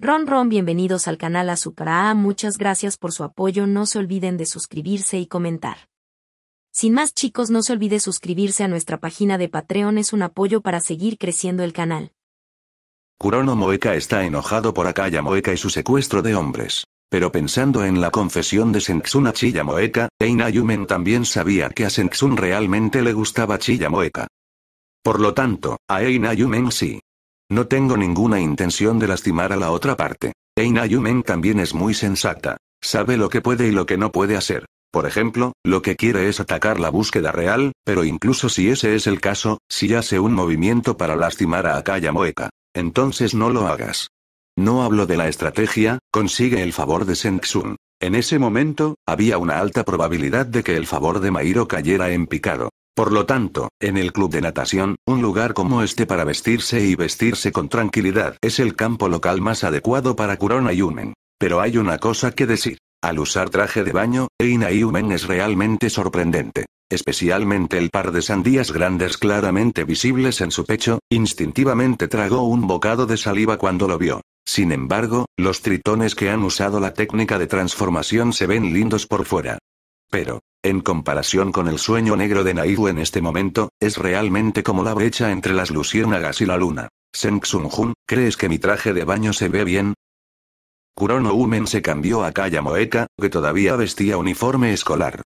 Ron Ron bienvenidos al canal A, muchas gracias por su apoyo no se olviden de suscribirse y comentar. Sin más chicos no se olvide suscribirse a nuestra página de Patreon es un apoyo para seguir creciendo el canal. Kurono Moeka está enojado por Akaya Moeka y su secuestro de hombres. Pero pensando en la confesión de Chilla Moeka, Eina Yumen también sabía que a Senksun realmente le gustaba Moeka. Por lo tanto, a Eina Yumen sí. No tengo ninguna intención de lastimar a la otra parte. Eina Yumen también es muy sensata. Sabe lo que puede y lo que no puede hacer. Por ejemplo, lo que quiere es atacar la búsqueda real, pero incluso si ese es el caso, si hace un movimiento para lastimar a Akaya Moeka, entonces no lo hagas. No hablo de la estrategia, consigue el favor de Senksun. En ese momento, había una alta probabilidad de que el favor de Mairo cayera en picado. Por lo tanto, en el club de natación, un lugar como este para vestirse y vestirse con tranquilidad es el campo local más adecuado para Kurona Yumen. Pero hay una cosa que decir. Al usar traje de baño, Eina Yumen es realmente sorprendente. Especialmente el par de sandías grandes claramente visibles en su pecho, instintivamente tragó un bocado de saliva cuando lo vio. Sin embargo, los tritones que han usado la técnica de transformación se ven lindos por fuera. Pero, en comparación con el sueño negro de Naidu en este momento, es realmente como la brecha entre las luciérnagas y la luna. Seng Sun-jun, ¿crees que mi traje de baño se ve bien? Kurono Umen se cambió a Kaya Moeka, que todavía vestía uniforme escolar.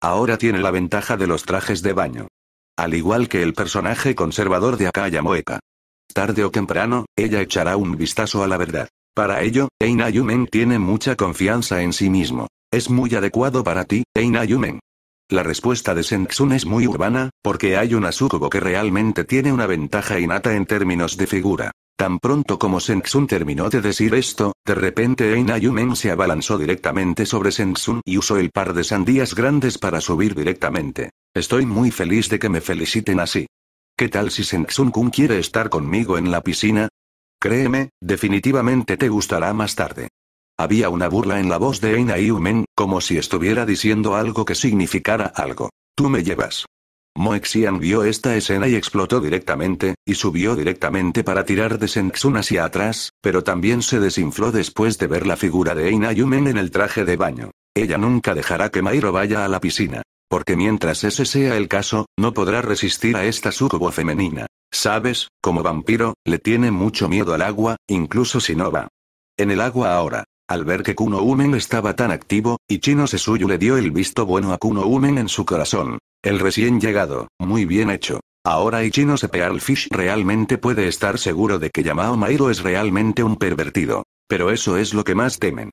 Ahora tiene la ventaja de los trajes de baño. Al igual que el personaje conservador de Kaya Moeka. Tarde o temprano, ella echará un vistazo a la verdad. Para ello, Eina Yumen tiene mucha confianza en sí mismo. Es muy adecuado para ti, Eina Yumen. La respuesta de Sensun es muy urbana, porque hay una Sucubo que realmente tiene una ventaja innata en términos de figura. Tan pronto como Sensun terminó de decir esto, de repente Eina Yumen se abalanzó directamente sobre Sensun y usó el par de sandías grandes para subir directamente. Estoy muy feliz de que me feliciten así. ¿Qué tal si Sensun Kun quiere estar conmigo en la piscina? Créeme, definitivamente te gustará más tarde. Había una burla en la voz de Eina Yumen, como si estuviera diciendo algo que significara algo. Tú me llevas. Moexian vio esta escena y explotó directamente, y subió directamente para tirar de Senksun hacia atrás, pero también se desinfló después de ver la figura de Eina Yumen en el traje de baño. Ella nunca dejará que Mairo vaya a la piscina. Porque mientras ese sea el caso, no podrá resistir a esta sucubo femenina. Sabes, como vampiro, le tiene mucho miedo al agua, incluso si no va. En el agua ahora. Al ver que Kuno Umen estaba tan activo, Ichino Sesuyu le dio el visto bueno a Kuno Umen en su corazón. El recién llegado, muy bien hecho. Ahora Ichino Fish realmente puede estar seguro de que Yamao Mairo es realmente un pervertido. Pero eso es lo que más temen.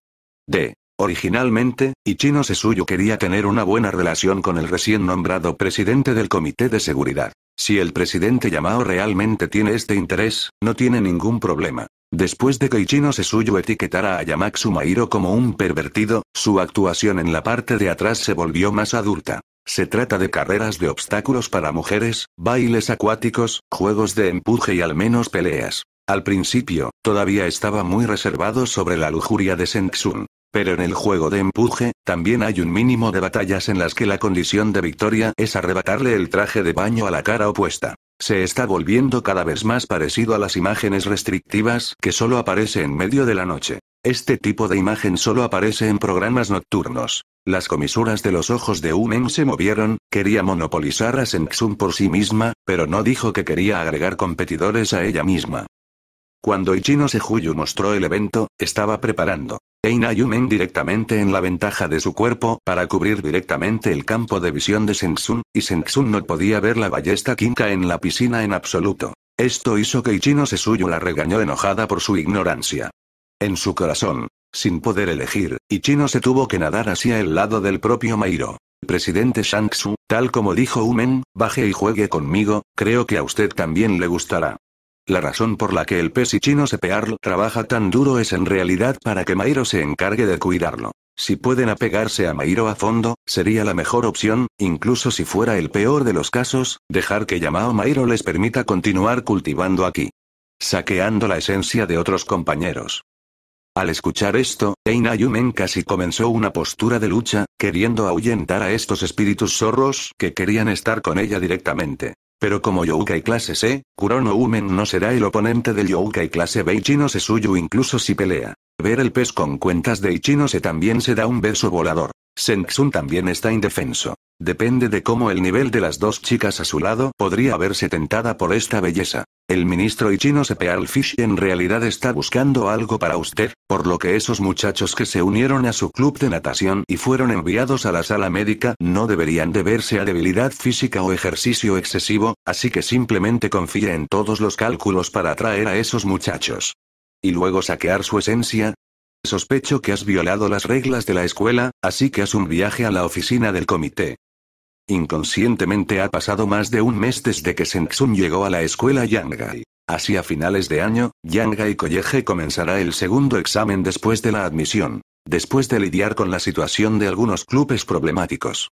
D. Originalmente, Ichino Sesuyu quería tener una buena relación con el recién nombrado presidente del Comité de Seguridad. Si el presidente Yamao realmente tiene este interés, no tiene ningún problema. Después de que Ichino Sesuyo etiquetara a Yamaksu Mairo como un pervertido, su actuación en la parte de atrás se volvió más adulta. Se trata de carreras de obstáculos para mujeres, bailes acuáticos, juegos de empuje y al menos peleas. Al principio, todavía estaba muy reservado sobre la lujuria de Senksun. Pero en el juego de empuje, también hay un mínimo de batallas en las que la condición de victoria es arrebatarle el traje de baño a la cara opuesta. Se está volviendo cada vez más parecido a las imágenes restrictivas que solo aparece en medio de la noche. Este tipo de imagen solo aparece en programas nocturnos. Las comisuras de los ojos de Unen se movieron, quería monopolizar a Sengtsun por sí misma, pero no dijo que quería agregar competidores a ella misma. Cuando Ichino Sehuyu mostró el evento, estaba preparando. Eina Yumen directamente en la ventaja de su cuerpo para cubrir directamente el campo de visión de Sengsun, y Sengsun no podía ver la ballesta Kinka en la piscina en absoluto. Esto hizo que Ichino suyo la regañó enojada por su ignorancia. En su corazón, sin poder elegir, Ichino se tuvo que nadar hacia el lado del propio Mairo. Presidente Shang tal como dijo Yumen, baje y juegue conmigo, creo que a usted también le gustará. La razón por la que el chino sepearlo trabaja tan duro es en realidad para que Mairo se encargue de cuidarlo. Si pueden apegarse a Mairo a fondo, sería la mejor opción, incluso si fuera el peor de los casos, dejar que Yamao Mairo les permita continuar cultivando aquí. Saqueando la esencia de otros compañeros. Al escuchar esto, Eina Yumen casi comenzó una postura de lucha, queriendo ahuyentar a estos espíritus zorros que querían estar con ella directamente. Pero como Youkai clase C, Kurono Umen no será el oponente del Youkai clase B se suyo incluso si pelea. Ver el pez con cuentas de también se también será un beso volador. Senksun también está indefenso. Depende de cómo el nivel de las dos chicas a su lado podría verse tentada por esta belleza. El ministro y chino Fish en realidad está buscando algo para usted, por lo que esos muchachos que se unieron a su club de natación y fueron enviados a la sala médica no deberían deberse a debilidad física o ejercicio excesivo, así que simplemente confíe en todos los cálculos para atraer a esos muchachos. Y luego saquear su esencia, Sospecho que has violado las reglas de la escuela, así que haz un viaje a la oficina del comité. Inconscientemente ha pasado más de un mes desde que Sengsun llegó a la escuela Yangai. Así a finales de año, Yangai College comenzará el segundo examen después de la admisión, después de lidiar con la situación de algunos clubes problemáticos.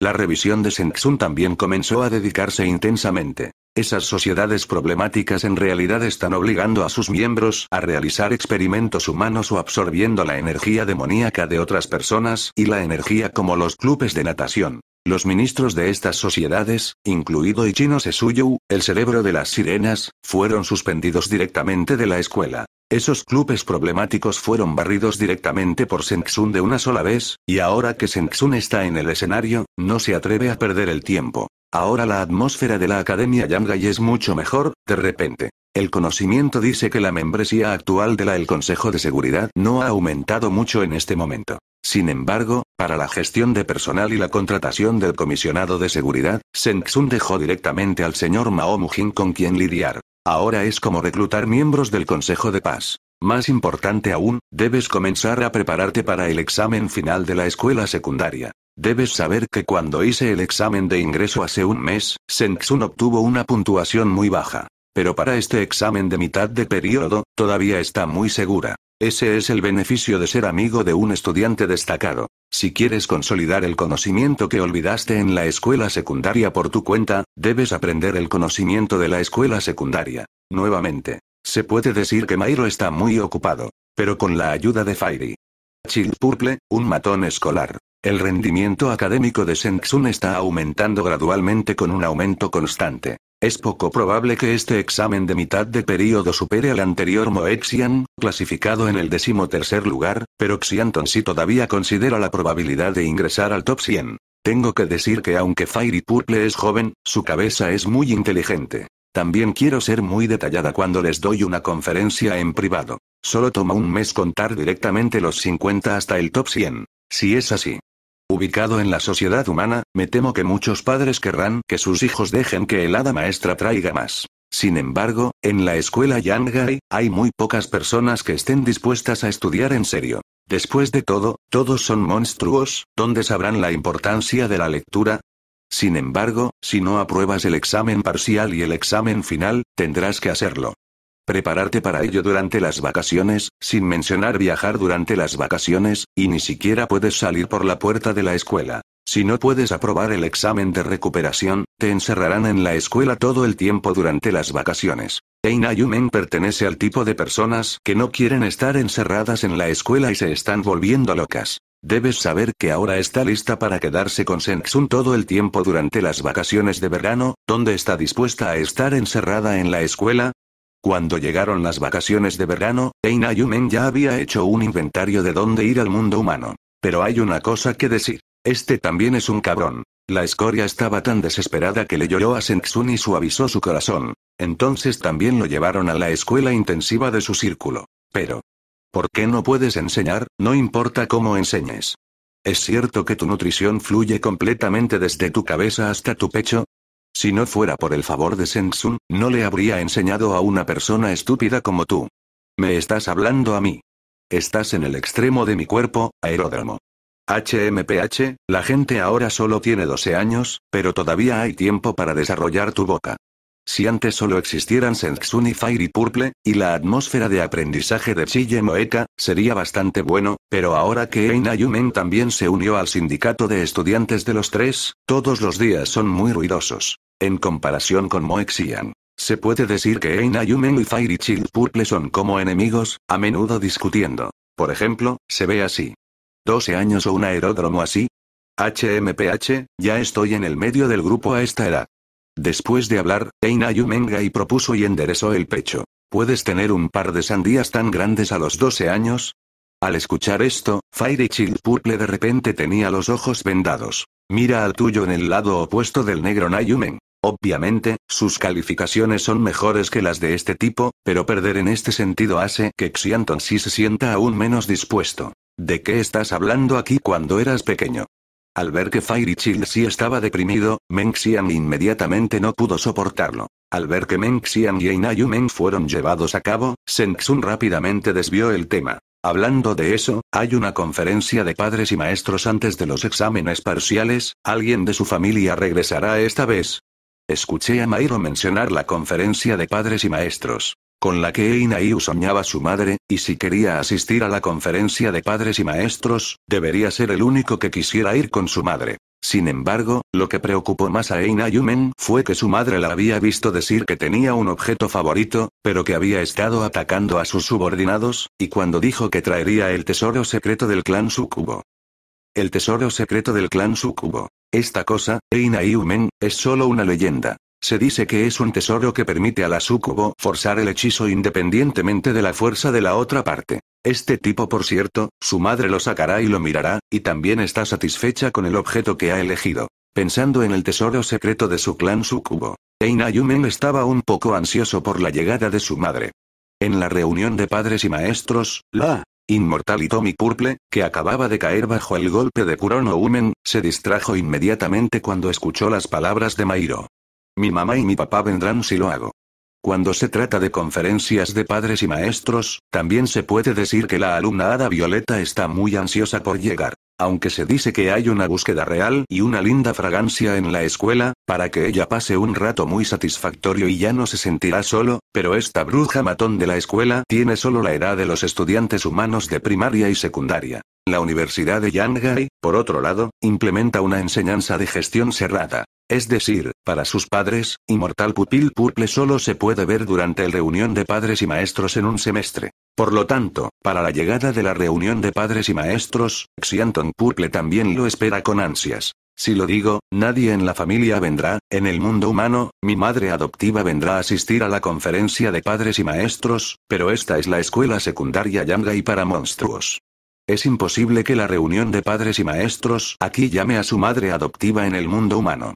La revisión de Sengsun también comenzó a dedicarse intensamente. Esas sociedades problemáticas en realidad están obligando a sus miembros a realizar experimentos humanos o absorbiendo la energía demoníaca de otras personas y la energía como los clubes de natación. Los ministros de estas sociedades, incluido Ichino Sesuyu, el cerebro de las sirenas, fueron suspendidos directamente de la escuela. Esos clubes problemáticos fueron barridos directamente por Senksun de una sola vez, y ahora que Senksun está en el escenario, no se atreve a perder el tiempo. Ahora la atmósfera de la Academia Yamgay es mucho mejor, de repente. El conocimiento dice que la membresía actual de la El Consejo de Seguridad no ha aumentado mucho en este momento. Sin embargo, para la gestión de personal y la contratación del comisionado de seguridad, Senksun dejó directamente al señor Mao Mujin con quien lidiar. Ahora es como reclutar miembros del Consejo de Paz. Más importante aún, debes comenzar a prepararte para el examen final de la escuela secundaria. Debes saber que cuando hice el examen de ingreso hace un mes, Sengsun obtuvo una puntuación muy baja. Pero para este examen de mitad de periodo, todavía está muy segura. Ese es el beneficio de ser amigo de un estudiante destacado. Si quieres consolidar el conocimiento que olvidaste en la escuela secundaria por tu cuenta, debes aprender el conocimiento de la escuela secundaria. Nuevamente. Se puede decir que Mairo está muy ocupado. Pero con la ayuda de Fairy. Chill Purple, un matón escolar. El rendimiento académico de Shengsun está aumentando gradualmente con un aumento constante. Es poco probable que este examen de mitad de periodo supere al anterior Moexian, clasificado en el decimotercer lugar, pero sí todavía considera la probabilidad de ingresar al top 100. Tengo que decir que aunque Fairy Purple es joven, su cabeza es muy inteligente. También quiero ser muy detallada cuando les doy una conferencia en privado. Solo toma un mes contar directamente los 50 hasta el top 100. Si es así, Ubicado en la sociedad humana, me temo que muchos padres querrán que sus hijos dejen que el hada maestra traiga más. Sin embargo, en la escuela Yangai, hay muy pocas personas que estén dispuestas a estudiar en serio. Después de todo, todos son monstruos, ¿dónde sabrán la importancia de la lectura? Sin embargo, si no apruebas el examen parcial y el examen final, tendrás que hacerlo. Prepararte para ello durante las vacaciones, sin mencionar viajar durante las vacaciones, y ni siquiera puedes salir por la puerta de la escuela. Si no puedes aprobar el examen de recuperación, te encerrarán en la escuela todo el tiempo durante las vacaciones. Eina Yumen pertenece al tipo de personas que no quieren estar encerradas en la escuela y se están volviendo locas. Debes saber que ahora está lista para quedarse con Senxun todo el tiempo durante las vacaciones de verano, donde está dispuesta a estar encerrada en la escuela, cuando llegaron las vacaciones de verano, Eina Yumen ya había hecho un inventario de dónde ir al mundo humano. Pero hay una cosa que decir. Este también es un cabrón. La escoria estaba tan desesperada que le lloró a Senksun y suavizó su corazón. Entonces también lo llevaron a la escuela intensiva de su círculo. Pero... ¿Por qué no puedes enseñar? No importa cómo enseñes. ¿Es cierto que tu nutrición fluye completamente desde tu cabeza hasta tu pecho? Si no fuera por el favor de Sensun, no le habría enseñado a una persona estúpida como tú. Me estás hablando a mí. Estás en el extremo de mi cuerpo, aeródromo. HMPH, la gente ahora solo tiene 12 años, pero todavía hay tiempo para desarrollar tu boca. Si antes solo existieran Sensun y Fairy Purple, y la atmósfera de aprendizaje de Chille Moeka, sería bastante bueno, pero ahora que Eina Yumen también se unió al sindicato de estudiantes de los tres, todos los días son muy ruidosos. En comparación con Moexian, se puede decir que Eina Yumen y Fairy Purple son como enemigos, a menudo discutiendo. Por ejemplo, se ve así. 12 años o un aeródromo así. HMPH, ya estoy en el medio del grupo a esta edad. Después de hablar, Eina Yumenga y propuso y enderezó el pecho. ¿Puedes tener un par de sandías tan grandes a los 12 años? Al escuchar esto, Fire Chill Purple de repente tenía los ojos vendados. Mira al tuyo en el lado opuesto del negro Nayumen. Obviamente, sus calificaciones son mejores que las de este tipo, pero perder en este sentido hace que Xianton si se sienta aún menos dispuesto. ¿De qué estás hablando aquí cuando eras pequeño? Al ver que Fairy Chill si estaba deprimido, Meng Xian inmediatamente no pudo soportarlo. Al ver que Meng Xian y Einayu Meng fueron llevados a cabo, Seng Xun rápidamente desvió el tema. Hablando de eso, hay una conferencia de padres y maestros antes de los exámenes parciales, alguien de su familia regresará esta vez, Escuché a Mairo mencionar la conferencia de padres y maestros, con la que Yu soñaba su madre, y si quería asistir a la conferencia de padres y maestros, debería ser el único que quisiera ir con su madre. Sin embargo, lo que preocupó más a Eina Yumen fue que su madre la había visto decir que tenía un objeto favorito, pero que había estado atacando a sus subordinados, y cuando dijo que traería el tesoro secreto del clan Sukubo. El tesoro secreto del clan Sucubo. Esta cosa, Eina Yumen, es solo una leyenda. Se dice que es un tesoro que permite a la Sucubo forzar el hechizo independientemente de la fuerza de la otra parte. Este tipo, por cierto, su madre lo sacará y lo mirará, y también está satisfecha con el objeto que ha elegido. Pensando en el tesoro secreto de su clan Sucubo, Eina Yumen estaba un poco ansioso por la llegada de su madre. En la reunión de padres y maestros, la Inmortal y Tommy Purple, que acababa de caer bajo el golpe de Kurono Umen, se distrajo inmediatamente cuando escuchó las palabras de Mairo. Mi mamá y mi papá vendrán si lo hago. Cuando se trata de conferencias de padres y maestros, también se puede decir que la alumna Ada Violeta está muy ansiosa por llegar aunque se dice que hay una búsqueda real y una linda fragancia en la escuela, para que ella pase un rato muy satisfactorio y ya no se sentirá solo, pero esta bruja matón de la escuela tiene solo la edad de los estudiantes humanos de primaria y secundaria. La Universidad de Yangai, por otro lado, implementa una enseñanza de gestión cerrada. Es decir, para sus padres, Inmortal Pupil Purple solo se puede ver durante el reunión de padres y maestros en un semestre. Por lo tanto, para la llegada de la reunión de padres y maestros, Xianton Purple también lo espera con ansias. Si lo digo, nadie en la familia vendrá, en el mundo humano, mi madre adoptiva vendrá a asistir a la conferencia de padres y maestros, pero esta es la escuela secundaria Yangai para monstruos. Es imposible que la reunión de padres y maestros aquí llame a su madre adoptiva en el mundo humano.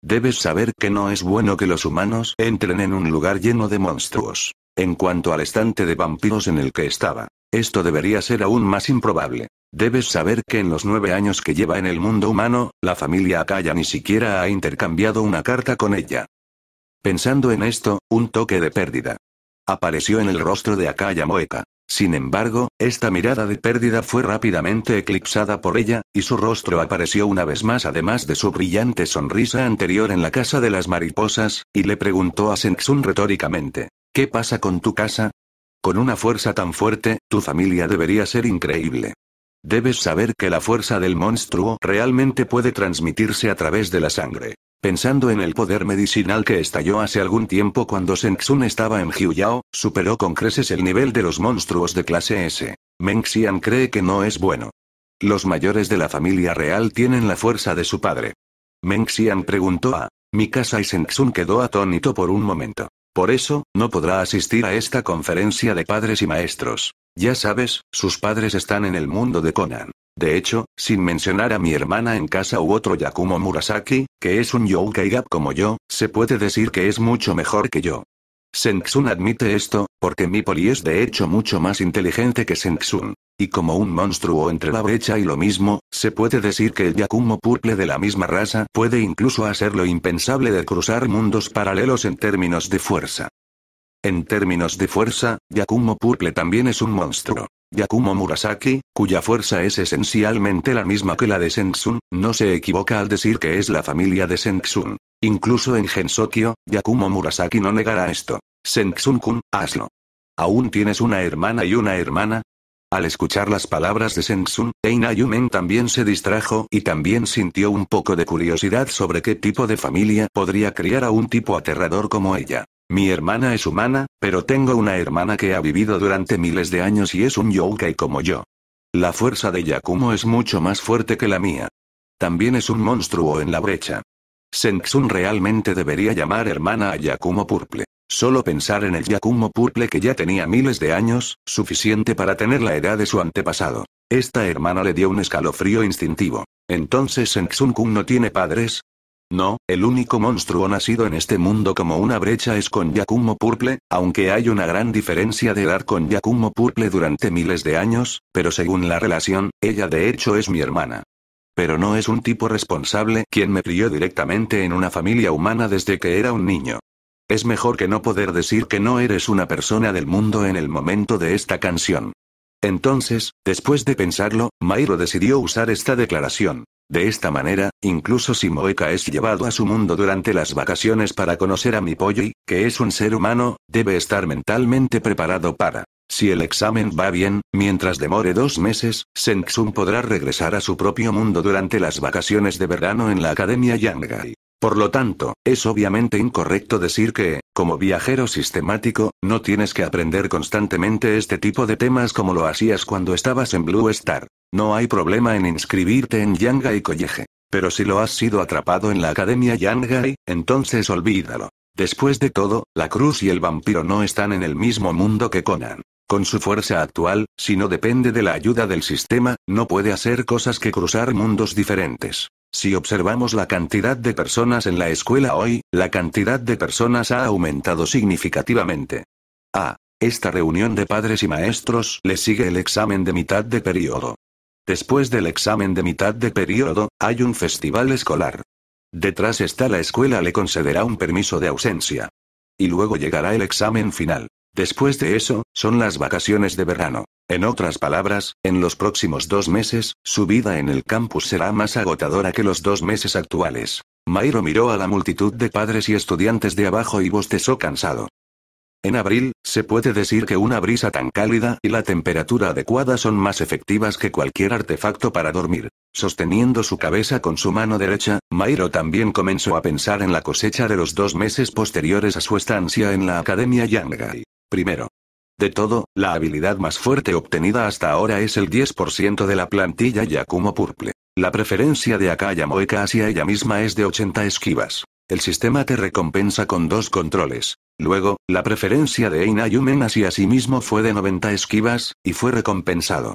Debes saber que no es bueno que los humanos entren en un lugar lleno de monstruos en cuanto al estante de vampiros en el que estaba. Esto debería ser aún más improbable. Debes saber que en los nueve años que lleva en el mundo humano, la familia Akaya ni siquiera ha intercambiado una carta con ella. Pensando en esto, un toque de pérdida apareció en el rostro de Akaya Moeka. Sin embargo, esta mirada de pérdida fue rápidamente eclipsada por ella, y su rostro apareció una vez más además de su brillante sonrisa anterior en la casa de las mariposas, y le preguntó a Senxun retóricamente. ¿Qué pasa con tu casa? Con una fuerza tan fuerte, tu familia debería ser increíble. Debes saber que la fuerza del monstruo realmente puede transmitirse a través de la sangre. Pensando en el poder medicinal que estalló hace algún tiempo cuando Shenzhen estaba en Jiuyao, superó con creces el nivel de los monstruos de clase S. Meng Xian cree que no es bueno. Los mayores de la familia real tienen la fuerza de su padre. Meng Xian preguntó a mi casa y Shenzhen quedó atónito por un momento. Por eso, no podrá asistir a esta conferencia de padres y maestros. Ya sabes, sus padres están en el mundo de Conan. De hecho, sin mencionar a mi hermana en casa u otro Yakumo Murasaki, que es un Yokai Gap como yo, se puede decir que es mucho mejor que yo. Sengsun admite esto, porque Mipoli es de hecho mucho más inteligente que Sengsun. Y como un monstruo entre la brecha y lo mismo, se puede decir que el Yakumo Purple de la misma raza puede incluso hacer lo impensable de cruzar mundos paralelos en términos de fuerza. En términos de fuerza, Yakumo Purple también es un monstruo. Yakumo Murasaki, cuya fuerza es esencialmente la misma que la de Senxun, no se equivoca al decir que es la familia de Senxun. Incluso en Gensokyo, Yakumo Murasaki no negará esto. Senxun-kun, hazlo. ¿Aún tienes una hermana y una hermana? Al escuchar las palabras de Senxun, Eina Yumen también se distrajo y también sintió un poco de curiosidad sobre qué tipo de familia podría criar a un tipo aterrador como ella. Mi hermana es humana, pero tengo una hermana que ha vivido durante miles de años y es un yokai como yo. La fuerza de Yakumo es mucho más fuerte que la mía. También es un monstruo en la brecha. Senksun realmente debería llamar hermana a Yakumo Purple. Solo pensar en el Yakumo Purple que ya tenía miles de años, suficiente para tener la edad de su antepasado. Esta hermana le dio un escalofrío instintivo. Entonces Senksun Kun no tiene padres, no, el único monstruo nacido en este mundo como una brecha es con Yakumo Purple, aunque hay una gran diferencia de edad con Yakumo Purple durante miles de años, pero según la relación, ella de hecho es mi hermana. Pero no es un tipo responsable quien me crió directamente en una familia humana desde que era un niño. Es mejor que no poder decir que no eres una persona del mundo en el momento de esta canción. Entonces, después de pensarlo, Mairo decidió usar esta declaración. De esta manera, incluso si Moeka es llevado a su mundo durante las vacaciones para conocer a Mipoyi, que es un ser humano, debe estar mentalmente preparado para. Si el examen va bien, mientras demore dos meses, Senksun podrá regresar a su propio mundo durante las vacaciones de verano en la Academia Yangai. Por lo tanto, es obviamente incorrecto decir que, como viajero sistemático, no tienes que aprender constantemente este tipo de temas como lo hacías cuando estabas en Blue Star. No hay problema en inscribirte en Yangai College. Pero si lo has sido atrapado en la Academia Yangai, entonces olvídalo. Después de todo, la cruz y el vampiro no están en el mismo mundo que Conan. Con su fuerza actual, si no depende de la ayuda del sistema, no puede hacer cosas que cruzar mundos diferentes. Si observamos la cantidad de personas en la escuela hoy, la cantidad de personas ha aumentado significativamente. A. Ah, esta reunión de padres y maestros le sigue el examen de mitad de periodo. Después del examen de mitad de periodo, hay un festival escolar. Detrás está la escuela le concederá un permiso de ausencia. Y luego llegará el examen final. Después de eso, son las vacaciones de verano. En otras palabras, en los próximos dos meses, su vida en el campus será más agotadora que los dos meses actuales. Mairo miró a la multitud de padres y estudiantes de abajo y bostezó cansado. En abril, se puede decir que una brisa tan cálida y la temperatura adecuada son más efectivas que cualquier artefacto para dormir. Sosteniendo su cabeza con su mano derecha, Mairo también comenzó a pensar en la cosecha de los dos meses posteriores a su estancia en la Academia Yangai. Primero. De todo, la habilidad más fuerte obtenida hasta ahora es el 10% de la plantilla Yakumo Purple. La preferencia de Akaya Moeka hacia ella misma es de 80 esquivas. El sistema te recompensa con dos controles. Luego, la preferencia de Eina Yumen hacia sí mismo fue de 90 esquivas, y fue recompensado.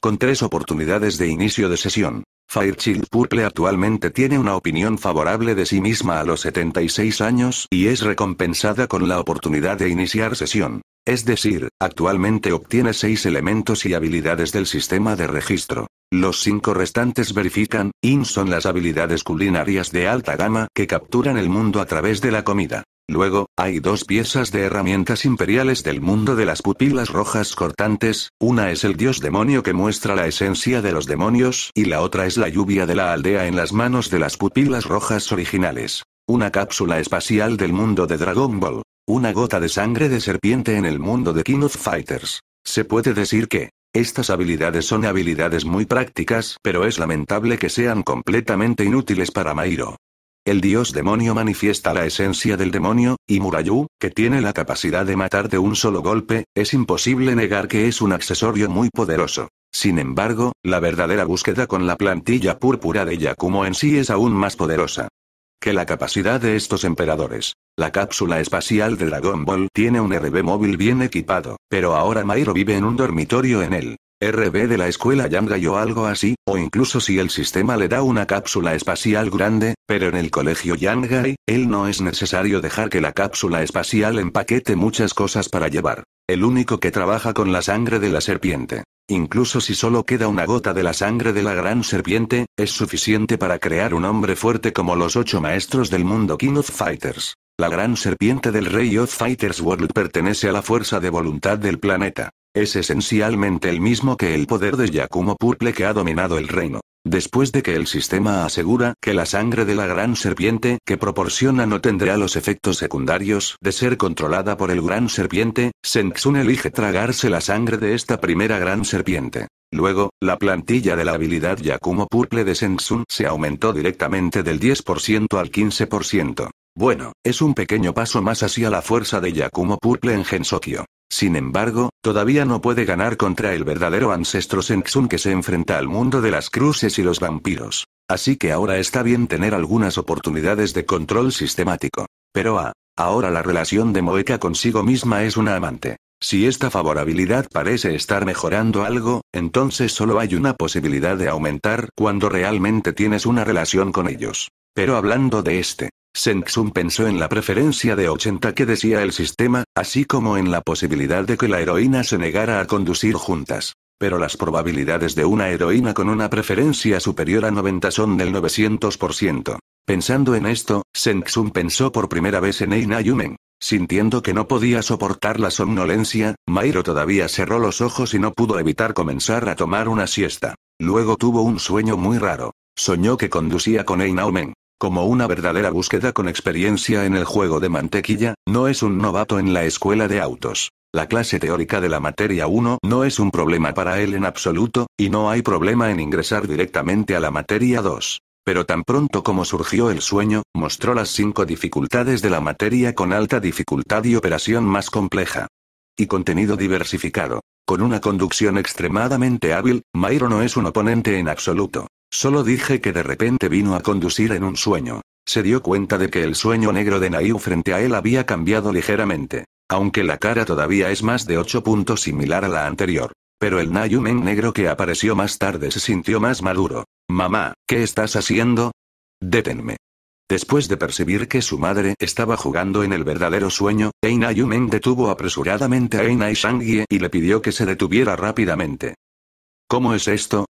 Con tres oportunidades de inicio de sesión. Firechill Purple actualmente tiene una opinión favorable de sí misma a los 76 años y es recompensada con la oportunidad de iniciar sesión. Es decir, actualmente obtiene 6 elementos y habilidades del sistema de registro. Los 5 restantes verifican, IN son las habilidades culinarias de alta gama que capturan el mundo a través de la comida. Luego, hay dos piezas de herramientas imperiales del mundo de las pupilas rojas cortantes, una es el dios demonio que muestra la esencia de los demonios, y la otra es la lluvia de la aldea en las manos de las pupilas rojas originales. Una cápsula espacial del mundo de Dragon Ball. Una gota de sangre de serpiente en el mundo de King Fighters. Se puede decir que, estas habilidades son habilidades muy prácticas, pero es lamentable que sean completamente inútiles para Mairo. El dios demonio manifiesta la esencia del demonio, y Murayu, que tiene la capacidad de matar de un solo golpe, es imposible negar que es un accesorio muy poderoso. Sin embargo, la verdadera búsqueda con la plantilla púrpura de Yakumo en sí es aún más poderosa que la capacidad de estos emperadores. La cápsula espacial de Dragon Ball tiene un RB móvil bien equipado, pero ahora Mairo vive en un dormitorio en el RB de la escuela Yangai o algo así, o incluso si el sistema le da una cápsula espacial grande, pero en el colegio Yangai, él no es necesario dejar que la cápsula espacial empaquete muchas cosas para llevar. El único que trabaja con la sangre de la serpiente Incluso si solo queda una gota de la sangre de la gran serpiente, es suficiente para crear un hombre fuerte como los ocho maestros del mundo King of Fighters. La gran serpiente del Rey of Fighters World pertenece a la fuerza de voluntad del planeta. Es esencialmente el mismo que el poder de Yakumo Purple que ha dominado el reino. Después de que el sistema asegura que la sangre de la gran serpiente que proporciona no tendrá los efectos secundarios de ser controlada por el gran serpiente, Senksun elige tragarse la sangre de esta primera gran serpiente. Luego, la plantilla de la habilidad Yakumo Purple de Senksun se aumentó directamente del 10% al 15%. Bueno, es un pequeño paso más hacia la fuerza de Yakumo Purple en Gensokyo. Sin embargo, todavía no puede ganar contra el verdadero ancestro Senksun que se enfrenta al mundo de las cruces y los vampiros. Así que ahora está bien tener algunas oportunidades de control sistemático. Pero ah, ahora la relación de Moeka consigo misma es una amante. Si esta favorabilidad parece estar mejorando algo, entonces solo hay una posibilidad de aumentar cuando realmente tienes una relación con ellos. Pero hablando de este Sengsun pensó en la preferencia de 80 que decía el sistema, así como en la posibilidad de que la heroína se negara a conducir juntas. Pero las probabilidades de una heroína con una preferencia superior a 90 son del 900%. Pensando en esto, Sengsun pensó por primera vez en Eina Yumen. Sintiendo que no podía soportar la somnolencia, Mairo todavía cerró los ojos y no pudo evitar comenzar a tomar una siesta. Luego tuvo un sueño muy raro. Soñó que conducía con Eina Yumen. Como una verdadera búsqueda con experiencia en el juego de mantequilla, no es un novato en la escuela de autos. La clase teórica de la materia 1 no es un problema para él en absoluto, y no hay problema en ingresar directamente a la materia 2. Pero tan pronto como surgió el sueño, mostró las cinco dificultades de la materia con alta dificultad y operación más compleja. Y contenido diversificado. Con una conducción extremadamente hábil, Mairo no es un oponente en absoluto. Solo dije que de repente vino a conducir en un sueño. Se dio cuenta de que el sueño negro de Nayu frente a él había cambiado ligeramente, aunque la cara todavía es más de 8 puntos similar a la anterior. Pero el Nayumen negro que apareció más tarde se sintió más maduro. Mamá, ¿qué estás haciendo? Détenme. Después de percibir que su madre estaba jugando en el verdadero sueño, Eina Yumen detuvo apresuradamente a Eina y y le pidió que se detuviera rápidamente. ¿Cómo es esto?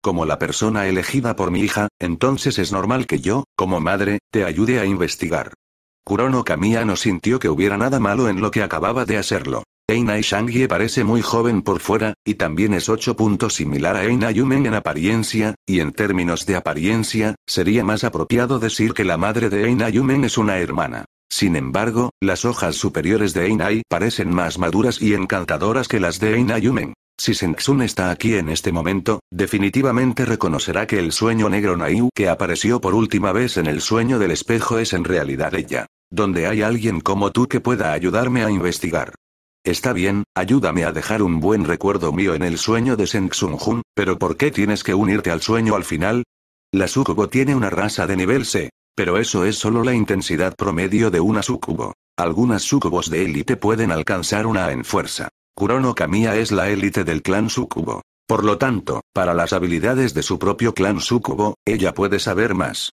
como la persona elegida por mi hija, entonces es normal que yo, como madre, te ayude a investigar. Kurono Kamiya no sintió que hubiera nada malo en lo que acababa de hacerlo. Eina Shangye parece muy joven por fuera, y también es 8 puntos similar a Eina Yumen en apariencia, y en términos de apariencia, sería más apropiado decir que la madre de Eina Yumen es una hermana. Sin embargo, las hojas superiores de Einai parecen más maduras y encantadoras que las de Eina Yumen. Si Sengsun está aquí en este momento, definitivamente reconocerá que el sueño negro Naiu que apareció por última vez en el sueño del espejo es en realidad ella. Donde hay alguien como tú que pueda ayudarme a investigar. Está bien, ayúdame a dejar un buen recuerdo mío en el sueño de Sengsun-jun, pero ¿por qué tienes que unirte al sueño al final? La sucubo tiene una raza de nivel C, pero eso es solo la intensidad promedio de una Súcubo. Algunas Súcubos de élite pueden alcanzar una en fuerza. Kurono Kamiya es la élite del clan Sucubo. Por lo tanto, para las habilidades de su propio clan Sukubo, ella puede saber más.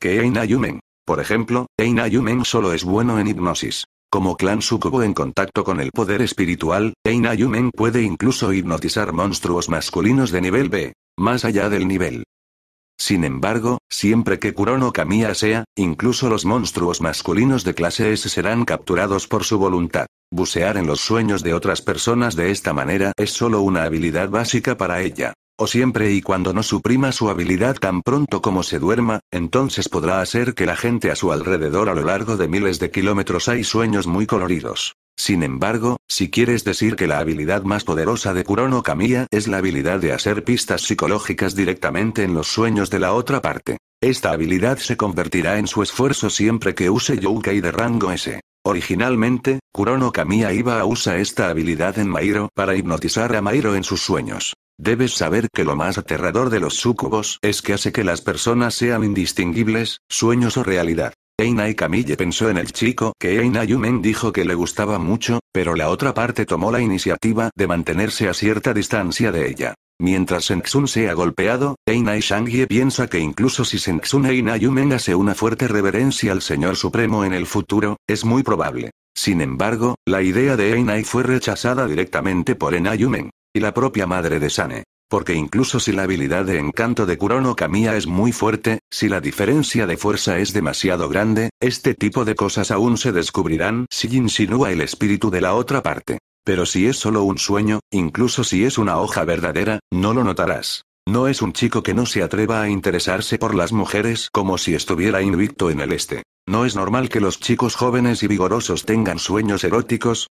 Que Eina Yumen. Por ejemplo, Eina Yumen solo es bueno en hipnosis. Como clan Sukubo en contacto con el poder espiritual, Eina Yumen puede incluso hipnotizar monstruos masculinos de nivel B, más allá del nivel sin embargo, siempre que Kurono Kamiya sea, incluso los monstruos masculinos de clase S serán capturados por su voluntad. Bucear en los sueños de otras personas de esta manera es solo una habilidad básica para ella. O siempre y cuando no suprima su habilidad tan pronto como se duerma, entonces podrá hacer que la gente a su alrededor a lo largo de miles de kilómetros hay sueños muy coloridos. Sin embargo, si quieres decir que la habilidad más poderosa de Kurono Kamiya es la habilidad de hacer pistas psicológicas directamente en los sueños de la otra parte. Esta habilidad se convertirá en su esfuerzo siempre que use y de rango S. Originalmente, Kurono Kamiya iba a usar esta habilidad en Mairo para hipnotizar a Mairo en sus sueños. Debes saber que lo más aterrador de los sucubos es que hace que las personas sean indistinguibles, sueños o realidad. Eina y Camille pensó en el chico que Eina Yumen dijo que le gustaba mucho, pero la otra parte tomó la iniciativa de mantenerse a cierta distancia de ella. Mientras se sea golpeado, Eina Shangye piensa que incluso si e Eina Yumen hace una fuerte reverencia al Señor Supremo en el futuro, es muy probable. Sin embargo, la idea de Einai fue rechazada directamente por Yumen Y la propia madre de Sane. Porque incluso si la habilidad de encanto de Kurono Kamiya es muy fuerte, si la diferencia de fuerza es demasiado grande, este tipo de cosas aún se descubrirán si insinúa el espíritu de la otra parte. Pero si es solo un sueño, incluso si es una hoja verdadera, no lo notarás. No es un chico que no se atreva a interesarse por las mujeres como si estuviera invicto en el este. No es normal que los chicos jóvenes y vigorosos tengan sueños eróticos,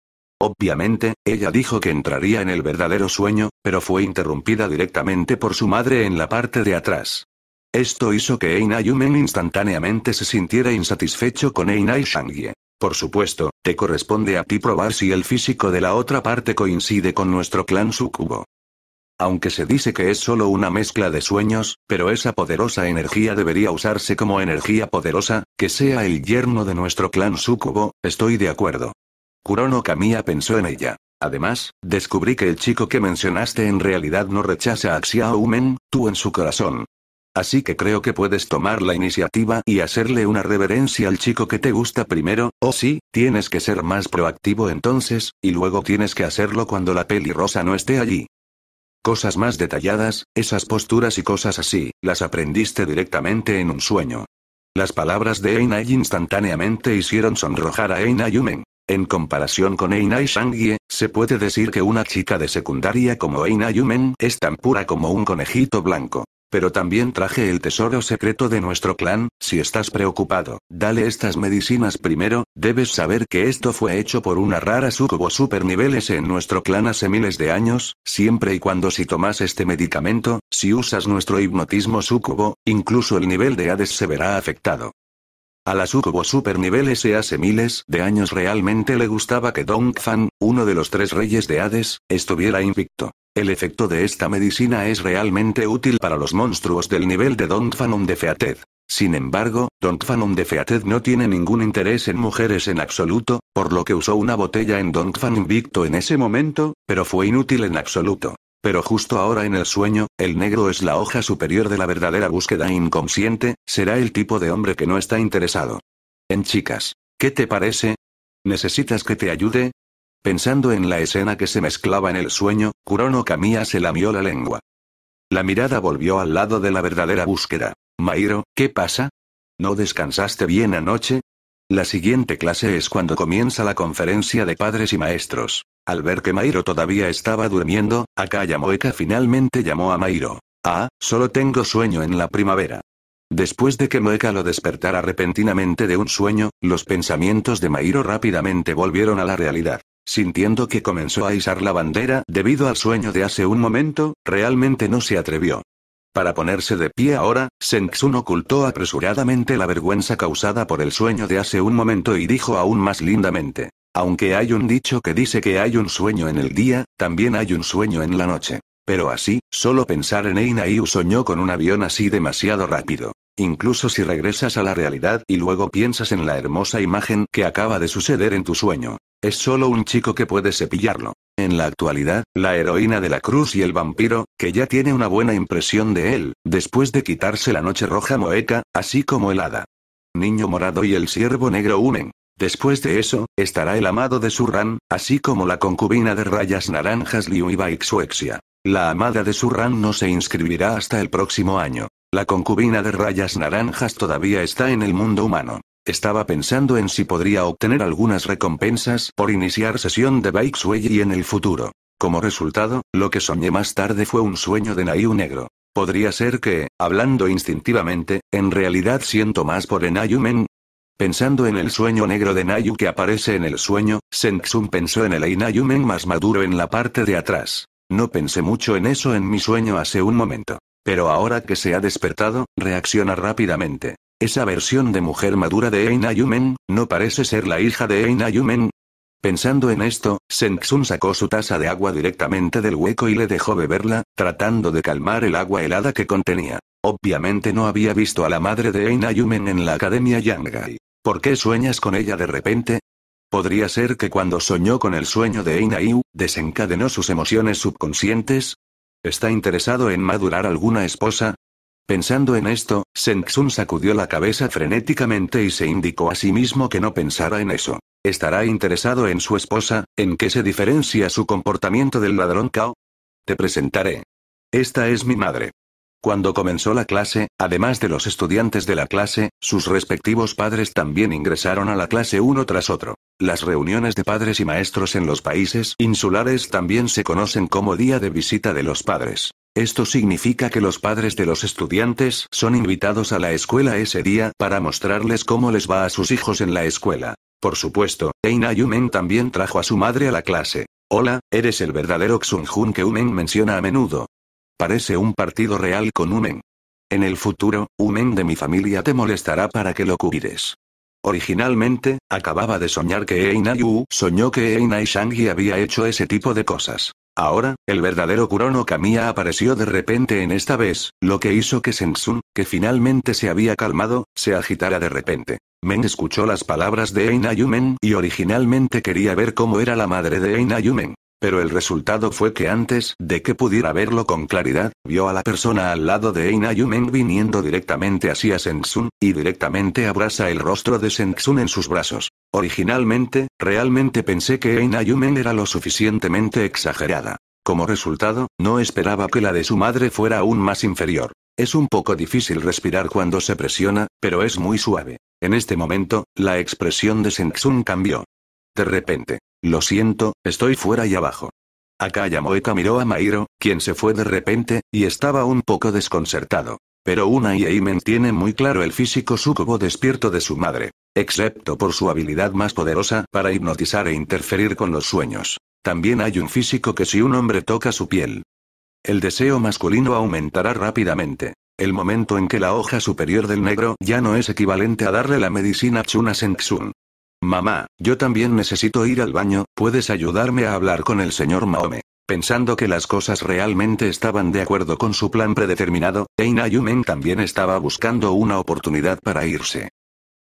Obviamente, ella dijo que entraría en el verdadero sueño, pero fue interrumpida directamente por su madre en la parte de atrás. Esto hizo que Eina Yumen instantáneamente se sintiera insatisfecho con Eina y Shangye. Por supuesto, te corresponde a ti probar si el físico de la otra parte coincide con nuestro clan Sukubo. Aunque se dice que es solo una mezcla de sueños, pero esa poderosa energía debería usarse como energía poderosa, que sea el yerno de nuestro clan Sukubo, estoy de acuerdo. Kurono Kamiya pensó en ella. Además, descubrí que el chico que mencionaste en realidad no rechaza a Xiao tú en su corazón. Así que creo que puedes tomar la iniciativa y hacerle una reverencia al chico que te gusta primero, o sí, tienes que ser más proactivo entonces, y luego tienes que hacerlo cuando la peli rosa no esté allí. Cosas más detalladas, esas posturas y cosas así, las aprendiste directamente en un sueño. Las palabras de y instantáneamente hicieron sonrojar a y Yumen. En comparación con Einai Shangye, se puede decir que una chica de secundaria como Eina Yumen es tan pura como un conejito blanco. Pero también traje el tesoro secreto de nuestro clan, si estás preocupado, dale estas medicinas primero, debes saber que esto fue hecho por una rara sucubo super niveles en nuestro clan hace miles de años, siempre y cuando si tomas este medicamento, si usas nuestro hipnotismo sucubo, incluso el nivel de Hades se verá afectado. A la Sukubo super niveles se hace miles de años realmente le gustaba que Dong Fan, uno de los tres reyes de Hades, estuviera invicto. El efecto de esta medicina es realmente útil para los monstruos del nivel de Don Fanon de Featez. Sin embargo, Don Fanon de Featez no tiene ningún interés en mujeres en absoluto, por lo que usó una botella en Don Fan invicto en ese momento, pero fue inútil en absoluto. Pero justo ahora en el sueño, el negro es la hoja superior de la verdadera búsqueda inconsciente, será el tipo de hombre que no está interesado. En chicas. ¿Qué te parece? ¿Necesitas que te ayude? Pensando en la escena que se mezclaba en el sueño, Kurono Kamiya se lamió la lengua. La mirada volvió al lado de la verdadera búsqueda. Mairo, ¿qué pasa? ¿No descansaste bien anoche? La siguiente clase es cuando comienza la conferencia de padres y maestros. Al ver que Mairo todavía estaba durmiendo, Akaya Moeka finalmente llamó a Mairo. Ah, solo tengo sueño en la primavera. Después de que Moeka lo despertara repentinamente de un sueño, los pensamientos de Mairo rápidamente volvieron a la realidad. Sintiendo que comenzó a izar la bandera debido al sueño de hace un momento, realmente no se atrevió. Para ponerse de pie ahora, Senksun ocultó apresuradamente la vergüenza causada por el sueño de hace un momento y dijo aún más lindamente. Aunque hay un dicho que dice que hay un sueño en el día, también hay un sueño en la noche. Pero así, solo pensar en y soñó con un avión así demasiado rápido. Incluso si regresas a la realidad y luego piensas en la hermosa imagen que acaba de suceder en tu sueño. Es solo un chico que puede cepillarlo. En la actualidad, la heroína de la cruz y el vampiro, que ya tiene una buena impresión de él, después de quitarse la noche roja moeca, así como el hada. Niño morado y el siervo negro unen. Después de eso, estará el amado de Surran, así como la concubina de rayas naranjas Liu y Baixuexia. La amada de Surran no se inscribirá hasta el próximo año. La concubina de rayas naranjas todavía está en el mundo humano. Estaba pensando en si podría obtener algunas recompensas por iniciar sesión de y en el futuro. Como resultado, lo que soñé más tarde fue un sueño de Nayu negro. Podría ser que, hablando instintivamente, en realidad siento más por Nayu Pensando en el sueño negro de Nayu que aparece en el sueño, Sengsun pensó en el Eina Yumen más maduro en la parte de atrás. No pensé mucho en eso en mi sueño hace un momento. Pero ahora que se ha despertado, reacciona rápidamente. Esa versión de mujer madura de Yumen, ¿no parece ser la hija de Yumen? Pensando en esto, Senxun sacó su taza de agua directamente del hueco y le dejó beberla, tratando de calmar el agua helada que contenía. Obviamente no había visto a la madre de Yumen en la Academia Yangai. ¿Por qué sueñas con ella de repente? ¿Podría ser que cuando soñó con el sueño de Einayu, desencadenó sus emociones subconscientes? ¿Está interesado en madurar alguna esposa? Pensando en esto, Senksun sacudió la cabeza frenéticamente y se indicó a sí mismo que no pensara en eso. ¿Estará interesado en su esposa? ¿En qué se diferencia su comportamiento del ladrón Kao? Te presentaré. Esta es mi madre. Cuando comenzó la clase, además de los estudiantes de la clase, sus respectivos padres también ingresaron a la clase uno tras otro. Las reuniones de padres y maestros en los países insulares también se conocen como día de visita de los padres. Esto significa que los padres de los estudiantes son invitados a la escuela ese día para mostrarles cómo les va a sus hijos en la escuela. Por supuesto, Eina Yumen también trajo a su madre a la clase. Hola, eres el verdadero Xun Jun que Yumen menciona a menudo. Parece un partido real con Umen. En el futuro, Umen de mi familia te molestará para que lo cuides. Originalmente, acababa de soñar que Eina Yu soñó que Eina y había hecho ese tipo de cosas. Ahora, el verdadero Kurono Kamiya apareció de repente en esta vez, lo que hizo que Sensun, que finalmente se había calmado, se agitara de repente. Men escuchó las palabras de Eina men y originalmente quería ver cómo era la madre de Eina men pero el resultado fue que antes de que pudiera verlo con claridad, vio a la persona al lado de Eina Yumen viniendo directamente hacia Sensun, y directamente abraza el rostro de Sensun en sus brazos. Originalmente, realmente pensé que Eina Yumen era lo suficientemente exagerada. Como resultado, no esperaba que la de su madre fuera aún más inferior. Es un poco difícil respirar cuando se presiona, pero es muy suave. En este momento, la expresión de Sensun cambió. De repente. Lo siento, estoy fuera y abajo. Akaya Moeka miró a Mairo, quien se fue de repente, y estaba un poco desconcertado. Pero una y Eimen tiene muy claro el físico sucubo despierto de su madre, excepto por su habilidad más poderosa para hipnotizar e interferir con los sueños. También hay un físico que si un hombre toca su piel, el deseo masculino aumentará rápidamente. El momento en que la hoja superior del negro ya no es equivalente a darle la medicina Chuna Mamá, yo también necesito ir al baño, ¿puedes ayudarme a hablar con el señor Mahome? Pensando que las cosas realmente estaban de acuerdo con su plan predeterminado, Eina Yumen también estaba buscando una oportunidad para irse.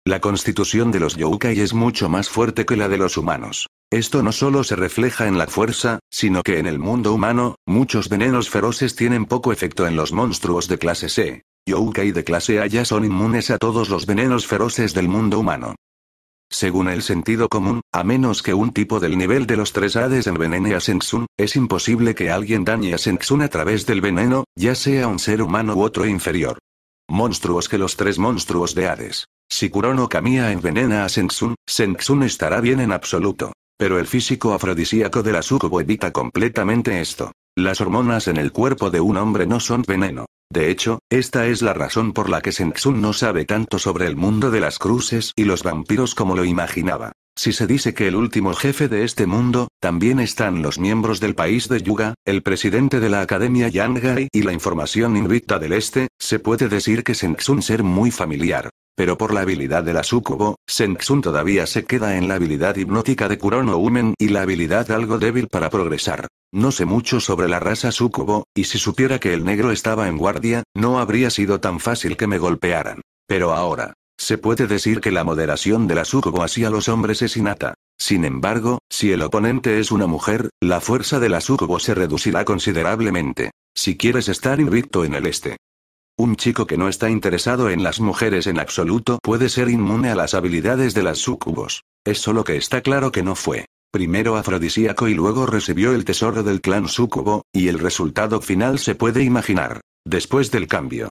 La constitución de los Youkai es mucho más fuerte que la de los humanos. Esto no solo se refleja en la fuerza, sino que en el mundo humano, muchos venenos feroces tienen poco efecto en los monstruos de clase C. Youkai de clase A ya son inmunes a todos los venenos feroces del mundo humano. Según el sentido común, a menos que un tipo del nivel de los tres Hades envenene a Sensun, es imposible que alguien dañe a Sensun a través del veneno, ya sea un ser humano u otro inferior. Monstruos que los tres monstruos de Hades. Si Kurono Kamiya envenena a Sensun, Sensun estará bien en absoluto. Pero el físico afrodisíaco de la Sukubo evita completamente esto. Las hormonas en el cuerpo de un hombre no son veneno. De hecho, esta es la razón por la que Senxun no sabe tanto sobre el mundo de las cruces y los vampiros como lo imaginaba. Si se dice que el último jefe de este mundo, también están los miembros del país de Yuga, el presidente de la Academia Yangai y la información invicta del este, se puede decir que Senxun ser muy familiar. Pero por la habilidad de la sucubo, Senxun todavía se queda en la habilidad hipnótica de Kurono Umen y la habilidad algo débil para progresar. No sé mucho sobre la raza sucubo, y si supiera que el negro estaba en guardia, no habría sido tan fácil que me golpearan. Pero ahora, se puede decir que la moderación de la sucubo hacia los hombres es innata. Sin embargo, si el oponente es una mujer, la fuerza de la sucubo se reducirá considerablemente. Si quieres estar invicto en el este. Un chico que no está interesado en las mujeres en absoluto puede ser inmune a las habilidades de las sucubos. Es solo que está claro que no fue primero afrodisíaco y luego recibió el tesoro del clan Sucubo, y el resultado final se puede imaginar. Después del cambio.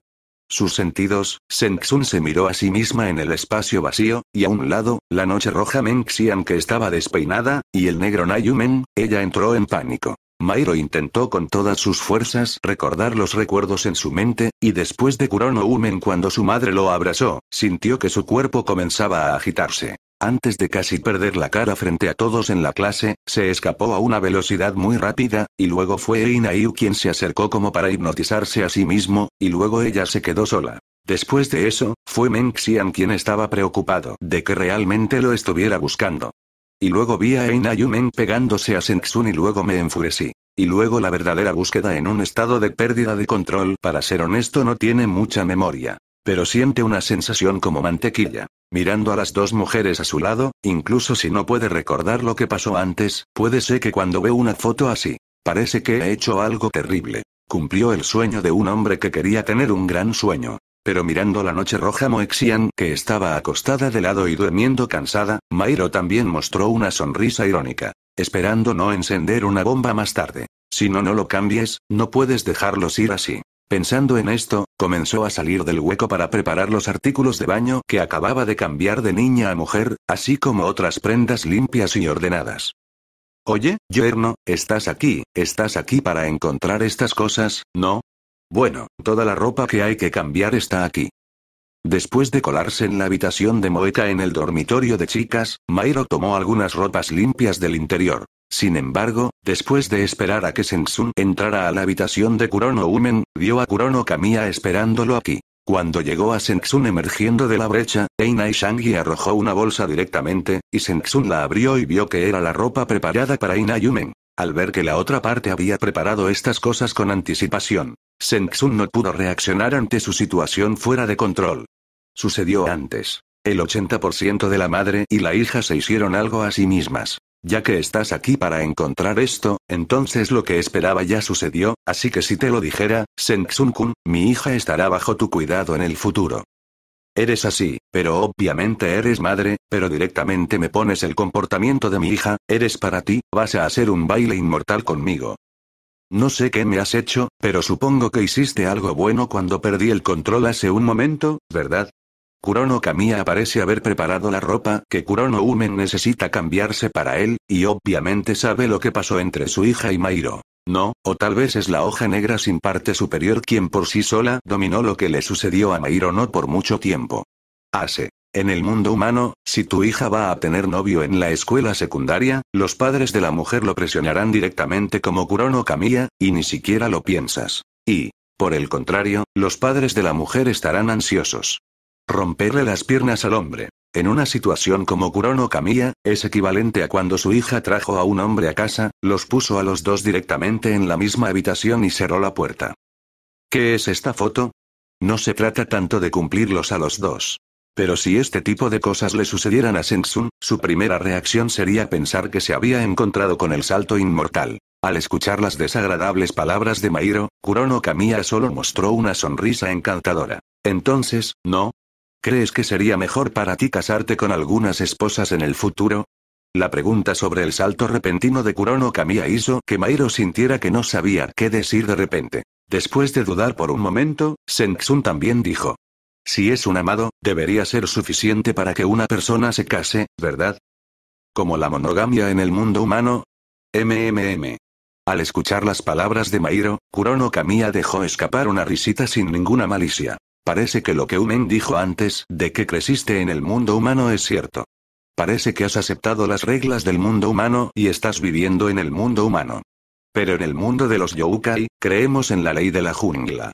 Sus sentidos, Senxun se miró a sí misma en el espacio vacío, y a un lado, la noche roja Menxian que estaba despeinada, y el negro Nayumen, ella entró en pánico. Mairo intentó con todas sus fuerzas recordar los recuerdos en su mente, y después de Kurono Umen cuando su madre lo abrazó, sintió que su cuerpo comenzaba a agitarse. Antes de casi perder la cara frente a todos en la clase, se escapó a una velocidad muy rápida, y luego fue Yu quien se acercó como para hipnotizarse a sí mismo, y luego ella se quedó sola. Después de eso, fue Meng Xian quien estaba preocupado de que realmente lo estuviera buscando. Y luego vi a Yu Meng pegándose a Senxun y luego me enfurecí. Y luego la verdadera búsqueda en un estado de pérdida de control, para ser honesto no tiene mucha memoria. Pero siente una sensación como mantequilla. Mirando a las dos mujeres a su lado, incluso si no puede recordar lo que pasó antes, puede ser que cuando ve una foto así, parece que ha hecho algo terrible. Cumplió el sueño de un hombre que quería tener un gran sueño. Pero mirando la noche roja Moexian, que estaba acostada de lado y durmiendo cansada, Mairo también mostró una sonrisa irónica. Esperando no encender una bomba más tarde. Si no, no lo cambies, no puedes dejarlos ir así. Pensando en esto, comenzó a salir del hueco para preparar los artículos de baño que acababa de cambiar de niña a mujer, así como otras prendas limpias y ordenadas. Oye, yerno, estás aquí, estás aquí para encontrar estas cosas, ¿no? Bueno, toda la ropa que hay que cambiar está aquí. Después de colarse en la habitación de Moeka en el dormitorio de chicas, Mairo tomó algunas ropas limpias del interior. Sin embargo, después de esperar a que Sensun entrara a la habitación de Kurono Umen, vio a Kurono Kamiya esperándolo aquí. Cuando llegó a Sensun emergiendo de la brecha, Eina y arrojó una bolsa directamente, y Sun la abrió y vio que era la ropa preparada para Eina Yumen. Al ver que la otra parte había preparado estas cosas con anticipación, Sun no pudo reaccionar ante su situación fuera de control. Sucedió antes. El 80% de la madre y la hija se hicieron algo a sí mismas. Ya que estás aquí para encontrar esto, entonces lo que esperaba ya sucedió, así que si te lo dijera, senksun kun mi hija estará bajo tu cuidado en el futuro. Eres así, pero obviamente eres madre, pero directamente me pones el comportamiento de mi hija, eres para ti, vas a hacer un baile inmortal conmigo. No sé qué me has hecho, pero supongo que hiciste algo bueno cuando perdí el control hace un momento, ¿verdad? Kurono Kamiya parece haber preparado la ropa que Kurono Umen necesita cambiarse para él, y obviamente sabe lo que pasó entre su hija y Mairo. No, o tal vez es la hoja negra sin parte superior quien por sí sola dominó lo que le sucedió a Mairo no por mucho tiempo. Hace. En el mundo humano, si tu hija va a tener novio en la escuela secundaria, los padres de la mujer lo presionarán directamente como Kurono Kamiya, y ni siquiera lo piensas. Y, por el contrario, los padres de la mujer estarán ansiosos. Romperle las piernas al hombre. En una situación como Kurono Kamiya, es equivalente a cuando su hija trajo a un hombre a casa, los puso a los dos directamente en la misma habitación y cerró la puerta. ¿Qué es esta foto? No se trata tanto de cumplirlos a los dos. Pero si este tipo de cosas le sucedieran a Sensun, su primera reacción sería pensar que se había encontrado con el salto inmortal. Al escuchar las desagradables palabras de Mairo, Kurono Kamiya solo mostró una sonrisa encantadora. Entonces, no, ¿Crees que sería mejor para ti casarte con algunas esposas en el futuro? La pregunta sobre el salto repentino de Kurono Kamiya hizo que Mairo sintiera que no sabía qué decir de repente. Después de dudar por un momento, Senksun también dijo. Si es un amado, debería ser suficiente para que una persona se case, ¿verdad? Como la monogamia en el mundo humano. MMM. Al escuchar las palabras de Mairo, Kurono Kamiya dejó escapar una risita sin ninguna malicia. Parece que lo que Umen dijo antes de que creciste en el mundo humano es cierto. Parece que has aceptado las reglas del mundo humano y estás viviendo en el mundo humano. Pero en el mundo de los Youkai, creemos en la ley de la jungla.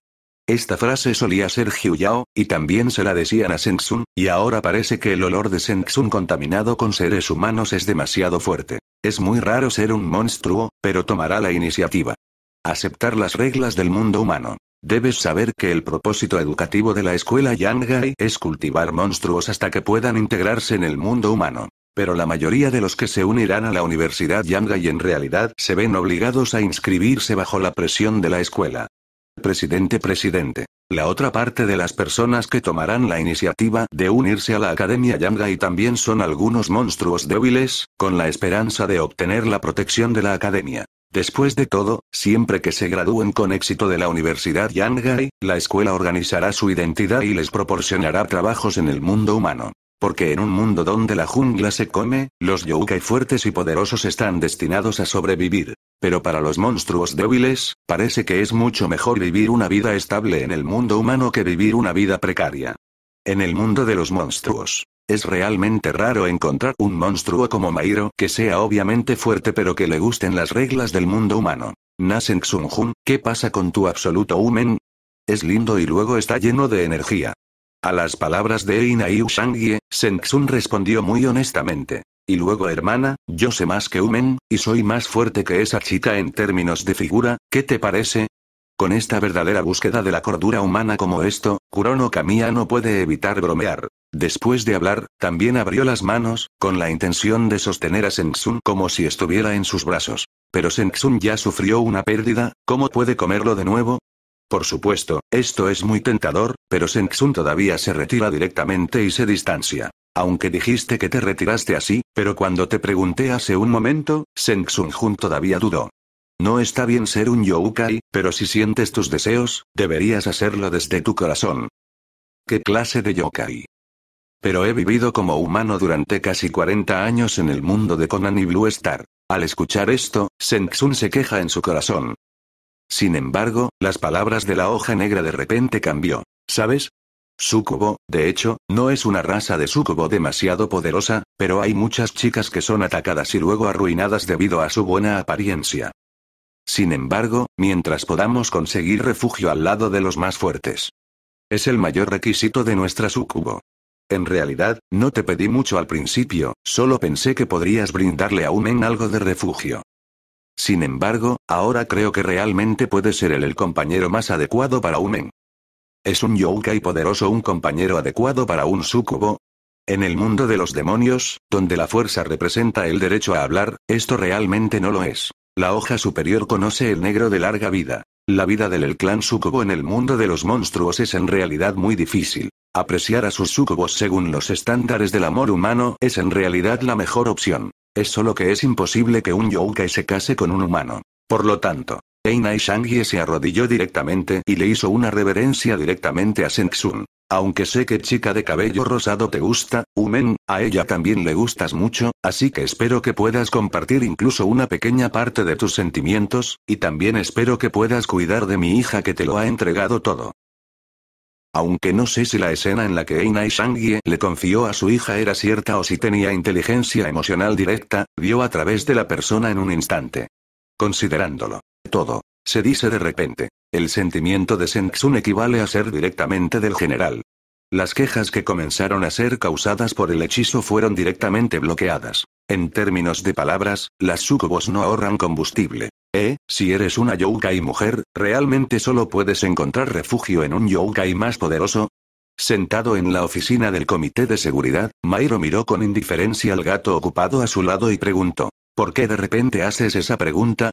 Esta frase solía ser Yao, y también se la decían a Sengsun, y ahora parece que el olor de Sengsun contaminado con seres humanos es demasiado fuerte. Es muy raro ser un monstruo, pero tomará la iniciativa. Aceptar las reglas del mundo humano. Debes saber que el propósito educativo de la escuela Yangai es cultivar monstruos hasta que puedan integrarse en el mundo humano. Pero la mayoría de los que se unirán a la Universidad Yangai en realidad se ven obligados a inscribirse bajo la presión de la escuela. Presidente Presidente. La otra parte de las personas que tomarán la iniciativa de unirse a la Academia Yangai también son algunos monstruos débiles, con la esperanza de obtener la protección de la Academia. Después de todo, siempre que se gradúen con éxito de la Universidad Yangai, la escuela organizará su identidad y les proporcionará trabajos en el mundo humano. Porque en un mundo donde la jungla se come, los yokai fuertes y poderosos están destinados a sobrevivir. Pero para los monstruos débiles, parece que es mucho mejor vivir una vida estable en el mundo humano que vivir una vida precaria. En el mundo de los monstruos, es realmente raro encontrar un monstruo como Mairo que sea obviamente fuerte pero que le gusten las reglas del mundo humano. Nasen Xunjun, ¿qué pasa con tu absoluto humen? Es lindo y luego está lleno de energía. A las palabras de Eina y Ushangye, Senxun respondió muy honestamente. Y luego hermana, yo sé más que Umen y soy más fuerte que esa chica en términos de figura, ¿qué te parece? Con esta verdadera búsqueda de la cordura humana como esto, Kurono Kamiya no puede evitar bromear. Después de hablar, también abrió las manos, con la intención de sostener a Sengsun como si estuviera en sus brazos. Pero Sengsun ya sufrió una pérdida, ¿cómo puede comerlo de nuevo? Por supuesto, esto es muy tentador, pero Sengsun todavía se retira directamente y se distancia. Aunque dijiste que te retiraste así, pero cuando te pregunté hace un momento, sun Jun todavía dudó. No está bien ser un yokai, pero si sientes tus deseos, deberías hacerlo desde tu corazón. ¿Qué clase de Yokai? Pero he vivido como humano durante casi 40 años en el mundo de Conan y Blue Star. Al escuchar esto, Sengsun se queja en su corazón. Sin embargo, las palabras de la hoja negra de repente cambió. ¿Sabes? Sucubo, de hecho, no es una raza de sucubo demasiado poderosa, pero hay muchas chicas que son atacadas y luego arruinadas debido a su buena apariencia. Sin embargo, mientras podamos conseguir refugio al lado de los más fuertes. Es el mayor requisito de nuestra sucubo. En realidad, no te pedí mucho al principio, solo pensé que podrías brindarle a Umen algo de refugio. Sin embargo, ahora creo que realmente puede ser él el compañero más adecuado para Umen. ¿Es un yokai poderoso un compañero adecuado para un sucubo? En el mundo de los demonios, donde la fuerza representa el derecho a hablar, esto realmente no lo es. La hoja superior conoce el negro de larga vida. La vida del clan sucubo en el mundo de los monstruos es en realidad muy difícil. Apreciar a sus sucubos según los estándares del amor humano es en realidad la mejor opción. Es solo que es imposible que un Youkai se case con un humano. Por lo tanto, Eina Shangye se arrodilló directamente y le hizo una reverencia directamente a Senxun. Aunque sé que chica de cabello rosado te gusta, Umen, a ella también le gustas mucho, así que espero que puedas compartir incluso una pequeña parte de tus sentimientos, y también espero que puedas cuidar de mi hija que te lo ha entregado todo. Aunque no sé si la escena en la que Eina y le confió a su hija era cierta o si tenía inteligencia emocional directa, vio a través de la persona en un instante. Considerándolo. Todo. Se dice de repente. El sentimiento de seng equivale a ser directamente del general. Las quejas que comenzaron a ser causadas por el hechizo fueron directamente bloqueadas. En términos de palabras, las sucubos no ahorran combustible. Eh, si eres una Yokai mujer, realmente solo puedes encontrar refugio en un Yokai más poderoso. Sentado en la oficina del comité de seguridad, Mairo miró con indiferencia al gato ocupado a su lado y preguntó, ¿por qué de repente haces esa pregunta?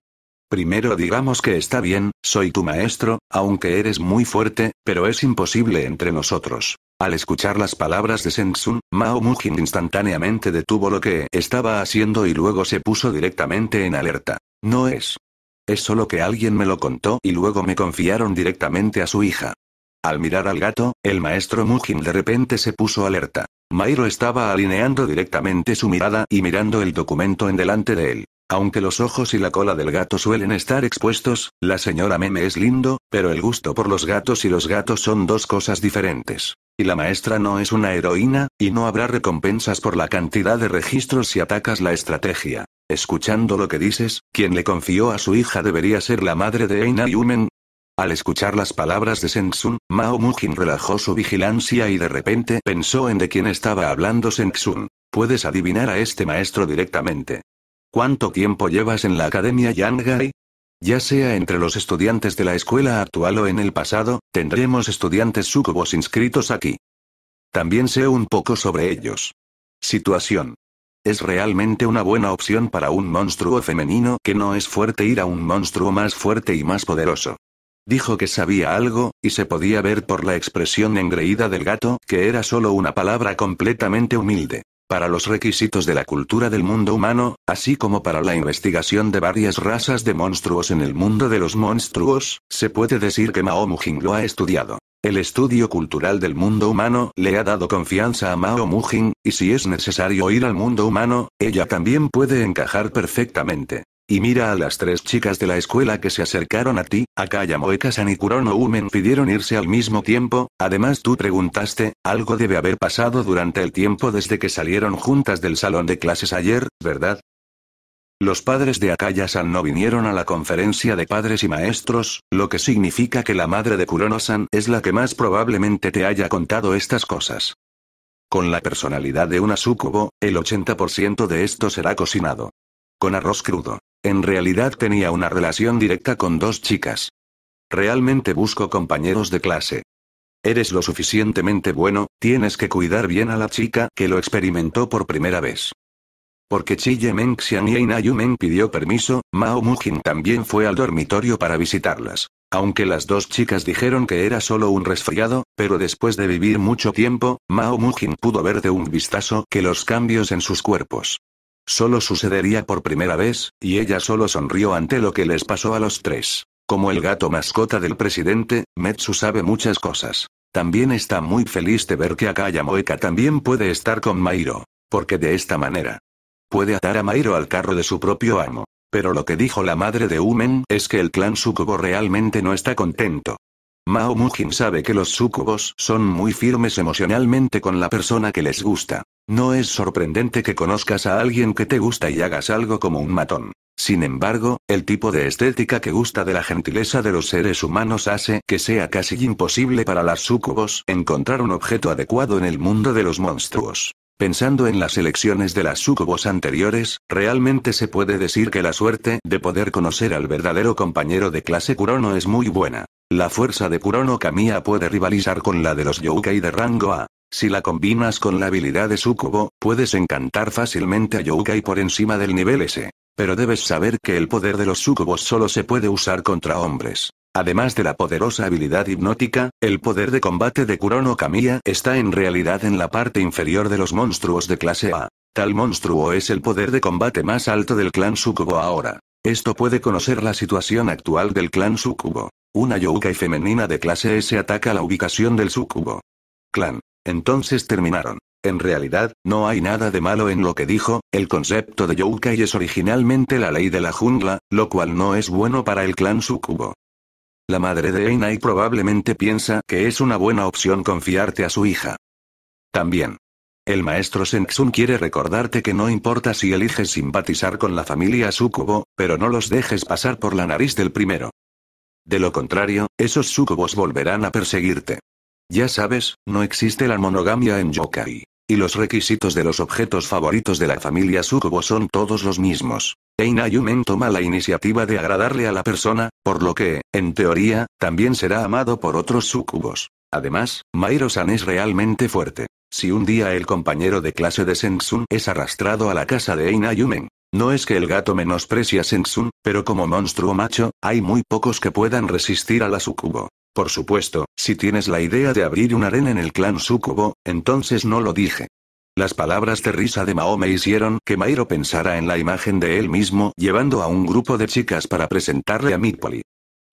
Primero digamos que está bien, soy tu maestro, aunque eres muy fuerte, pero es imposible entre nosotros. Al escuchar las palabras de Sensun, Mao Mujin instantáneamente detuvo lo que estaba haciendo y luego se puso directamente en alerta. No es es solo que alguien me lo contó y luego me confiaron directamente a su hija. Al mirar al gato, el maestro Mujin de repente se puso alerta. Mairo estaba alineando directamente su mirada y mirando el documento en delante de él. Aunque los ojos y la cola del gato suelen estar expuestos, la señora Meme es lindo, pero el gusto por los gatos y los gatos son dos cosas diferentes. Y la maestra no es una heroína, y no habrá recompensas por la cantidad de registros si atacas la estrategia. Escuchando lo que dices, quien le confió a su hija debería ser la madre de Eina Yumen. Al escuchar las palabras de Sensun, Mao Mujin relajó su vigilancia y de repente pensó en de quién estaba hablando Sensun. Puedes adivinar a este maestro directamente. ¿Cuánto tiempo llevas en la Academia Yangai? Ya sea entre los estudiantes de la escuela actual o en el pasado, tendremos estudiantes sucubos inscritos aquí. También sé un poco sobre ellos. Situación. Es realmente una buena opción para un monstruo femenino que no es fuerte ir a un monstruo más fuerte y más poderoso. Dijo que sabía algo, y se podía ver por la expresión engreída del gato que era solo una palabra completamente humilde. Para los requisitos de la cultura del mundo humano, así como para la investigación de varias razas de monstruos en el mundo de los monstruos, se puede decir que Mao lo ha estudiado el estudio cultural del mundo humano le ha dado confianza a Mao Mujin, y si es necesario ir al mundo humano, ella también puede encajar perfectamente. Y mira a las tres chicas de la escuela que se acercaron a ti, Akaya moeka y Kurono Umen pidieron irse al mismo tiempo, además tú preguntaste, algo debe haber pasado durante el tiempo desde que salieron juntas del salón de clases ayer, ¿verdad? Los padres de Akaya-san no vinieron a la conferencia de padres y maestros, lo que significa que la madre de Kurono-san es la que más probablemente te haya contado estas cosas. Con la personalidad de una sucubo, el 80% de esto será cocinado. Con arroz crudo. En realidad tenía una relación directa con dos chicas. Realmente busco compañeros de clase. Eres lo suficientemente bueno, tienes que cuidar bien a la chica que lo experimentó por primera vez. Porque Chiye y Eina Yumen pidió permiso, Mao Mujin también fue al dormitorio para visitarlas. Aunque las dos chicas dijeron que era solo un resfriado, pero después de vivir mucho tiempo, Mao Mujin pudo ver de un vistazo que los cambios en sus cuerpos. Solo sucedería por primera vez, y ella solo sonrió ante lo que les pasó a los tres. Como el gato mascota del presidente, Metsu sabe muchas cosas. También está muy feliz de ver que Akaya Moeka también puede estar con Mairo. Porque de esta manera, Puede atar a Mairo al carro de su propio amo. Pero lo que dijo la madre de Umen es que el clan Sucubo realmente no está contento. Mao Mujin sabe que los Sucubos son muy firmes emocionalmente con la persona que les gusta. No es sorprendente que conozcas a alguien que te gusta y hagas algo como un matón. Sin embargo, el tipo de estética que gusta de la gentileza de los seres humanos hace que sea casi imposible para las sucubos encontrar un objeto adecuado en el mundo de los monstruos. Pensando en las elecciones de las Sukubos anteriores, realmente se puede decir que la suerte de poder conocer al verdadero compañero de clase Kurono es muy buena. La fuerza de Kurono Kamiya puede rivalizar con la de los Youkai de rango A. Si la combinas con la habilidad de Sukubo, puedes encantar fácilmente a Youkai por encima del nivel S. Pero debes saber que el poder de los Sukubos solo se puede usar contra hombres. Además de la poderosa habilidad hipnótica, el poder de combate de Kurono Kamiya está en realidad en la parte inferior de los monstruos de clase A. Tal monstruo es el poder de combate más alto del clan Sukubo ahora. Esto puede conocer la situación actual del clan Sukubo. Una Youkai femenina de clase S ataca la ubicación del Sukubo. Clan. Entonces terminaron. En realidad, no hay nada de malo en lo que dijo, el concepto de Youkai es originalmente la ley de la jungla, lo cual no es bueno para el clan Sukubo. La madre de Einai probablemente piensa que es una buena opción confiarte a su hija. También. El maestro Senksun quiere recordarte que no importa si eliges simpatizar con la familia Sukubo, pero no los dejes pasar por la nariz del primero. De lo contrario, esos Sukubos volverán a perseguirte. Ya sabes, no existe la monogamia en Yokai. Y los requisitos de los objetos favoritos de la familia Sukubo son todos los mismos. Eina Yumen toma la iniciativa de agradarle a la persona, por lo que, en teoría, también será amado por otros Sukubos. Además, Mairo-san es realmente fuerte. Si un día el compañero de clase de Sensun es arrastrado a la casa de Eina Yumen, no es que el gato menosprecie a Sensun, pero como monstruo macho, hay muy pocos que puedan resistir a la Sukubo. Por supuesto, si tienes la idea de abrir un arena en el clan Sucubo, entonces no lo dije. Las palabras de risa de Mahome hicieron que Mairo pensara en la imagen de él mismo llevando a un grupo de chicas para presentarle a Mipoli.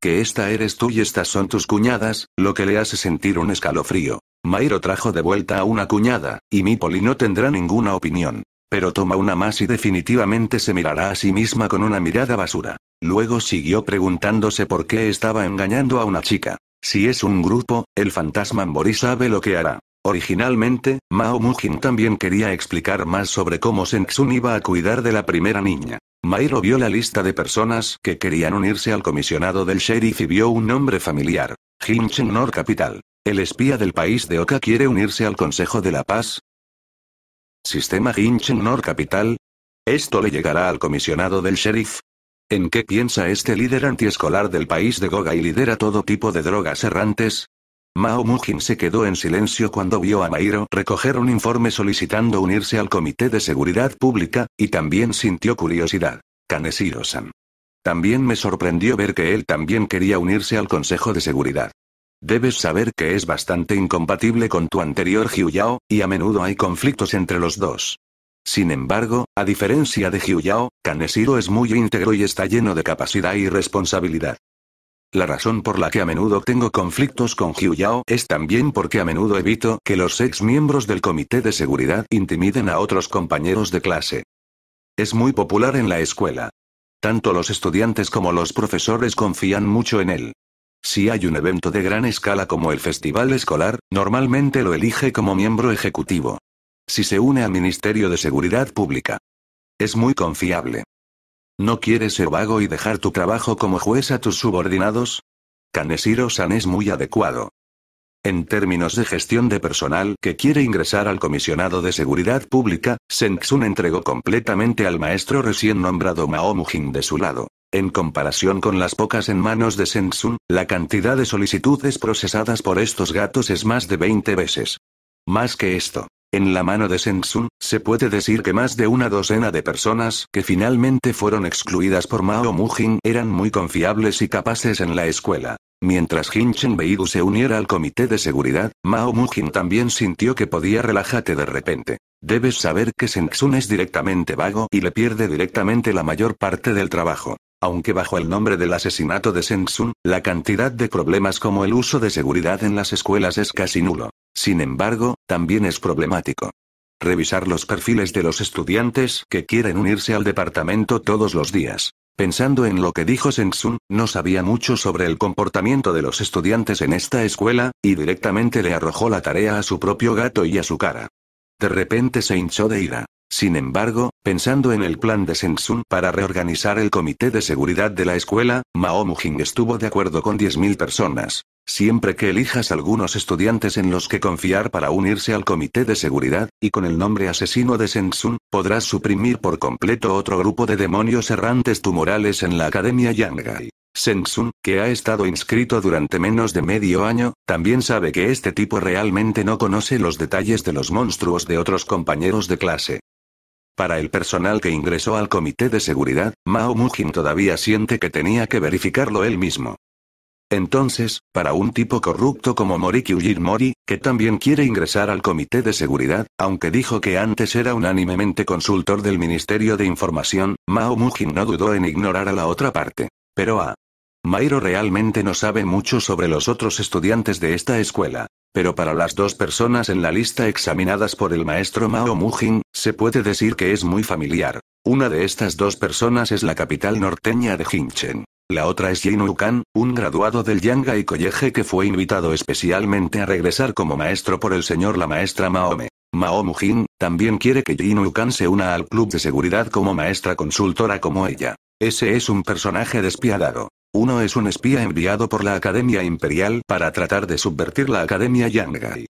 Que esta eres tú y estas son tus cuñadas, lo que le hace sentir un escalofrío. Mairo trajo de vuelta a una cuñada, y Mipoli no tendrá ninguna opinión. Pero toma una más y definitivamente se mirará a sí misma con una mirada basura. Luego siguió preguntándose por qué estaba engañando a una chica. Si es un grupo, el fantasma Mori sabe lo que hará. Originalmente, Mao Mujin también quería explicar más sobre cómo Senksun iba a cuidar de la primera niña. Mairo vio la lista de personas que querían unirse al comisionado del sheriff y vio un nombre familiar. Hinchen Nor Capital. ¿El espía del país de Oka quiere unirse al Consejo de la Paz? ¿Sistema Hinchen Nor Capital? Esto le llegará al comisionado del sheriff, ¿En qué piensa este líder antiescolar del país de Goga y lidera todo tipo de drogas errantes? Mao Mujin se quedó en silencio cuando vio a Mairo recoger un informe solicitando unirse al Comité de Seguridad Pública, y también sintió curiosidad. Kaneshiro-san. También me sorprendió ver que él también quería unirse al Consejo de Seguridad. Debes saber que es bastante incompatible con tu anterior Hyuyao, y a menudo hay conflictos entre los dos. Sin embargo, a diferencia de Yao, Kaneshiro es muy íntegro y está lleno de capacidad y responsabilidad. La razón por la que a menudo tengo conflictos con Yao es también porque a menudo evito que los ex miembros del comité de seguridad intimiden a otros compañeros de clase. Es muy popular en la escuela. Tanto los estudiantes como los profesores confían mucho en él. Si hay un evento de gran escala como el festival escolar, normalmente lo elige como miembro ejecutivo. Si se une al Ministerio de Seguridad Pública. Es muy confiable. ¿No quieres ser vago y dejar tu trabajo como juez a tus subordinados? kaneshiro San es muy adecuado. En términos de gestión de personal que quiere ingresar al comisionado de seguridad pública, Senksun entregó completamente al maestro recién nombrado Mao de su lado. En comparación con las pocas en manos de Senksun, la cantidad de solicitudes procesadas por estos gatos es más de 20 veces. Más que esto. En la mano de Sensun, se puede decir que más de una docena de personas que finalmente fueron excluidas por Mao Mujin eran muy confiables y capaces en la escuela. Mientras Hinchen Beidu se uniera al comité de seguridad, Mao Mujin también sintió que podía relajarte de repente. Debes saber que Sensun es directamente vago y le pierde directamente la mayor parte del trabajo. Aunque bajo el nombre del asesinato de Sensun, la cantidad de problemas como el uso de seguridad en las escuelas es casi nulo. Sin embargo, también es problemático. Revisar los perfiles de los estudiantes que quieren unirse al departamento todos los días. Pensando en lo que dijo Sun, no sabía mucho sobre el comportamiento de los estudiantes en esta escuela, y directamente le arrojó la tarea a su propio gato y a su cara. De repente se hinchó de ira. Sin embargo, pensando en el plan de Sun para reorganizar el comité de seguridad de la escuela, Mao Mujing estuvo de acuerdo con 10.000 personas. Siempre que elijas algunos estudiantes en los que confiar para unirse al comité de seguridad, y con el nombre asesino de Sensun, podrás suprimir por completo otro grupo de demonios errantes tumorales en la Academia Yangai. Sensun, que ha estado inscrito durante menos de medio año, también sabe que este tipo realmente no conoce los detalles de los monstruos de otros compañeros de clase. Para el personal que ingresó al comité de seguridad, Mao Mujin todavía siente que tenía que verificarlo él mismo. Entonces, para un tipo corrupto como Moriki Mori, que también quiere ingresar al Comité de Seguridad, aunque dijo que antes era unánimemente consultor del Ministerio de Información, Mao Mujin no dudó en ignorar a la otra parte. Pero a. Mairo realmente no sabe mucho sobre los otros estudiantes de esta escuela. Pero para las dos personas en la lista examinadas por el maestro Mao Mujin, se puede decir que es muy familiar. Una de estas dos personas es la capital norteña de Jinchen. La otra es Jin Khan, un graduado del Yangai College que fue invitado especialmente a regresar como maestro por el señor la maestra Maome. Mahomujin también quiere que Jin Khan se una al club de seguridad como maestra consultora como ella. Ese es un personaje despiadado. Uno es un espía enviado por la Academia Imperial para tratar de subvertir la Academia Yangai.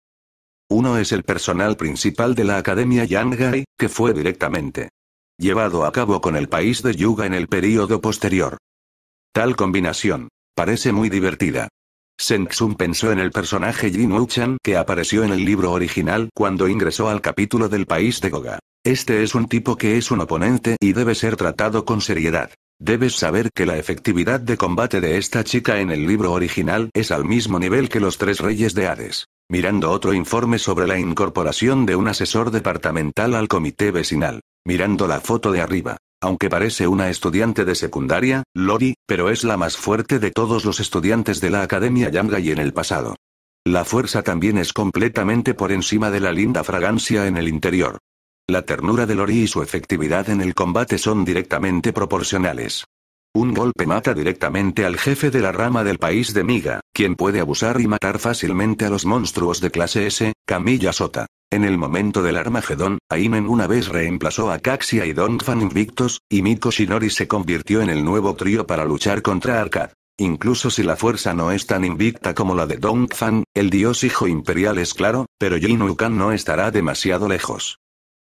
Uno es el personal principal de la Academia Yangai, que fue directamente llevado a cabo con el país de Yuga en el período posterior. Tal combinación. Parece muy divertida. seng pensó en el personaje Jin Wuchan que apareció en el libro original cuando ingresó al capítulo del país de Goga. Este es un tipo que es un oponente y debe ser tratado con seriedad. Debes saber que la efectividad de combate de esta chica en el libro original es al mismo nivel que los tres reyes de Hades. Mirando otro informe sobre la incorporación de un asesor departamental al comité vecinal. Mirando la foto de arriba. Aunque parece una estudiante de secundaria, Lori, pero es la más fuerte de todos los estudiantes de la Academia y en el pasado. La fuerza también es completamente por encima de la linda fragancia en el interior. La ternura de Lori y su efectividad en el combate son directamente proporcionales. Un golpe mata directamente al jefe de la rama del país de Miga, quien puede abusar y matar fácilmente a los monstruos de clase S, Camilla Sota. En el momento del Armagedón, Aimen una vez reemplazó a Kaxia y Dongfan invictos, y Miko Shinori se convirtió en el nuevo trío para luchar contra Arkad. Incluso si la fuerza no es tan invicta como la de Dongfan, el dios hijo imperial es claro, pero Jin no estará demasiado lejos.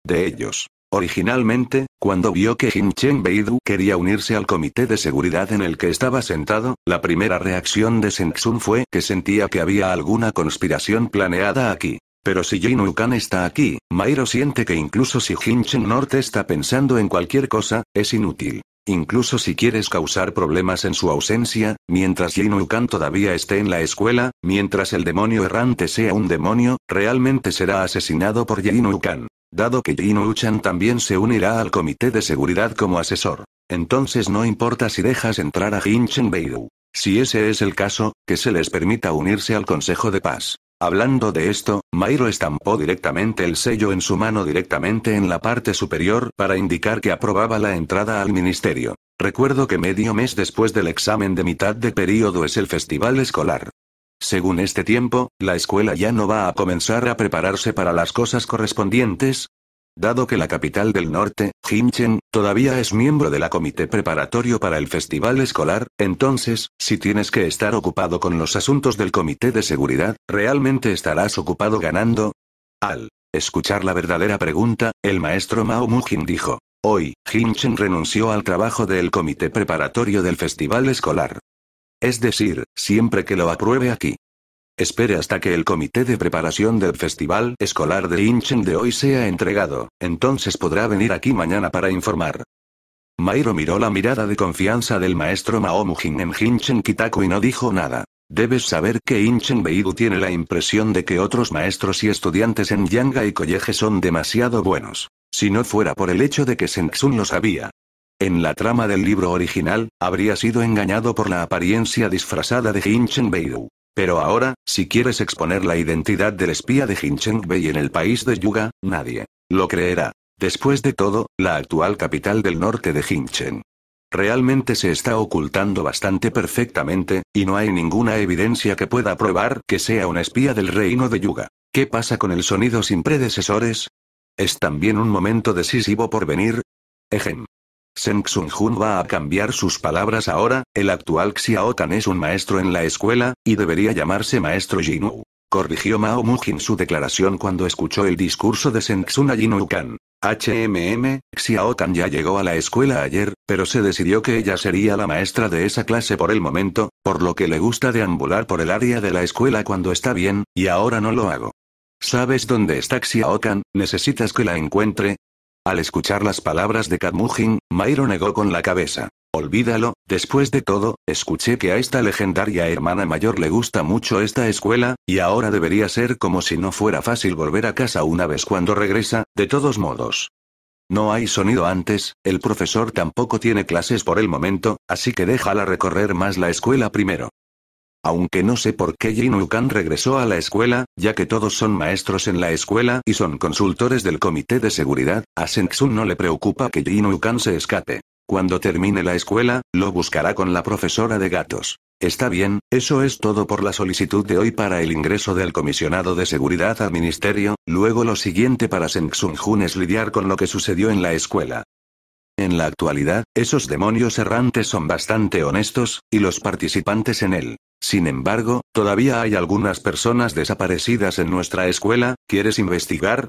De ellos. Originalmente, cuando vio que Jin Chen Beidu quería unirse al comité de seguridad en el que estaba sentado, la primera reacción de Sengsun fue que sentía que había alguna conspiración planeada aquí. Pero si Jin está aquí, Mairo siente que incluso si Hinchen Norte está pensando en cualquier cosa, es inútil. Incluso si quieres causar problemas en su ausencia, mientras Jin todavía esté en la escuela, mientras el demonio errante sea un demonio, realmente será asesinado por Jin Dado que Jin también se unirá al comité de seguridad como asesor. Entonces no importa si dejas entrar a Jinchen Beidou. Si ese es el caso, que se les permita unirse al Consejo de Paz. Hablando de esto, Mairo estampó directamente el sello en su mano directamente en la parte superior para indicar que aprobaba la entrada al ministerio. Recuerdo que medio mes después del examen de mitad de periodo es el festival escolar. Según este tiempo, la escuela ya no va a comenzar a prepararse para las cosas correspondientes, Dado que la capital del norte, Jinchen, todavía es miembro de la comité preparatorio para el festival escolar, entonces, si tienes que estar ocupado con los asuntos del comité de seguridad, ¿realmente estarás ocupado ganando? Al escuchar la verdadera pregunta, el maestro Mao Mujin dijo. Hoy, Jinchen renunció al trabajo del comité preparatorio del festival escolar. Es decir, siempre que lo apruebe aquí. Espere hasta que el comité de preparación del Festival Escolar de Inchen de hoy sea entregado, entonces podrá venir aquí mañana para informar. Mairo miró la mirada de confianza del maestro Maomujin en Hinchen Kitaku y no dijo nada. Debes saber que Inchen Beidu tiene la impresión de que otros maestros y estudiantes en Yanga y Koyeje son demasiado buenos. Si no fuera por el hecho de que Sengsun lo sabía. En la trama del libro original, habría sido engañado por la apariencia disfrazada de Hinchen Beidu. Pero ahora, si quieres exponer la identidad del espía de Jincheng en el país de Yuga, nadie lo creerá. Después de todo, la actual capital del norte de Jincheng. Realmente se está ocultando bastante perfectamente, y no hay ninguna evidencia que pueda probar que sea un espía del reino de Yuga. ¿Qué pasa con el sonido sin predecesores? ¿Es también un momento decisivo por venir? Ejem. Xun Jun va a cambiar sus palabras ahora, el actual Xiaotan es un maestro en la escuela, y debería llamarse maestro Jinwu. Corrigió Mao Mujin su declaración cuando escuchó el discurso de Senxun a Jinwu Kan. HMM, Xiaotan ya llegó a la escuela ayer, pero se decidió que ella sería la maestra de esa clase por el momento, por lo que le gusta deambular por el área de la escuela cuando está bien, y ahora no lo hago. ¿Sabes dónde está Xiaotan? ¿Necesitas que la encuentre? Al escuchar las palabras de Katmujin, Mairo negó con la cabeza. Olvídalo, después de todo, escuché que a esta legendaria hermana mayor le gusta mucho esta escuela, y ahora debería ser como si no fuera fácil volver a casa una vez cuando regresa, de todos modos. No hay sonido antes, el profesor tampoco tiene clases por el momento, así que déjala recorrer más la escuela primero. Aunque no sé por qué Jin Wukan regresó a la escuela, ya que todos son maestros en la escuela y son consultores del comité de seguridad, a Sengsun no le preocupa que Jin Wukan se escape. Cuando termine la escuela, lo buscará con la profesora de gatos. Está bien, eso es todo por la solicitud de hoy para el ingreso del comisionado de seguridad al ministerio, luego lo siguiente para Sengsun Jun es lidiar con lo que sucedió en la escuela. En la actualidad, esos demonios errantes son bastante honestos, y los participantes en él. Sin embargo, todavía hay algunas personas desaparecidas en nuestra escuela, ¿quieres investigar?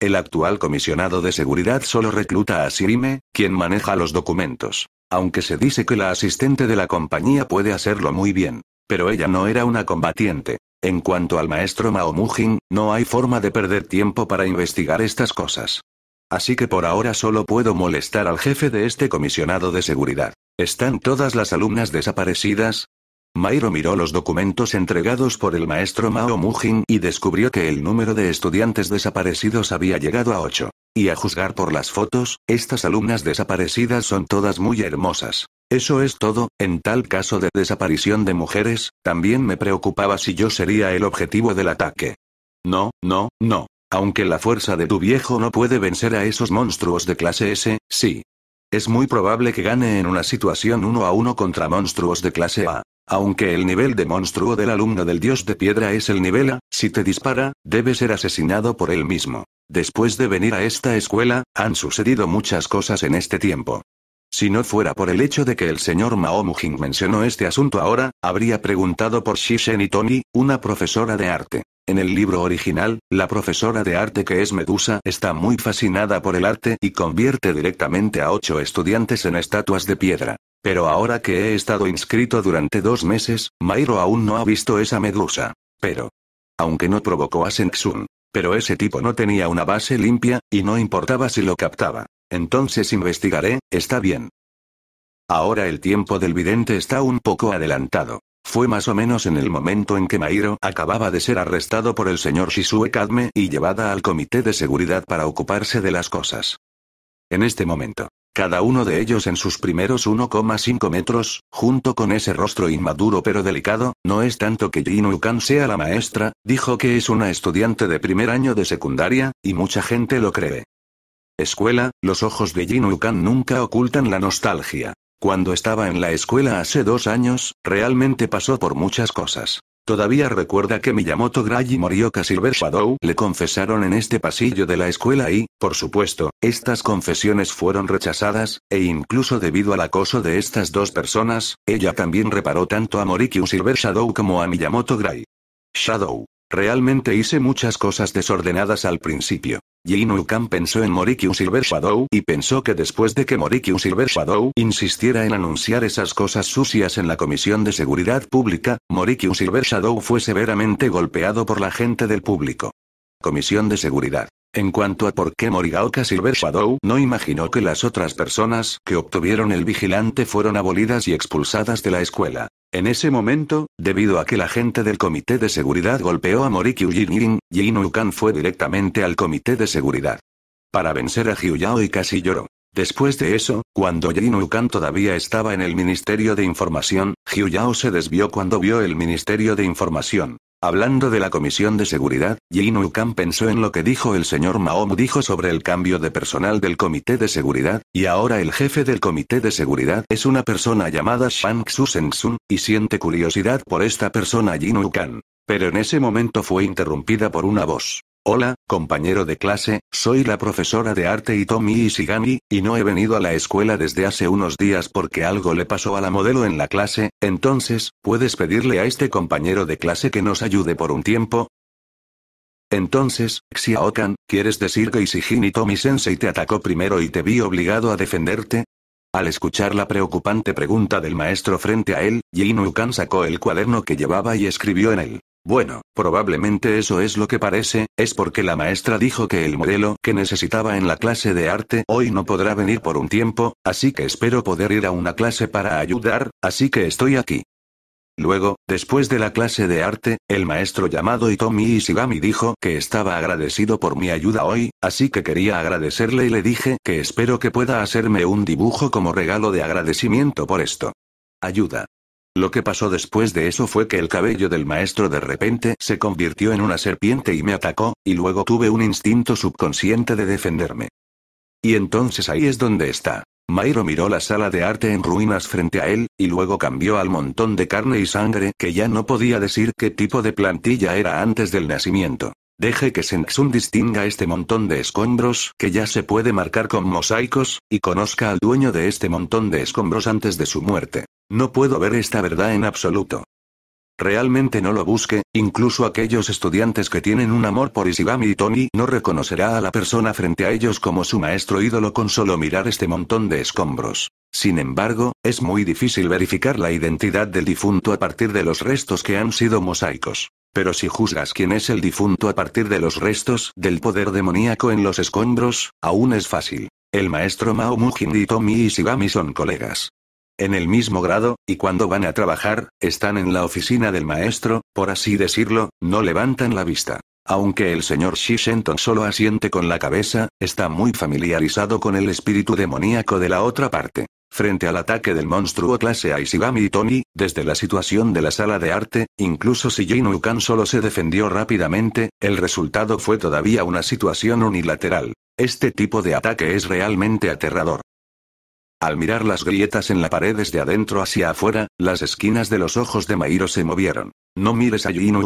El actual comisionado de seguridad solo recluta a Sirime, quien maneja los documentos. Aunque se dice que la asistente de la compañía puede hacerlo muy bien. Pero ella no era una combatiente. En cuanto al maestro Maomujin, no hay forma de perder tiempo para investigar estas cosas. Así que por ahora solo puedo molestar al jefe de este comisionado de seguridad. ¿Están todas las alumnas desaparecidas? Mairo miró los documentos entregados por el maestro Mao Mujin y descubrió que el número de estudiantes desaparecidos había llegado a 8. Y a juzgar por las fotos, estas alumnas desaparecidas son todas muy hermosas. Eso es todo, en tal caso de desaparición de mujeres, también me preocupaba si yo sería el objetivo del ataque. No, no, no. Aunque la fuerza de tu viejo no puede vencer a esos monstruos de clase S, sí. Es muy probable que gane en una situación uno a uno contra monstruos de clase A. Aunque el nivel de monstruo del alumno del dios de piedra es el nivel A, si te dispara, debe ser asesinado por él mismo. Después de venir a esta escuela, han sucedido muchas cosas en este tiempo. Si no fuera por el hecho de que el señor Mao Mujing mencionó este asunto ahora, habría preguntado por Shishen Tony, una profesora de arte. En el libro original, la profesora de arte que es Medusa está muy fascinada por el arte y convierte directamente a ocho estudiantes en estatuas de piedra. Pero ahora que he estado inscrito durante dos meses, Mairo aún no ha visto esa Medusa. Pero. Aunque no provocó a Senxun. Pero ese tipo no tenía una base limpia, y no importaba si lo captaba. Entonces investigaré, está bien. Ahora el tiempo del vidente está un poco adelantado. Fue más o menos en el momento en que Mairo acababa de ser arrestado por el señor Shisue Kadme y llevada al comité de seguridad para ocuparse de las cosas. En este momento, cada uno de ellos en sus primeros 1,5 metros, junto con ese rostro inmaduro pero delicado, no es tanto que Jin Ukan sea la maestra, dijo que es una estudiante de primer año de secundaria, y mucha gente lo cree. Escuela, los ojos de Jin Ukan nunca ocultan la nostalgia. Cuando estaba en la escuela hace dos años, realmente pasó por muchas cosas. Todavía recuerda que Miyamoto Gray y Morioka Silver Shadow le confesaron en este pasillo de la escuela y, por supuesto, estas confesiones fueron rechazadas, e incluso debido al acoso de estas dos personas, ella también reparó tanto a Morikyu Silver Shadow como a Miyamoto Gray. Shadow. Realmente hice muchas cosas desordenadas al principio. Jin pensó en Morikyu Silver Shadow y pensó que después de que Morikyu Silver Shadow insistiera en anunciar esas cosas sucias en la Comisión de Seguridad Pública, Morikyu Silver Shadow fue severamente golpeado por la gente del público. Comisión de Seguridad. En cuanto a por qué Morigaoka Silver Shadow no imaginó que las otras personas que obtuvieron el vigilante fueron abolidas y expulsadas de la escuela. En ese momento, debido a que la gente del comité de seguridad golpeó a Moriki Ujin, Jin Ukan fue directamente al comité de seguridad. Para vencer a Hyuyao y casi lloró. Después de eso, cuando Jin Ukan todavía estaba en el Ministerio de Información, Yao se desvió cuando vio el Ministerio de Información. Hablando de la Comisión de Seguridad, Jin Wukang pensó en lo que dijo el señor Maom dijo sobre el cambio de personal del Comité de Seguridad, y ahora el jefe del Comité de Seguridad es una persona llamada Shang Xu y siente curiosidad por esta persona Jin kan. Pero en ese momento fue interrumpida por una voz. Hola, compañero de clase, soy la profesora de arte Itomi Ishigami, y no he venido a la escuela desde hace unos días porque algo le pasó a la modelo en la clase, entonces, ¿puedes pedirle a este compañero de clase que nos ayude por un tiempo? Entonces, Xiaokan, ¿quieres decir que y Tomisensei Sensei te atacó primero y te vi obligado a defenderte? Al escuchar la preocupante pregunta del maestro frente a él, Jin sacó el cuaderno que llevaba y escribió en él. Bueno, probablemente eso es lo que parece, es porque la maestra dijo que el modelo que necesitaba en la clase de arte hoy no podrá venir por un tiempo, así que espero poder ir a una clase para ayudar, así que estoy aquí. Luego, después de la clase de arte, el maestro llamado Itomi Isigami dijo que estaba agradecido por mi ayuda hoy, así que quería agradecerle y le dije que espero que pueda hacerme un dibujo como regalo de agradecimiento por esto. Ayuda. Lo que pasó después de eso fue que el cabello del maestro de repente se convirtió en una serpiente y me atacó, y luego tuve un instinto subconsciente de defenderme. Y entonces ahí es donde está. Mairo miró la sala de arte en ruinas frente a él, y luego cambió al montón de carne y sangre que ya no podía decir qué tipo de plantilla era antes del nacimiento. Deje que Sensun distinga este montón de escombros que ya se puede marcar con mosaicos, y conozca al dueño de este montón de escombros antes de su muerte. No puedo ver esta verdad en absoluto. Realmente no lo busque, incluso aquellos estudiantes que tienen un amor por Isigami. y Tony no reconocerá a la persona frente a ellos como su maestro ídolo con solo mirar este montón de escombros. Sin embargo, es muy difícil verificar la identidad del difunto a partir de los restos que han sido mosaicos. Pero si juzgas quién es el difunto a partir de los restos del poder demoníaco en los escombros, aún es fácil. El maestro Mao Mujin y Tomi son colegas. En el mismo grado, y cuando van a trabajar, están en la oficina del maestro, por así decirlo, no levantan la vista. Aunque el señor Shishenton solo asiente con la cabeza, está muy familiarizado con el espíritu demoníaco de la otra parte. Frente al ataque del monstruo clase A y Tony, desde la situación de la sala de arte, incluso si Jin solo se defendió rápidamente, el resultado fue todavía una situación unilateral. Este tipo de ataque es realmente aterrador. Al mirar las grietas en la pared desde adentro hacia afuera, las esquinas de los ojos de Mairo se movieron. No mires a Jin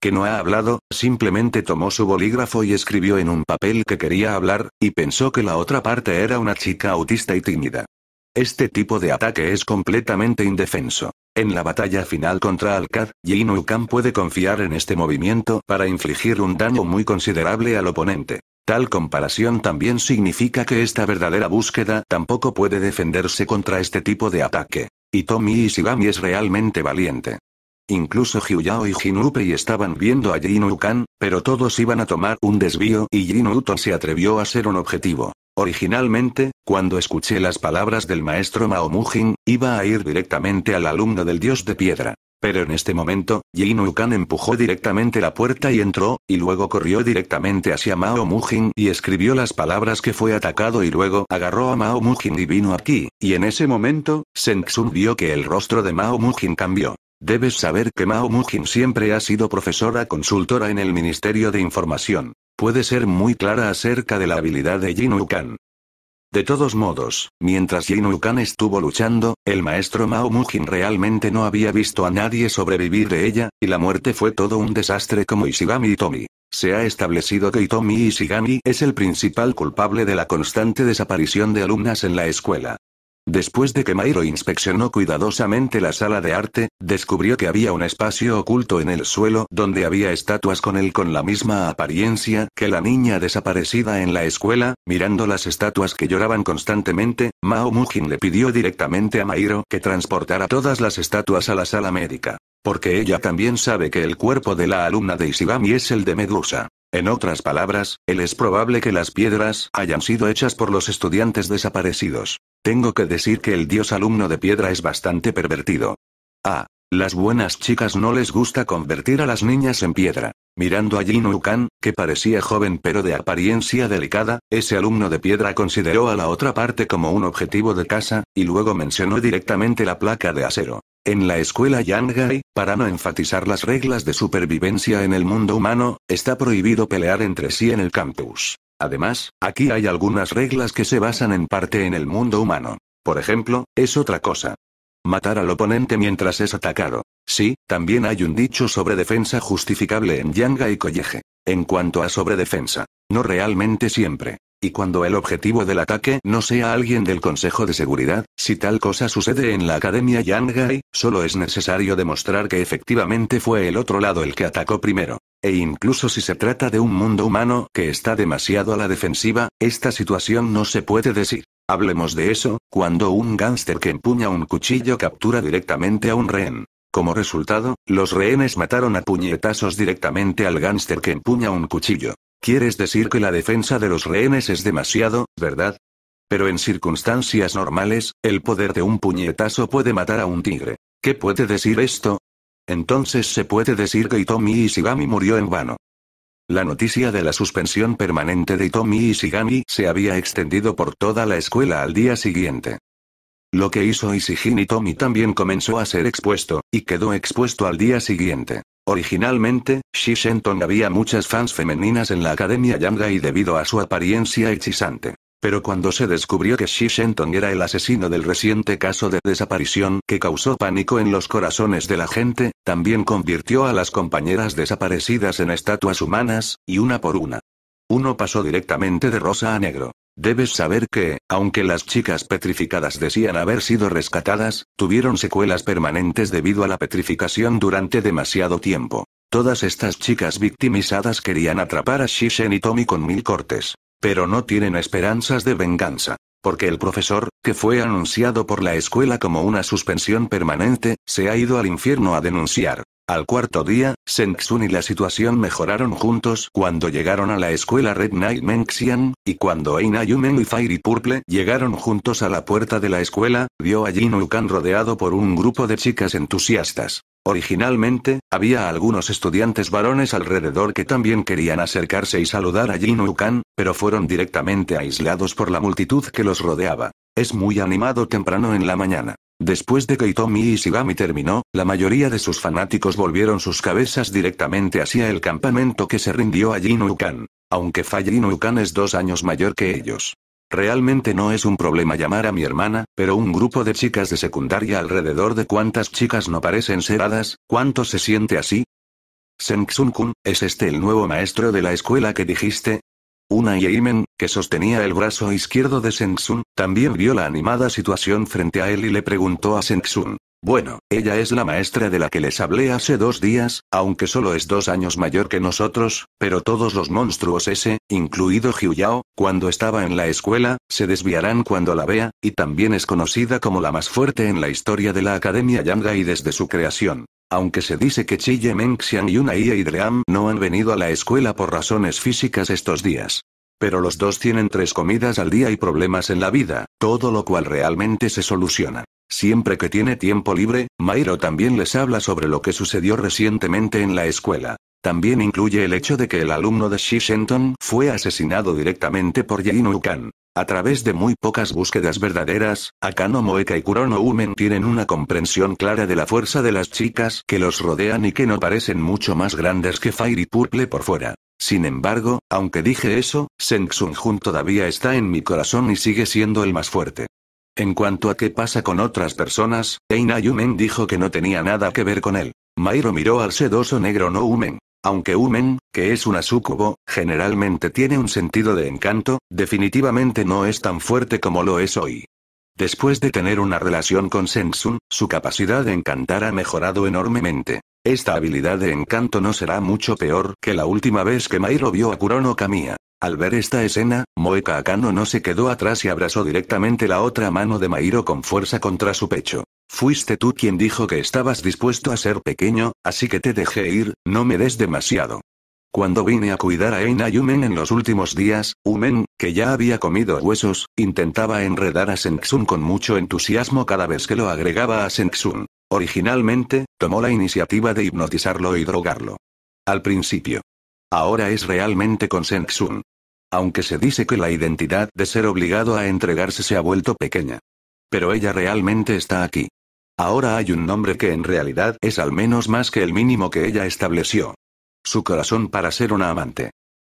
que no ha hablado, simplemente tomó su bolígrafo y escribió en un papel que quería hablar, y pensó que la otra parte era una chica autista y tímida. Este tipo de ataque es completamente indefenso. En la batalla final contra Alcad, Jin puede confiar en este movimiento para infligir un daño muy considerable al oponente. Tal comparación también significa que esta verdadera búsqueda tampoco puede defenderse contra este tipo de ataque. Y y Ishigami es realmente valiente. Incluso Hyuyao y Jinupei estaban viendo a Jin pero todos iban a tomar un desvío y Jin se atrevió a ser un objetivo. Originalmente, cuando escuché las palabras del maestro Mao Mujin, iba a ir directamente al alumno del dios de piedra. Pero en este momento, Jin Wukan empujó directamente la puerta y entró, y luego corrió directamente hacia Mao Mujin y escribió las palabras que fue atacado y luego agarró a Mao Mujin y vino aquí, y en ese momento, Senxun vio que el rostro de Mao Mujin cambió. Debes saber que Mao Mujin siempre ha sido profesora consultora en el Ministerio de Información puede ser muy clara acerca de la habilidad de Jin De todos modos, mientras Jin Wukan estuvo luchando, el maestro Mao Mujin realmente no había visto a nadie sobrevivir de ella, y la muerte fue todo un desastre como Ishigami Itomi. Se ha establecido que Itomi Ishigami es el principal culpable de la constante desaparición de alumnas en la escuela. Después de que Mairo inspeccionó cuidadosamente la sala de arte, descubrió que había un espacio oculto en el suelo donde había estatuas con él con la misma apariencia que la niña desaparecida en la escuela, mirando las estatuas que lloraban constantemente, Mao Mujin le pidió directamente a Mairo que transportara todas las estatuas a la sala médica. Porque ella también sabe que el cuerpo de la alumna de Isibami es el de Medusa. En otras palabras, él es probable que las piedras hayan sido hechas por los estudiantes desaparecidos. Tengo que decir que el dios alumno de piedra es bastante pervertido. Ah, las buenas chicas no les gusta convertir a las niñas en piedra. Mirando a Jin Wukan, que parecía joven pero de apariencia delicada, ese alumno de piedra consideró a la otra parte como un objetivo de casa, y luego mencionó directamente la placa de acero. En la escuela Yangai, para no enfatizar las reglas de supervivencia en el mundo humano, está prohibido pelear entre sí en el campus. Además, aquí hay algunas reglas que se basan en parte en el mundo humano. Por ejemplo, es otra cosa. Matar al oponente mientras es atacado. Sí, también hay un dicho sobre defensa justificable en Yangai y Colleje. En cuanto a sobredefensa, no realmente siempre. Y cuando el objetivo del ataque no sea alguien del Consejo de Seguridad, si tal cosa sucede en la Academia Yangai, solo es necesario demostrar que efectivamente fue el otro lado el que atacó primero. E incluso si se trata de un mundo humano que está demasiado a la defensiva, esta situación no se puede decir. Hablemos de eso, cuando un gángster que empuña un cuchillo captura directamente a un rehén. Como resultado, los rehenes mataron a puñetazos directamente al gángster que empuña un cuchillo. Quieres decir que la defensa de los rehenes es demasiado, ¿verdad? Pero en circunstancias normales, el poder de un puñetazo puede matar a un tigre. ¿Qué puede decir esto? Entonces se puede decir que Itomi Ishigami murió en vano. La noticia de la suspensión permanente de Tommy Ishigami se había extendido por toda la escuela al día siguiente. Lo que hizo y Itomi también comenzó a ser expuesto, y quedó expuesto al día siguiente. Originalmente, Shishenton había muchas fans femeninas en la Academia Yanga y debido a su apariencia hechizante, pero cuando se descubrió que Shenton era el asesino del reciente caso de desaparición que causó pánico en los corazones de la gente, también convirtió a las compañeras desaparecidas en estatuas humanas, y una por una. Uno pasó directamente de rosa a negro. Debes saber que, aunque las chicas petrificadas decían haber sido rescatadas, tuvieron secuelas permanentes debido a la petrificación durante demasiado tiempo. Todas estas chicas victimizadas querían atrapar a Shishen y Tommy con mil cortes. Pero no tienen esperanzas de venganza. Porque el profesor, que fue anunciado por la escuela como una suspensión permanente, se ha ido al infierno a denunciar. Al cuarto día, Sun y la situación mejoraron juntos cuando llegaron a la escuela Red Knight Menxian, y cuando Eina Yumen y Fairy Purple llegaron juntos a la puerta de la escuela, vio a Jin Ukan rodeado por un grupo de chicas entusiastas. Originalmente, había algunos estudiantes varones alrededor que también querían acercarse y saludar a Jin pero fueron directamente aislados por la multitud que los rodeaba. Es muy animado temprano en la mañana. Después de que Itomi y Shigami terminó, la mayoría de sus fanáticos volvieron sus cabezas directamente hacia el campamento que se rindió a Jin Aunque Fa Jin es dos años mayor que ellos. Realmente no es un problema llamar a mi hermana, pero un grupo de chicas de secundaria alrededor de cuántas chicas no parecen ser hadas, ¿cuánto se siente así? Sengsun-kun, ¿es este el nuevo maestro de la escuela que dijiste? Una yemen que sostenía el brazo izquierdo de Sengsun, también vio la animada situación frente a él y le preguntó a Sengsun, bueno, ella es la maestra de la que les hablé hace dos días, aunque solo es dos años mayor que nosotros, pero todos los monstruos ese, incluido Yao, cuando estaba en la escuela, se desviarán cuando la vea, y también es conocida como la más fuerte en la historia de la Academia Yanga y desde su creación. Aunque se dice que Meng Mengxian y y Dream no han venido a la escuela por razones físicas estos días. Pero los dos tienen tres comidas al día y problemas en la vida, todo lo cual realmente se soluciona. Siempre que tiene tiempo libre, Mairo también les habla sobre lo que sucedió recientemente en la escuela. También incluye el hecho de que el alumno de Shishenton fue asesinado directamente por Yainu Khan. A través de muy pocas búsquedas verdaderas, Akano Moeka y Kurono Umen tienen una comprensión clara de la fuerza de las chicas que los rodean y que no parecen mucho más grandes que Fairy Purple por fuera. Sin embargo, aunque dije eso, Seng Sun Jun todavía está en mi corazón y sigue siendo el más fuerte. En cuanto a qué pasa con otras personas, Eina Yumen dijo que no tenía nada que ver con él. Mairo miró al sedoso negro no Umen. Aunque Umen, que es una sucubo, generalmente tiene un sentido de encanto, definitivamente no es tan fuerte como lo es hoy. Después de tener una relación con Sensun, su capacidad de encantar ha mejorado enormemente. Esta habilidad de encanto no será mucho peor que la última vez que Mairo vio a Kurono Kamiya. Al ver esta escena, Moeka Akano no se quedó atrás y abrazó directamente la otra mano de Mairo con fuerza contra su pecho. Fuiste tú quien dijo que estabas dispuesto a ser pequeño, así que te dejé ir, no me des demasiado. Cuando vine a cuidar a Eina Yumen en los últimos días, Umen, que ya había comido huesos, intentaba enredar a Senksun con mucho entusiasmo cada vez que lo agregaba a Senksun. Originalmente, tomó la iniciativa de hipnotizarlo y drogarlo. Al principio. Ahora es realmente con Senksun aunque se dice que la identidad de ser obligado a entregarse se ha vuelto pequeña. Pero ella realmente está aquí. Ahora hay un nombre que en realidad es al menos más que el mínimo que ella estableció. Su corazón para ser una amante.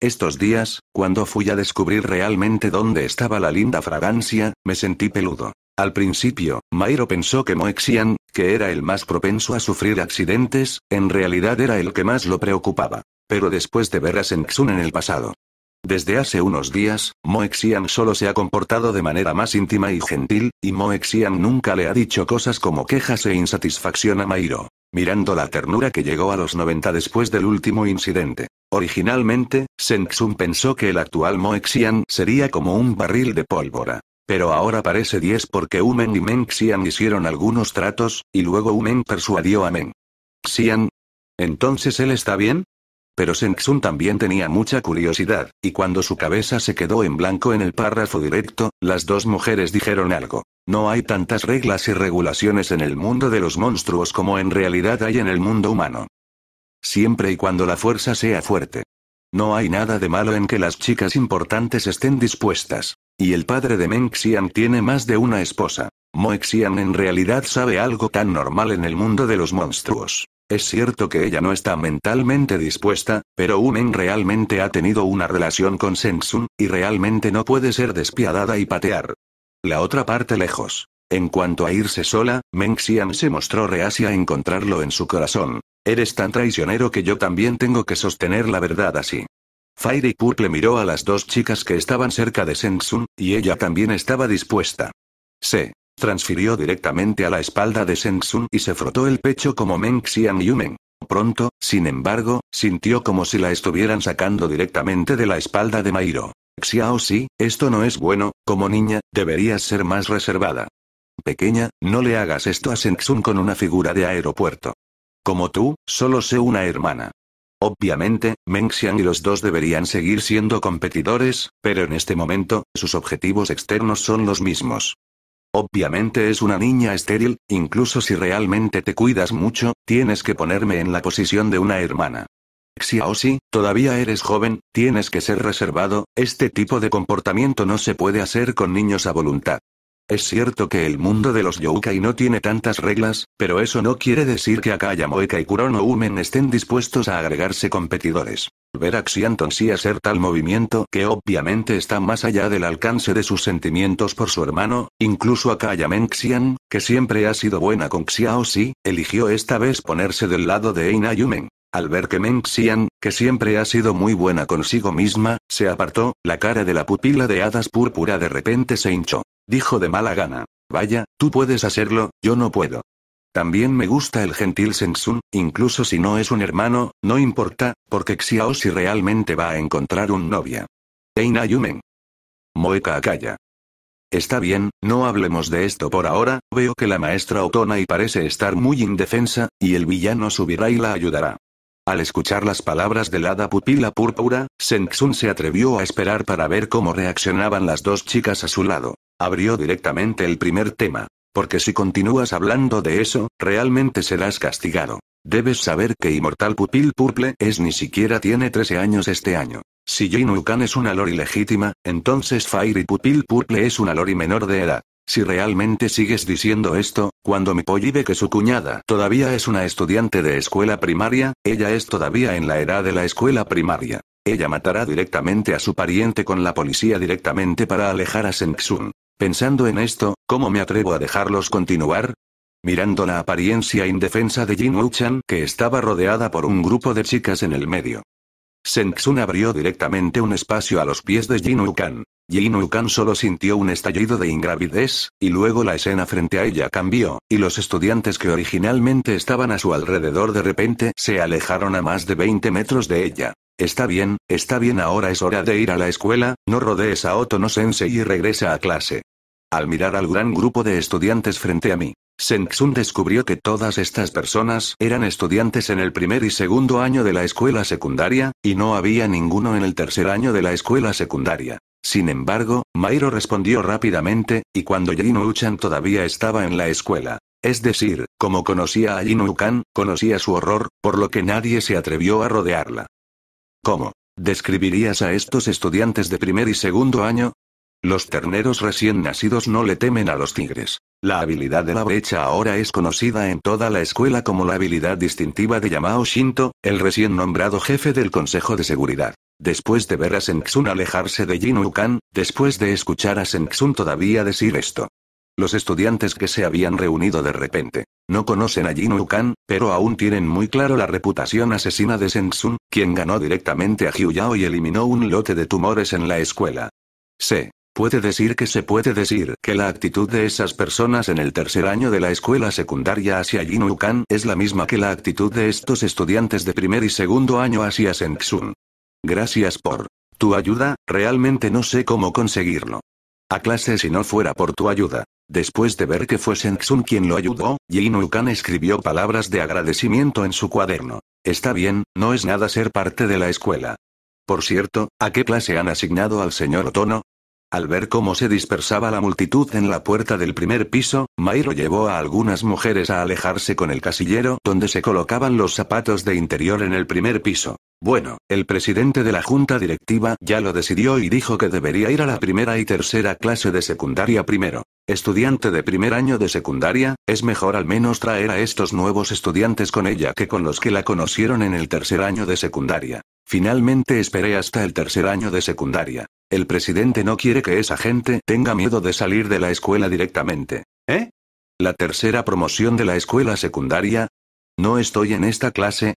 Estos días, cuando fui a descubrir realmente dónde estaba la linda fragancia, me sentí peludo. Al principio, Mairo pensó que Moexian, que era el más propenso a sufrir accidentes, en realidad era el que más lo preocupaba. Pero después de ver a Senxun en el pasado, desde hace unos días, Moexian solo se ha comportado de manera más íntima y gentil, y Moexian nunca le ha dicho cosas como quejas e insatisfacción a Mairo. Mirando la ternura que llegó a los 90 después del último incidente. Originalmente, xun pensó que el actual Moexian sería como un barril de pólvora. Pero ahora parece 10 porque Umen y Men Xian hicieron algunos tratos, y luego Umen persuadió a Men. Xian. ¿Entonces él está bien? Pero Senxun también tenía mucha curiosidad, y cuando su cabeza se quedó en blanco en el párrafo directo, las dos mujeres dijeron algo. No hay tantas reglas y regulaciones en el mundo de los monstruos como en realidad hay en el mundo humano. Siempre y cuando la fuerza sea fuerte. No hay nada de malo en que las chicas importantes estén dispuestas. Y el padre de Meng tiene más de una esposa. Xian en realidad sabe algo tan normal en el mundo de los monstruos. Es cierto que ella no está mentalmente dispuesta, pero Umen realmente ha tenido una relación con Sensun, y realmente no puede ser despiadada y patear. La otra parte lejos. En cuanto a irse sola, Meng Xian se mostró reacia a encontrarlo en su corazón. Eres tan traicionero que yo también tengo que sostener la verdad así. Fairy Purple miró a las dos chicas que estaban cerca de Sengsun, y ella también estaba dispuesta. Se. Transfirió directamente a la espalda de Seng y se frotó el pecho como Meng Xian Yumen. Pronto, sin embargo, sintió como si la estuvieran sacando directamente de la espalda de Mairo. Xiao si esto no es bueno, como niña, deberías ser más reservada. Pequeña, no le hagas esto a sengsun con una figura de aeropuerto. Como tú, solo sé una hermana. Obviamente, Meng Xian y los dos deberían seguir siendo competidores, pero en este momento, sus objetivos externos son los mismos. Obviamente es una niña estéril, incluso si realmente te cuidas mucho, tienes que ponerme en la posición de una hermana. si, todavía eres joven, tienes que ser reservado, este tipo de comportamiento no se puede hacer con niños a voluntad. Es cierto que el mundo de los Youkai no tiene tantas reglas, pero eso no quiere decir que Akaya Moeka y Kurono Umen estén dispuestos a agregarse competidores ver a Xianton hacer tal movimiento que obviamente está más allá del alcance de sus sentimientos por su hermano, incluso a Meng Xian, que siempre ha sido buena con Xiao Si, eligió esta vez ponerse del lado de Eina Yumen. Al ver que Meng Xian, que siempre ha sido muy buena consigo misma, se apartó, la cara de la pupila de hadas púrpura de repente se hinchó. Dijo de mala gana. Vaya, tú puedes hacerlo, yo no puedo. También me gusta el gentil Sengsun, incluso si no es un hermano, no importa, porque Xiao si realmente va a encontrar un novia. Eina Yumen. Moeka Akaya. Está bien, no hablemos de esto por ahora, veo que la maestra Otona y parece estar muy indefensa, y el villano subirá y la ayudará. Al escuchar las palabras de la pupila púrpura, Sengsun se atrevió a esperar para ver cómo reaccionaban las dos chicas a su lado. Abrió directamente el primer tema. Porque si continúas hablando de eso, realmente serás castigado. Debes saber que Inmortal Pupil Purple es ni siquiera tiene 13 años este año. Si Jinukan es una Lori legítima, entonces Fairy Pupil Purple es una Lori menor de edad. Si realmente sigues diciendo esto, cuando mi poli ve que su cuñada todavía es una estudiante de escuela primaria, ella es todavía en la edad de la escuela primaria. Ella matará directamente a su pariente con la policía directamente para alejar a Sengsun. Pensando en esto, ¿cómo me atrevo a dejarlos continuar? Mirando la apariencia indefensa de Jin Wu-chan, que estaba rodeada por un grupo de chicas en el medio. Senxun abrió directamente un espacio a los pies de Jin Wukan. solo sintió un estallido de ingravidez, y luego la escena frente a ella cambió, y los estudiantes que originalmente estaban a su alrededor de repente se alejaron a más de 20 metros de ella. Está bien, está bien ahora es hora de ir a la escuela, no rodees a Otono Sensei y regresa a clase. Al mirar al gran grupo de estudiantes frente a mí, Senksun descubrió que todas estas personas eran estudiantes en el primer y segundo año de la escuela secundaria, y no había ninguno en el tercer año de la escuela secundaria. Sin embargo, Mairo respondió rápidamente, y cuando Jin todavía estaba en la escuela. Es decir, como conocía a Jin conocía su horror, por lo que nadie se atrevió a rodearla. ¿Cómo? ¿Describirías a estos estudiantes de primer y segundo año? Los terneros recién nacidos no le temen a los tigres. La habilidad de la brecha ahora es conocida en toda la escuela como la habilidad distintiva de Yamao Shinto, el recién nombrado jefe del Consejo de Seguridad. Después de ver a Senxun alejarse de Jin después de escuchar a Senxun todavía decir esto. Los estudiantes que se habían reunido de repente. No conocen a Jin pero aún tienen muy claro la reputación asesina de Senxun, quien ganó directamente a Yao y eliminó un lote de tumores en la escuela. Puede decir que se puede decir que la actitud de esas personas en el tercer año de la escuela secundaria hacia Jin es la misma que la actitud de estos estudiantes de primer y segundo año hacia Senksun. Gracias por tu ayuda, realmente no sé cómo conseguirlo. A clase si no fuera por tu ayuda. Después de ver que fue Senksun quien lo ayudó, Jin escribió palabras de agradecimiento en su cuaderno. Está bien, no es nada ser parte de la escuela. Por cierto, ¿a qué clase han asignado al señor Otono? Al ver cómo se dispersaba la multitud en la puerta del primer piso, Mairo llevó a algunas mujeres a alejarse con el casillero donde se colocaban los zapatos de interior en el primer piso. Bueno, el presidente de la junta directiva ya lo decidió y dijo que debería ir a la primera y tercera clase de secundaria primero. Estudiante de primer año de secundaria, es mejor al menos traer a estos nuevos estudiantes con ella que con los que la conocieron en el tercer año de secundaria. Finalmente esperé hasta el tercer año de secundaria. El presidente no quiere que esa gente tenga miedo de salir de la escuela directamente. ¿Eh? La tercera promoción de la escuela secundaria. No estoy en esta clase.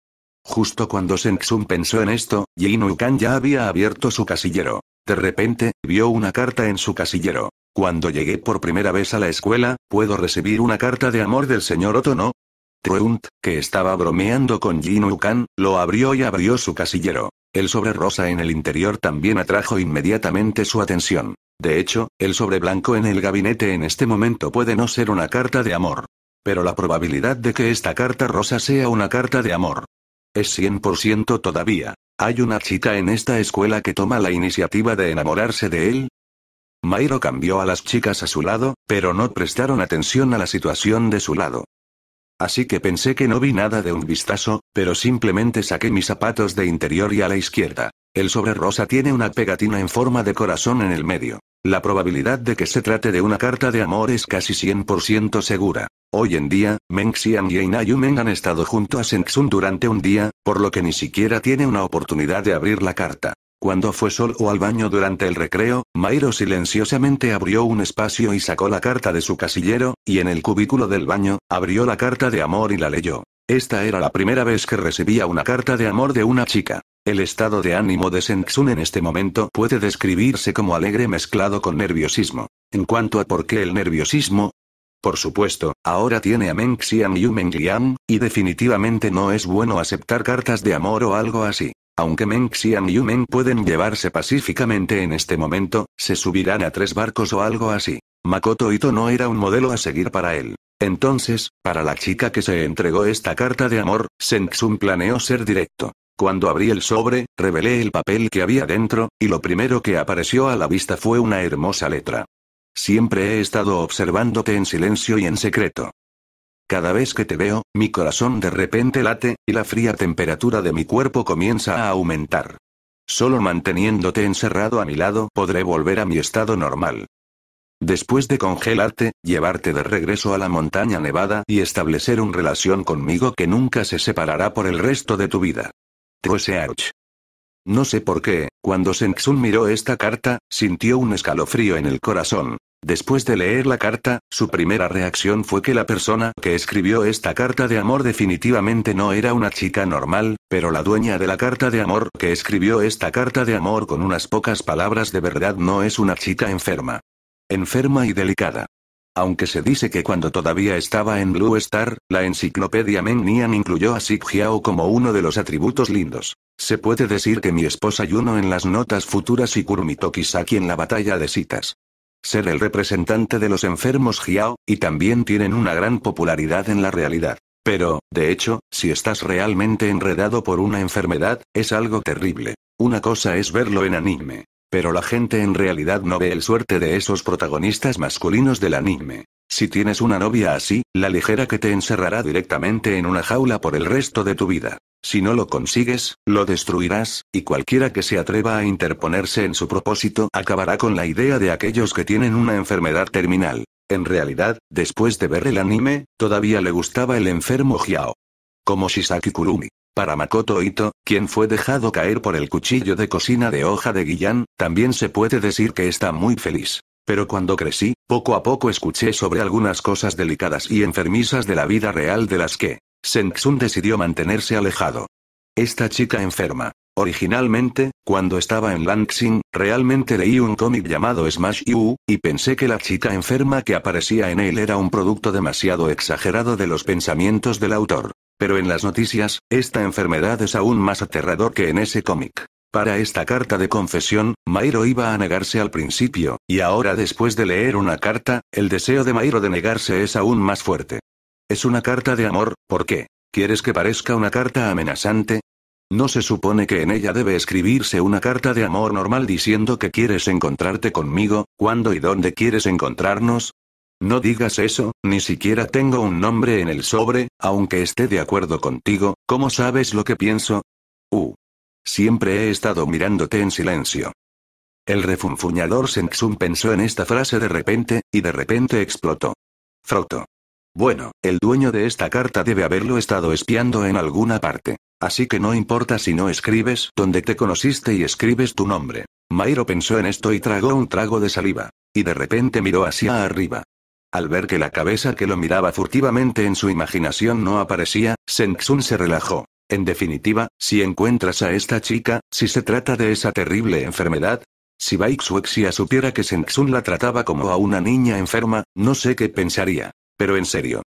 Justo cuando Senxun pensó en esto, Jin ya había abierto su casillero. De repente, vio una carta en su casillero. Cuando llegué por primera vez a la escuela, ¿puedo recibir una carta de amor del señor Otono? que estaba bromeando con Jin Wukan, lo abrió y abrió su casillero. El sobre rosa en el interior también atrajo inmediatamente su atención. De hecho, el sobre blanco en el gabinete en este momento puede no ser una carta de amor. Pero la probabilidad de que esta carta rosa sea una carta de amor es 100% todavía. ¿Hay una chica en esta escuela que toma la iniciativa de enamorarse de él? Mairo cambió a las chicas a su lado, pero no prestaron atención a la situación de su lado. Así que pensé que no vi nada de un vistazo, pero simplemente saqué mis zapatos de interior y a la izquierda. El sobre rosa tiene una pegatina en forma de corazón en el medio. La probabilidad de que se trate de una carta de amor es casi 100% segura. Hoy en día, Meng Xian y Meng han estado junto a Xun durante un día, por lo que ni siquiera tiene una oportunidad de abrir la carta. Cuando fue sol o al baño durante el recreo, Mairo silenciosamente abrió un espacio y sacó la carta de su casillero, y en el cubículo del baño, abrió la carta de amor y la leyó. Esta era la primera vez que recibía una carta de amor de una chica. El estado de ánimo de Sengsun en este momento puede describirse como alegre mezclado con nerviosismo. En cuanto a por qué el nerviosismo, por supuesto, ahora tiene a Meng y y definitivamente no es bueno aceptar cartas de amor o algo así. Aunque Meng Xian y Yumen pueden llevarse pacíficamente en este momento, se subirán a tres barcos o algo así. Makoto Ito no era un modelo a seguir para él. Entonces, para la chica que se entregó esta carta de amor, Senxun planeó ser directo. Cuando abrí el sobre, revelé el papel que había dentro, y lo primero que apareció a la vista fue una hermosa letra. Siempre he estado observándote en silencio y en secreto. Cada vez que te veo, mi corazón de repente late, y la fría temperatura de mi cuerpo comienza a aumentar. Solo manteniéndote encerrado a mi lado podré volver a mi estado normal. Después de congelarte, llevarte de regreso a la montaña nevada y establecer una relación conmigo que nunca se separará por el resto de tu vida. Truesearch. No sé por qué, cuando Seok-sun miró esta carta, sintió un escalofrío en el corazón. Después de leer la carta, su primera reacción fue que la persona que escribió esta carta de amor definitivamente no era una chica normal, pero la dueña de la carta de amor que escribió esta carta de amor con unas pocas palabras de verdad no es una chica enferma. Enferma y delicada. Aunque se dice que cuando todavía estaba en Blue Star, la enciclopedia Nian incluyó a Hiao como uno de los atributos lindos. Se puede decir que mi esposa Yuno en las notas futuras y Kurumitoki Kisaki en la batalla de citas ser el representante de los enfermos Jiao, y también tienen una gran popularidad en la realidad. Pero, de hecho, si estás realmente enredado por una enfermedad, es algo terrible. Una cosa es verlo en anime. Pero la gente en realidad no ve el suerte de esos protagonistas masculinos del anime. Si tienes una novia así, la ligera que te encerrará directamente en una jaula por el resto de tu vida. Si no lo consigues, lo destruirás, y cualquiera que se atreva a interponerse en su propósito acabará con la idea de aquellos que tienen una enfermedad terminal. En realidad, después de ver el anime, todavía le gustaba el enfermo Hiao. Como Shisaki Kurumi. Para Makoto Ito, quien fue dejado caer por el cuchillo de cocina de hoja de Guillán, también se puede decir que está muy feliz. Pero cuando crecí, poco a poco escuché sobre algunas cosas delicadas y enfermizas de la vida real de las que, Senxun decidió mantenerse alejado. Esta chica enferma. Originalmente, cuando estaba en Lansing, realmente leí un cómic llamado Smash U, y pensé que la chica enferma que aparecía en él era un producto demasiado exagerado de los pensamientos del autor. Pero en las noticias, esta enfermedad es aún más aterrador que en ese cómic. Para esta carta de confesión, Mairo iba a negarse al principio, y ahora después de leer una carta, el deseo de Mairo de negarse es aún más fuerte. Es una carta de amor, ¿por qué? ¿Quieres que parezca una carta amenazante? ¿No se supone que en ella debe escribirse una carta de amor normal diciendo que quieres encontrarte conmigo, cuándo y dónde quieres encontrarnos? No digas eso, ni siquiera tengo un nombre en el sobre, aunque esté de acuerdo contigo, ¿cómo sabes lo que pienso? Uh. Siempre he estado mirándote en silencio. El refunfuñador Senxun pensó en esta frase de repente, y de repente explotó. Froto. Bueno, el dueño de esta carta debe haberlo estado espiando en alguna parte. Así que no importa si no escribes donde te conociste y escribes tu nombre. Mairo pensó en esto y tragó un trago de saliva. Y de repente miró hacia arriba. Al ver que la cabeza que lo miraba furtivamente en su imaginación no aparecía, Senksun se relajó. En definitiva, si encuentras a esta chica, si se trata de esa terrible enfermedad, si Baixuexia supiera que Senksun la trataba como a una niña enferma, no sé qué pensaría. Pero en serio.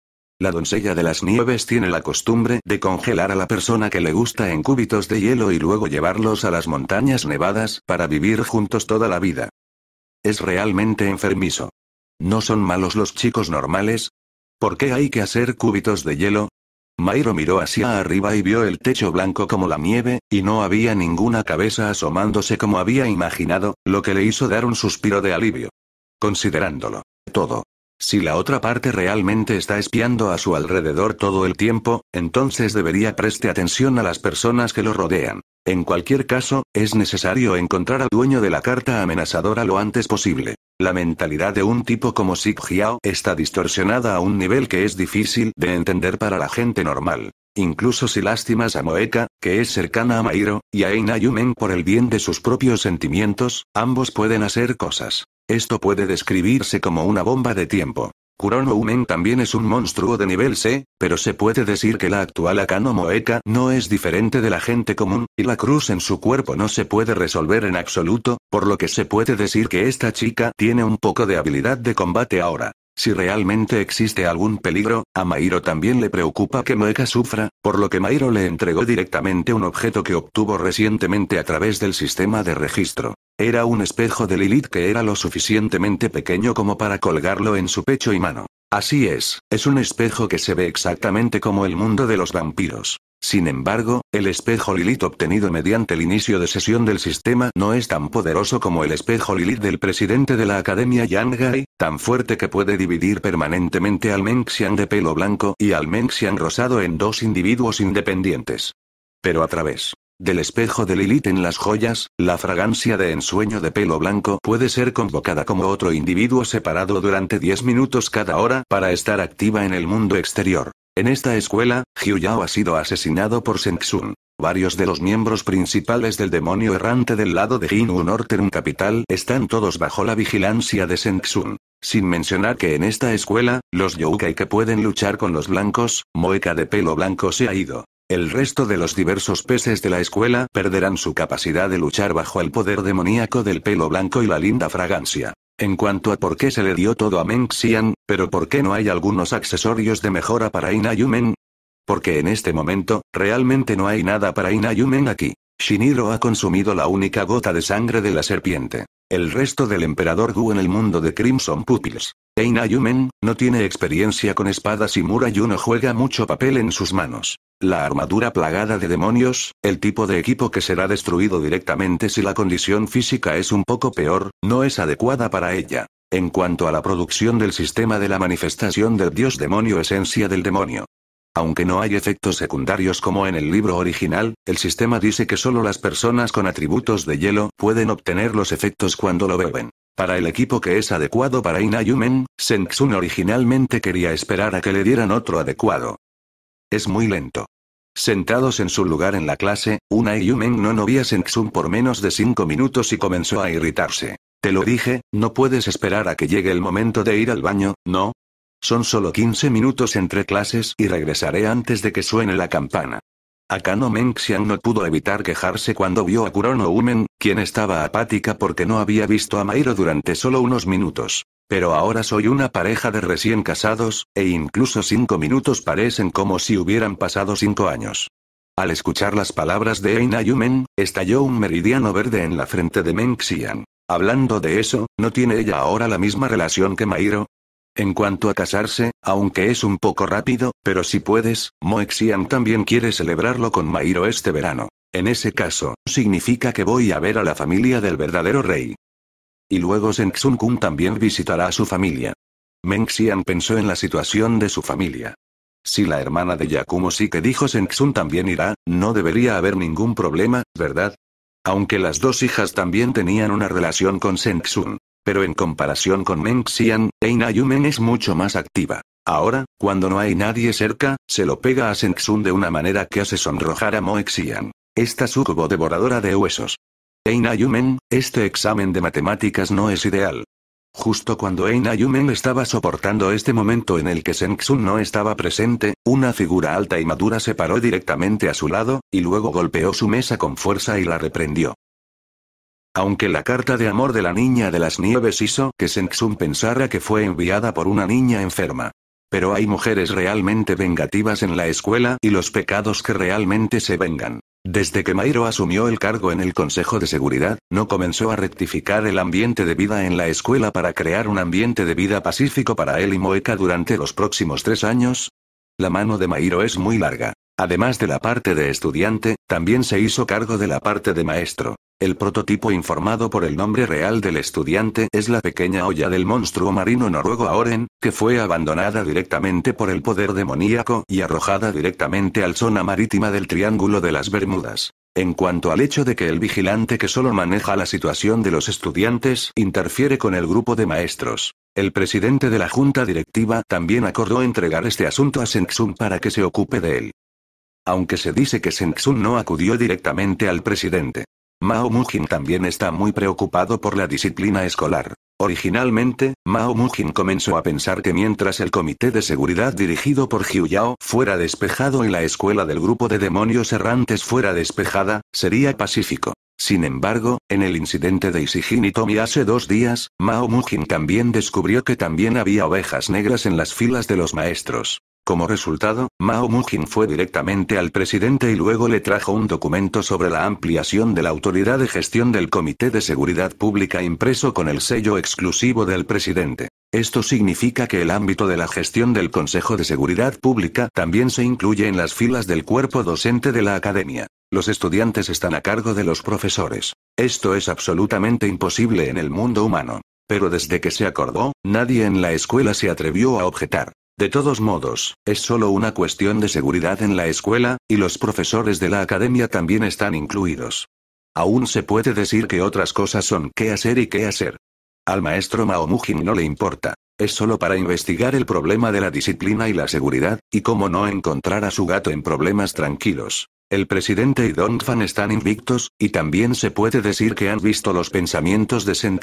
La doncella de las nieves tiene la costumbre de congelar a la persona que le gusta en cúbitos de hielo y luego llevarlos a las montañas nevadas para vivir juntos toda la vida. Es realmente enfermizo. ¿No son malos los chicos normales? ¿Por qué hay que hacer cúbitos de hielo? Mairo miró hacia arriba y vio el techo blanco como la nieve, y no había ninguna cabeza asomándose como había imaginado, lo que le hizo dar un suspiro de alivio. Considerándolo todo, si la otra parte realmente está espiando a su alrededor todo el tiempo, entonces debería preste atención a las personas que lo rodean. En cualquier caso, es necesario encontrar al dueño de la carta amenazadora lo antes posible. La mentalidad de un tipo como Sig Hiao está distorsionada a un nivel que es difícil de entender para la gente normal. Incluso si lastimas a Moeka, que es cercana a Mairo, y a Eina Yumen por el bien de sus propios sentimientos, ambos pueden hacer cosas. Esto puede describirse como una bomba de tiempo. Kurono Umen también es un monstruo de nivel C, pero se puede decir que la actual Akano Moeka no es diferente de la gente común, y la cruz en su cuerpo no se puede resolver en absoluto, por lo que se puede decir que esta chica tiene un poco de habilidad de combate ahora. Si realmente existe algún peligro, a Mairo también le preocupa que Moeka sufra, por lo que Mairo le entregó directamente un objeto que obtuvo recientemente a través del sistema de registro. Era un espejo de Lilith que era lo suficientemente pequeño como para colgarlo en su pecho y mano. Así es, es un espejo que se ve exactamente como el mundo de los vampiros. Sin embargo, el espejo Lilith obtenido mediante el inicio de sesión del sistema no es tan poderoso como el espejo Lilith del presidente de la Academia Yang tan fuerte que puede dividir permanentemente al Menxian de pelo blanco y al Mengxian rosado en dos individuos independientes. Pero a través del espejo de Lilith en las joyas, la fragancia de ensueño de pelo blanco puede ser convocada como otro individuo separado durante 10 minutos cada hora para estar activa en el mundo exterior. En esta escuela, Hyu Yao ha sido asesinado por Senxun. Varios de los miembros principales del demonio errante del lado de Hinu Northern Capital están todos bajo la vigilancia de Senxun. Sin mencionar que en esta escuela, los Youkai que pueden luchar con los blancos, Moeka de pelo blanco se ha ido. El resto de los diversos peces de la escuela perderán su capacidad de luchar bajo el poder demoníaco del pelo blanco y la linda fragancia. En cuanto a por qué se le dio todo a Meng Xian, pero por qué no hay algunos accesorios de mejora para Inayumen. Porque en este momento, realmente no hay nada para Inayumen aquí. Shiniro ha consumido la única gota de sangre de la serpiente. El resto del emperador Gu en el mundo de Crimson Pupils. Eina Yumen, no tiene experiencia con espadas y Murayu no juega mucho papel en sus manos. La armadura plagada de demonios, el tipo de equipo que será destruido directamente si la condición física es un poco peor, no es adecuada para ella. En cuanto a la producción del sistema de la manifestación del dios demonio esencia del demonio, aunque no hay efectos secundarios como en el libro original, el sistema dice que solo las personas con atributos de hielo pueden obtener los efectos cuando lo beben. Para el equipo que es adecuado para Inayumen, Senksun originalmente quería esperar a que le dieran otro adecuado. Es muy lento. Sentados en su lugar en la clase, una Yumen no novia Senksun por menos de 5 minutos y comenzó a irritarse. Te lo dije, no puedes esperar a que llegue el momento de ir al baño, ¿no? Son solo 15 minutos entre clases y regresaré antes de que suene la campana. Akano Menxian no pudo evitar quejarse cuando vio a Kurono Umen, quien estaba apática porque no había visto a Mairo durante solo unos minutos. Pero ahora soy una pareja de recién casados, e incluso cinco minutos parecen como si hubieran pasado cinco años. Al escuchar las palabras de Eina Yumen, estalló un meridiano verde en la frente de Menxian. Hablando de eso, ¿no tiene ella ahora la misma relación que Mairo? En cuanto a casarse, aunque es un poco rápido, pero si puedes, Moexian también quiere celebrarlo con Mairo este verano. En ese caso, significa que voy a ver a la familia del verdadero rey. Y luego Sengsun Kun también visitará a su familia. Menxian pensó en la situación de su familia. Si la hermana de Yakumo sí que dijo Senxun también irá, no debería haber ningún problema, ¿verdad? Aunque las dos hijas también tenían una relación con Senxun. Pero en comparación con Meng Xian, Eina Yumen es mucho más activa. Ahora, cuando no hay nadie cerca, se lo pega a Xun de una manera que hace sonrojar a Xian. Esta sucubo devoradora de huesos. Eina Yumen, este examen de matemáticas no es ideal. Justo cuando Eina Yumen estaba soportando este momento en el que Xun no estaba presente, una figura alta y madura se paró directamente a su lado, y luego golpeó su mesa con fuerza y la reprendió. Aunque la carta de amor de la niña de las nieves hizo que Senksun pensara que fue enviada por una niña enferma. Pero hay mujeres realmente vengativas en la escuela y los pecados que realmente se vengan. Desde que Mairo asumió el cargo en el Consejo de Seguridad, no comenzó a rectificar el ambiente de vida en la escuela para crear un ambiente de vida pacífico para él y Moeka durante los próximos tres años. La mano de Mairo es muy larga. Además de la parte de estudiante, también se hizo cargo de la parte de maestro. El prototipo informado por el nombre real del estudiante es la pequeña olla del monstruo marino noruego Aoren, que fue abandonada directamente por el poder demoníaco y arrojada directamente al zona marítima del Triángulo de las Bermudas. En cuanto al hecho de que el vigilante que solo maneja la situación de los estudiantes interfiere con el grupo de maestros, el presidente de la junta directiva también acordó entregar este asunto a Sengtsun para que se ocupe de él. Aunque se dice que Sengtsun no acudió directamente al presidente. Mao Mujin también está muy preocupado por la disciplina escolar. Originalmente, Mao Mujin comenzó a pensar que mientras el comité de seguridad dirigido por Jiuyao Yao fuera despejado y la escuela del grupo de demonios errantes fuera despejada, sería pacífico. Sin embargo, en el incidente de Isijin y Tomi hace dos días, Mao Mujin también descubrió que también había ovejas negras en las filas de los maestros. Como resultado, Mao Mujin fue directamente al presidente y luego le trajo un documento sobre la ampliación de la autoridad de gestión del Comité de Seguridad Pública impreso con el sello exclusivo del presidente. Esto significa que el ámbito de la gestión del Consejo de Seguridad Pública también se incluye en las filas del cuerpo docente de la academia. Los estudiantes están a cargo de los profesores. Esto es absolutamente imposible en el mundo humano. Pero desde que se acordó, nadie en la escuela se atrevió a objetar. De todos modos, es solo una cuestión de seguridad en la escuela, y los profesores de la academia también están incluidos. Aún se puede decir que otras cosas son qué hacer y qué hacer. Al maestro Maomujin no le importa. Es solo para investigar el problema de la disciplina y la seguridad, y cómo no encontrar a su gato en problemas tranquilos. El presidente y Fan están invictos, y también se puede decir que han visto los pensamientos de Seng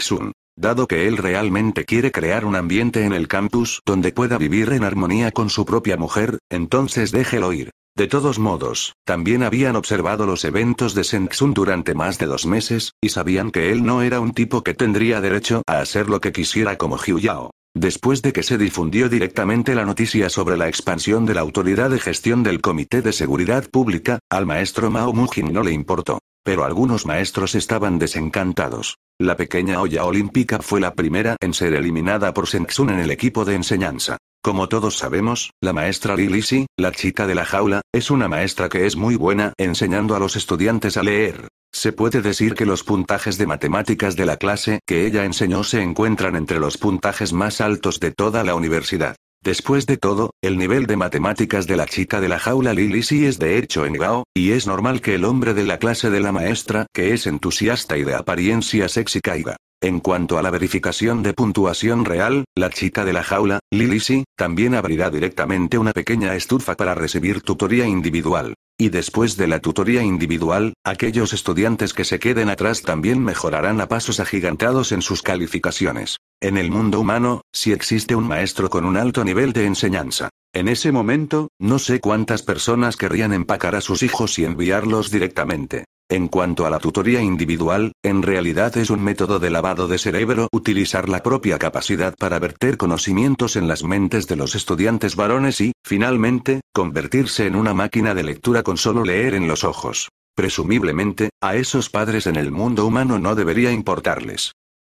dado que él realmente quiere crear un ambiente en el campus donde pueda vivir en armonía con su propia mujer, entonces déjelo ir. De todos modos, también habían observado los eventos de Sengsun durante más de dos meses, y sabían que él no era un tipo que tendría derecho a hacer lo que quisiera como Hyu Yao. Después de que se difundió directamente la noticia sobre la expansión de la autoridad de gestión del Comité de Seguridad Pública, al maestro Mao Mujin no le importó. Pero algunos maestros estaban desencantados. La pequeña olla olímpica fue la primera en ser eliminada por Sengsun en el equipo de enseñanza. Como todos sabemos, la maestra Lilisi, la chica de la jaula, es una maestra que es muy buena enseñando a los estudiantes a leer. Se puede decir que los puntajes de matemáticas de la clase que ella enseñó se encuentran entre los puntajes más altos de toda la universidad. Después de todo, el nivel de matemáticas de la chica de la jaula Lilisi es de hecho en Gao, y es normal que el hombre de la clase de la maestra, que es entusiasta y de apariencia sexy caiga. En cuanto a la verificación de puntuación real, la chica de la jaula, Lilisi, también abrirá directamente una pequeña estufa para recibir tutoría individual. Y después de la tutoría individual, aquellos estudiantes que se queden atrás también mejorarán a pasos agigantados en sus calificaciones. En el mundo humano, si existe un maestro con un alto nivel de enseñanza. En ese momento, no sé cuántas personas querrían empacar a sus hijos y enviarlos directamente. En cuanto a la tutoría individual, en realidad es un método de lavado de cerebro utilizar la propia capacidad para verter conocimientos en las mentes de los estudiantes varones y, finalmente, convertirse en una máquina de lectura con solo leer en los ojos. Presumiblemente, a esos padres en el mundo humano no debería importarles.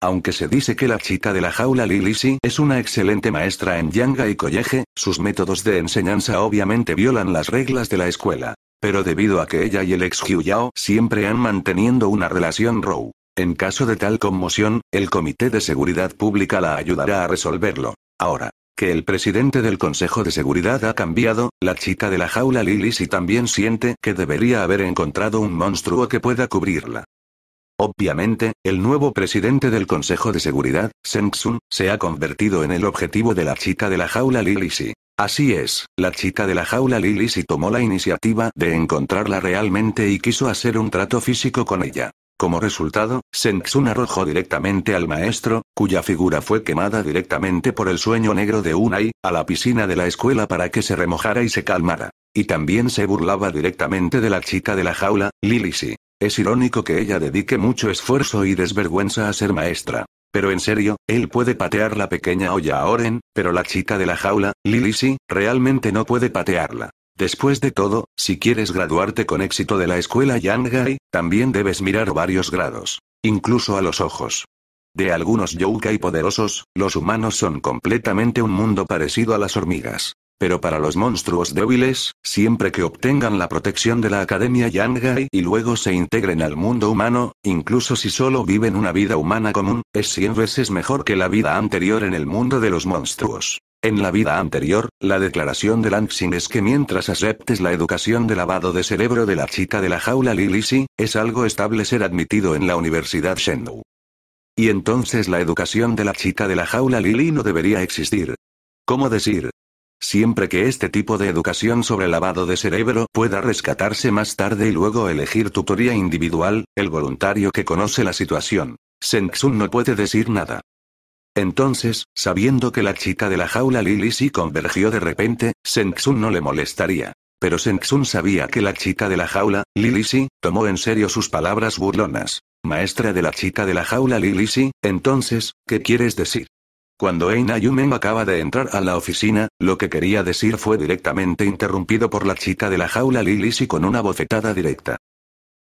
Aunque se dice que la chica de la jaula Lilisi es una excelente maestra en Yanga y Colleje, sus métodos de enseñanza obviamente violan las reglas de la escuela. Pero debido a que ella y el ex Yao siempre han manteniendo una relación row. En caso de tal conmoción, el Comité de Seguridad Pública la ayudará a resolverlo. Ahora, que el presidente del Consejo de Seguridad ha cambiado, la chica de la jaula si también siente que debería haber encontrado un monstruo que pueda cubrirla. Obviamente, el nuevo presidente del Consejo de Seguridad, Tsun, se ha convertido en el objetivo de la chica de la jaula si. Así es, la chica de la jaula si tomó la iniciativa de encontrarla realmente y quiso hacer un trato físico con ella. Como resultado, Sengsun arrojó directamente al maestro, cuya figura fue quemada directamente por el sueño negro de Unai, a la piscina de la escuela para que se remojara y se calmara. Y también se burlaba directamente de la chica de la jaula, Lilisi. Es irónico que ella dedique mucho esfuerzo y desvergüenza a ser maestra. Pero en serio, él puede patear la pequeña olla a Oren, pero la chica de la jaula, Lilisi, realmente no puede patearla. Después de todo, si quieres graduarte con éxito de la escuela Yangai, también debes mirar varios grados. Incluso a los ojos. De algunos yokai poderosos, los humanos son completamente un mundo parecido a las hormigas. Pero para los monstruos débiles, siempre que obtengan la protección de la Academia Yangai y luego se integren al mundo humano, incluso si solo viven una vida humana común, es 100 veces mejor que la vida anterior en el mundo de los monstruos. En la vida anterior, la declaración de Lansing es que mientras aceptes la educación de lavado de cerebro de la chica de la jaula Lilisi, es algo estable ser admitido en la Universidad Shendu. Y entonces la educación de la chica de la jaula Lili no debería existir. ¿Cómo decir? Siempre que este tipo de educación sobre lavado de cerebro pueda rescatarse más tarde y luego elegir tutoría individual, el voluntario que conoce la situación. Senxun no puede decir nada. Entonces, sabiendo que la chica de la jaula Lilisi convergió de repente, Sengsun no le molestaría. Pero Sengsun sabía que la chica de la jaula, Lilisi, tomó en serio sus palabras burlonas. Maestra de la chica de la jaula Lilisi, entonces, ¿qué quieres decir? Cuando Eina Yumen acaba de entrar a la oficina, lo que quería decir fue directamente interrumpido por la chica de la jaula Lilisi con una bofetada directa.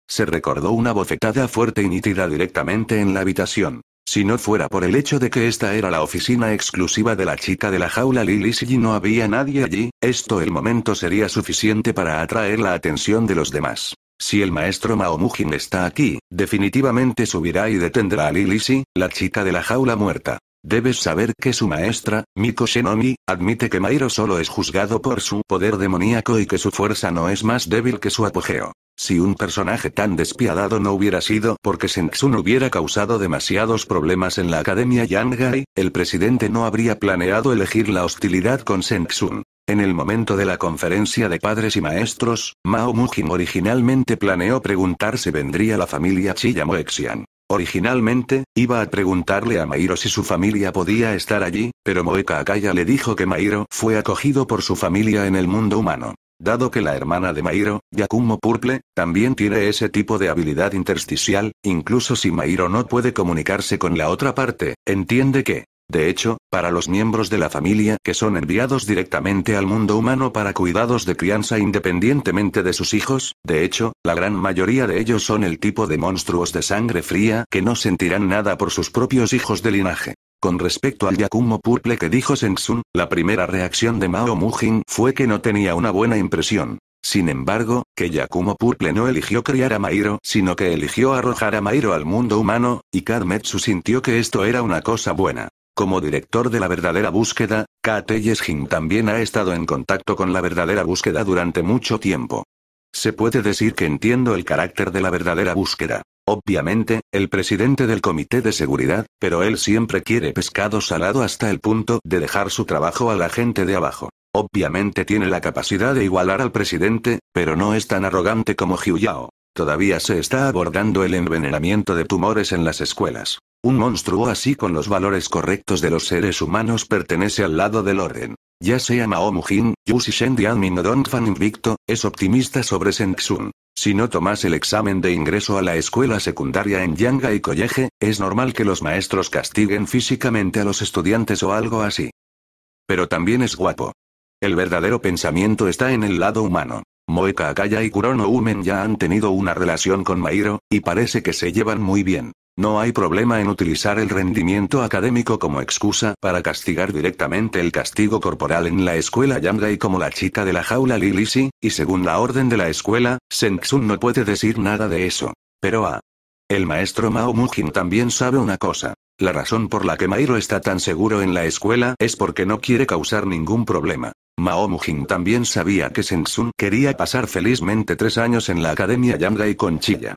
Se recordó una bofetada fuerte y nítida directamente en la habitación. Si no fuera por el hecho de que esta era la oficina exclusiva de la chica de la jaula Lilisi y no había nadie allí, esto el momento sería suficiente para atraer la atención de los demás. Si el maestro Maomujin está aquí, definitivamente subirá y detendrá a Lilisi, la chica de la jaula muerta. Debes saber que su maestra, Miko Shinomi, admite que Mairo solo es juzgado por su poder demoníaco y que su fuerza no es más débil que su apogeo. Si un personaje tan despiadado no hubiera sido porque Shenzhen hubiera causado demasiados problemas en la Academia Yangai, el presidente no habría planeado elegir la hostilidad con Shenzhen. En el momento de la conferencia de padres y maestros, Mao Mujin originalmente planeó preguntar si vendría la familia Chiyamoexian. Originalmente, iba a preguntarle a Mairo si su familia podía estar allí, pero Moeka Akaya le dijo que Mairo fue acogido por su familia en el mundo humano. Dado que la hermana de Mairo, Yakumo Purple, también tiene ese tipo de habilidad intersticial, incluso si Mairo no puede comunicarse con la otra parte, entiende que, de hecho, para los miembros de la familia que son enviados directamente al mundo humano para cuidados de crianza independientemente de sus hijos, de hecho, la gran mayoría de ellos son el tipo de monstruos de sangre fría que no sentirán nada por sus propios hijos de linaje. Con respecto al Yakumo Purple que dijo Sengsun, la primera reacción de Mao Mujin fue que no tenía una buena impresión. Sin embargo, que Yakumo Purple no eligió criar a Mairo, sino que eligió arrojar a Mairo al mundo humano, y Kadmetsu sintió que esto era una cosa buena. Como director de la verdadera búsqueda, Kate también ha estado en contacto con la verdadera búsqueda durante mucho tiempo. Se puede decir que entiendo el carácter de la verdadera búsqueda. Obviamente, el presidente del Comité de Seguridad, pero él siempre quiere pescado salado hasta el punto de dejar su trabajo a la gente de abajo. Obviamente tiene la capacidad de igualar al presidente, pero no es tan arrogante como Hu Todavía se está abordando el envenenamiento de tumores en las escuelas. Un monstruo así con los valores correctos de los seres humanos pertenece al lado del orden. Ya sea Mao Mujin, Yu Shen Dian Fan Invicto, es optimista sobre Senxun. Si no tomas el examen de ingreso a la escuela secundaria en Yanga y College, es normal que los maestros castiguen físicamente a los estudiantes o algo así. Pero también es guapo. El verdadero pensamiento está en el lado humano. Moeka Akaya y Kurono Umen ya han tenido una relación con Mairo, y parece que se llevan muy bien. No hay problema en utilizar el rendimiento académico como excusa para castigar directamente el castigo corporal en la escuela Yamgai como la chica de la jaula Lilisi, y según la orden de la escuela, Senksun no puede decir nada de eso. Pero Ah, el maestro Mao Mujin también sabe una cosa. La razón por la que Mairo está tan seguro en la escuela es porque no quiere causar ningún problema. Mao Mujin también sabía que Sengsun quería pasar felizmente tres años en la Academia Yamgai con Chilla.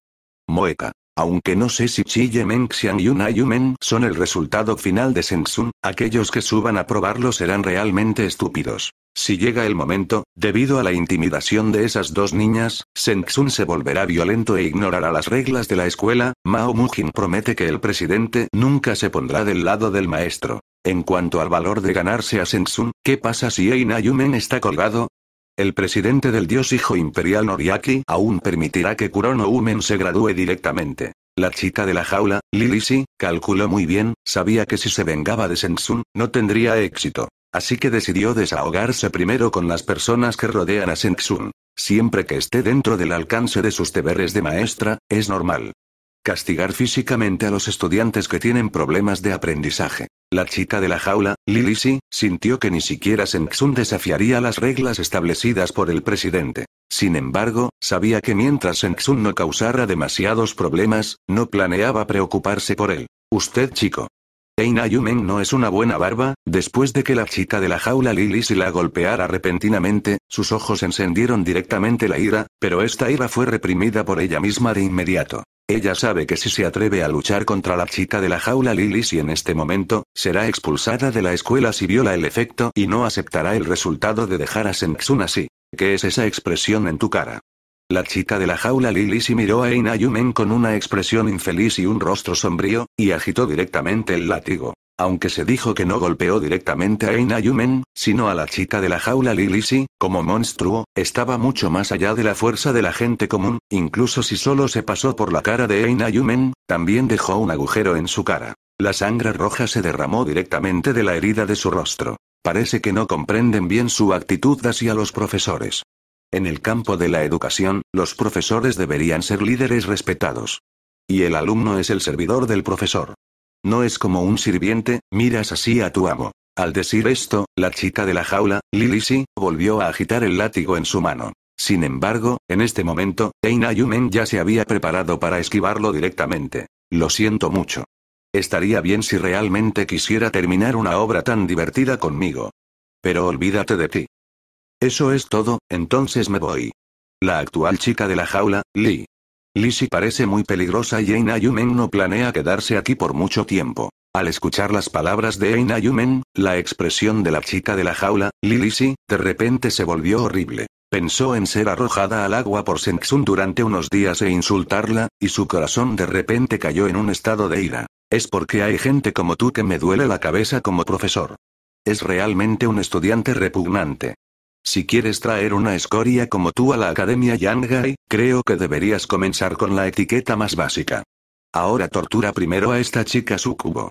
Moeka. Aunque no sé si Chiye Menxian y Una Yumen son el resultado final de Sensun, aquellos que suban a probarlo serán realmente estúpidos. Si llega el momento, debido a la intimidación de esas dos niñas, Sensun se volverá violento e ignorará las reglas de la escuela, Mao Mujin promete que el presidente nunca se pondrá del lado del maestro. En cuanto al valor de ganarse a Sensun, ¿qué pasa si Eina Yumen está colgado? El presidente del dios hijo imperial Noriaki aún permitirá que Kurono Umen se gradúe directamente. La chica de la jaula, Lilisi, calculó muy bien, sabía que si se vengaba de Sensun, no tendría éxito. Así que decidió desahogarse primero con las personas que rodean a Sensun. Siempre que esté dentro del alcance de sus deberes de maestra, es normal. Castigar físicamente a los estudiantes que tienen problemas de aprendizaje. La chica de la jaula, Lilisi, sintió que ni siquiera Senksun desafiaría las reglas establecidas por el presidente. Sin embargo, sabía que mientras Senksun no causara demasiados problemas, no planeaba preocuparse por él. Usted chico, Eina Yumen no es una buena barba, después de que la chica de la jaula Lily se la golpeara repentinamente, sus ojos encendieron directamente la ira, pero esta ira fue reprimida por ella misma de inmediato. Ella sabe que si se atreve a luchar contra la chica de la jaula Lilith y en este momento, será expulsada de la escuela si viola el efecto y no aceptará el resultado de dejar a sensun así. ¿Qué es esa expresión en tu cara? La chica de la jaula Lilisi miró a Yumen con una expresión infeliz y un rostro sombrío, y agitó directamente el látigo. Aunque se dijo que no golpeó directamente a Yumen, sino a la chica de la jaula Lilisi, como monstruo, estaba mucho más allá de la fuerza de la gente común, incluso si solo se pasó por la cara de Yumen, también dejó un agujero en su cara. La sangre roja se derramó directamente de la herida de su rostro. Parece que no comprenden bien su actitud hacia los profesores. En el campo de la educación, los profesores deberían ser líderes respetados. Y el alumno es el servidor del profesor. No es como un sirviente, miras así a tu amo. Al decir esto, la chica de la jaula, Lilisi, volvió a agitar el látigo en su mano. Sin embargo, en este momento, Eina Yumen ya se había preparado para esquivarlo directamente. Lo siento mucho. Estaría bien si realmente quisiera terminar una obra tan divertida conmigo. Pero olvídate de ti. Eso es todo, entonces me voy. La actual chica de la jaula, Lee. Si, parece muy peligrosa y Eina Yumen no planea quedarse aquí por mucho tiempo. Al escuchar las palabras de Eina Yumen, la expresión de la chica de la jaula, Li de repente se volvió horrible. Pensó en ser arrojada al agua por Sengsun durante unos días e insultarla, y su corazón de repente cayó en un estado de ira. Es porque hay gente como tú que me duele la cabeza como profesor. Es realmente un estudiante repugnante. Si quieres traer una escoria como tú a la Academia Yangai, creo que deberías comenzar con la etiqueta más básica. Ahora tortura primero a esta chica sucubo.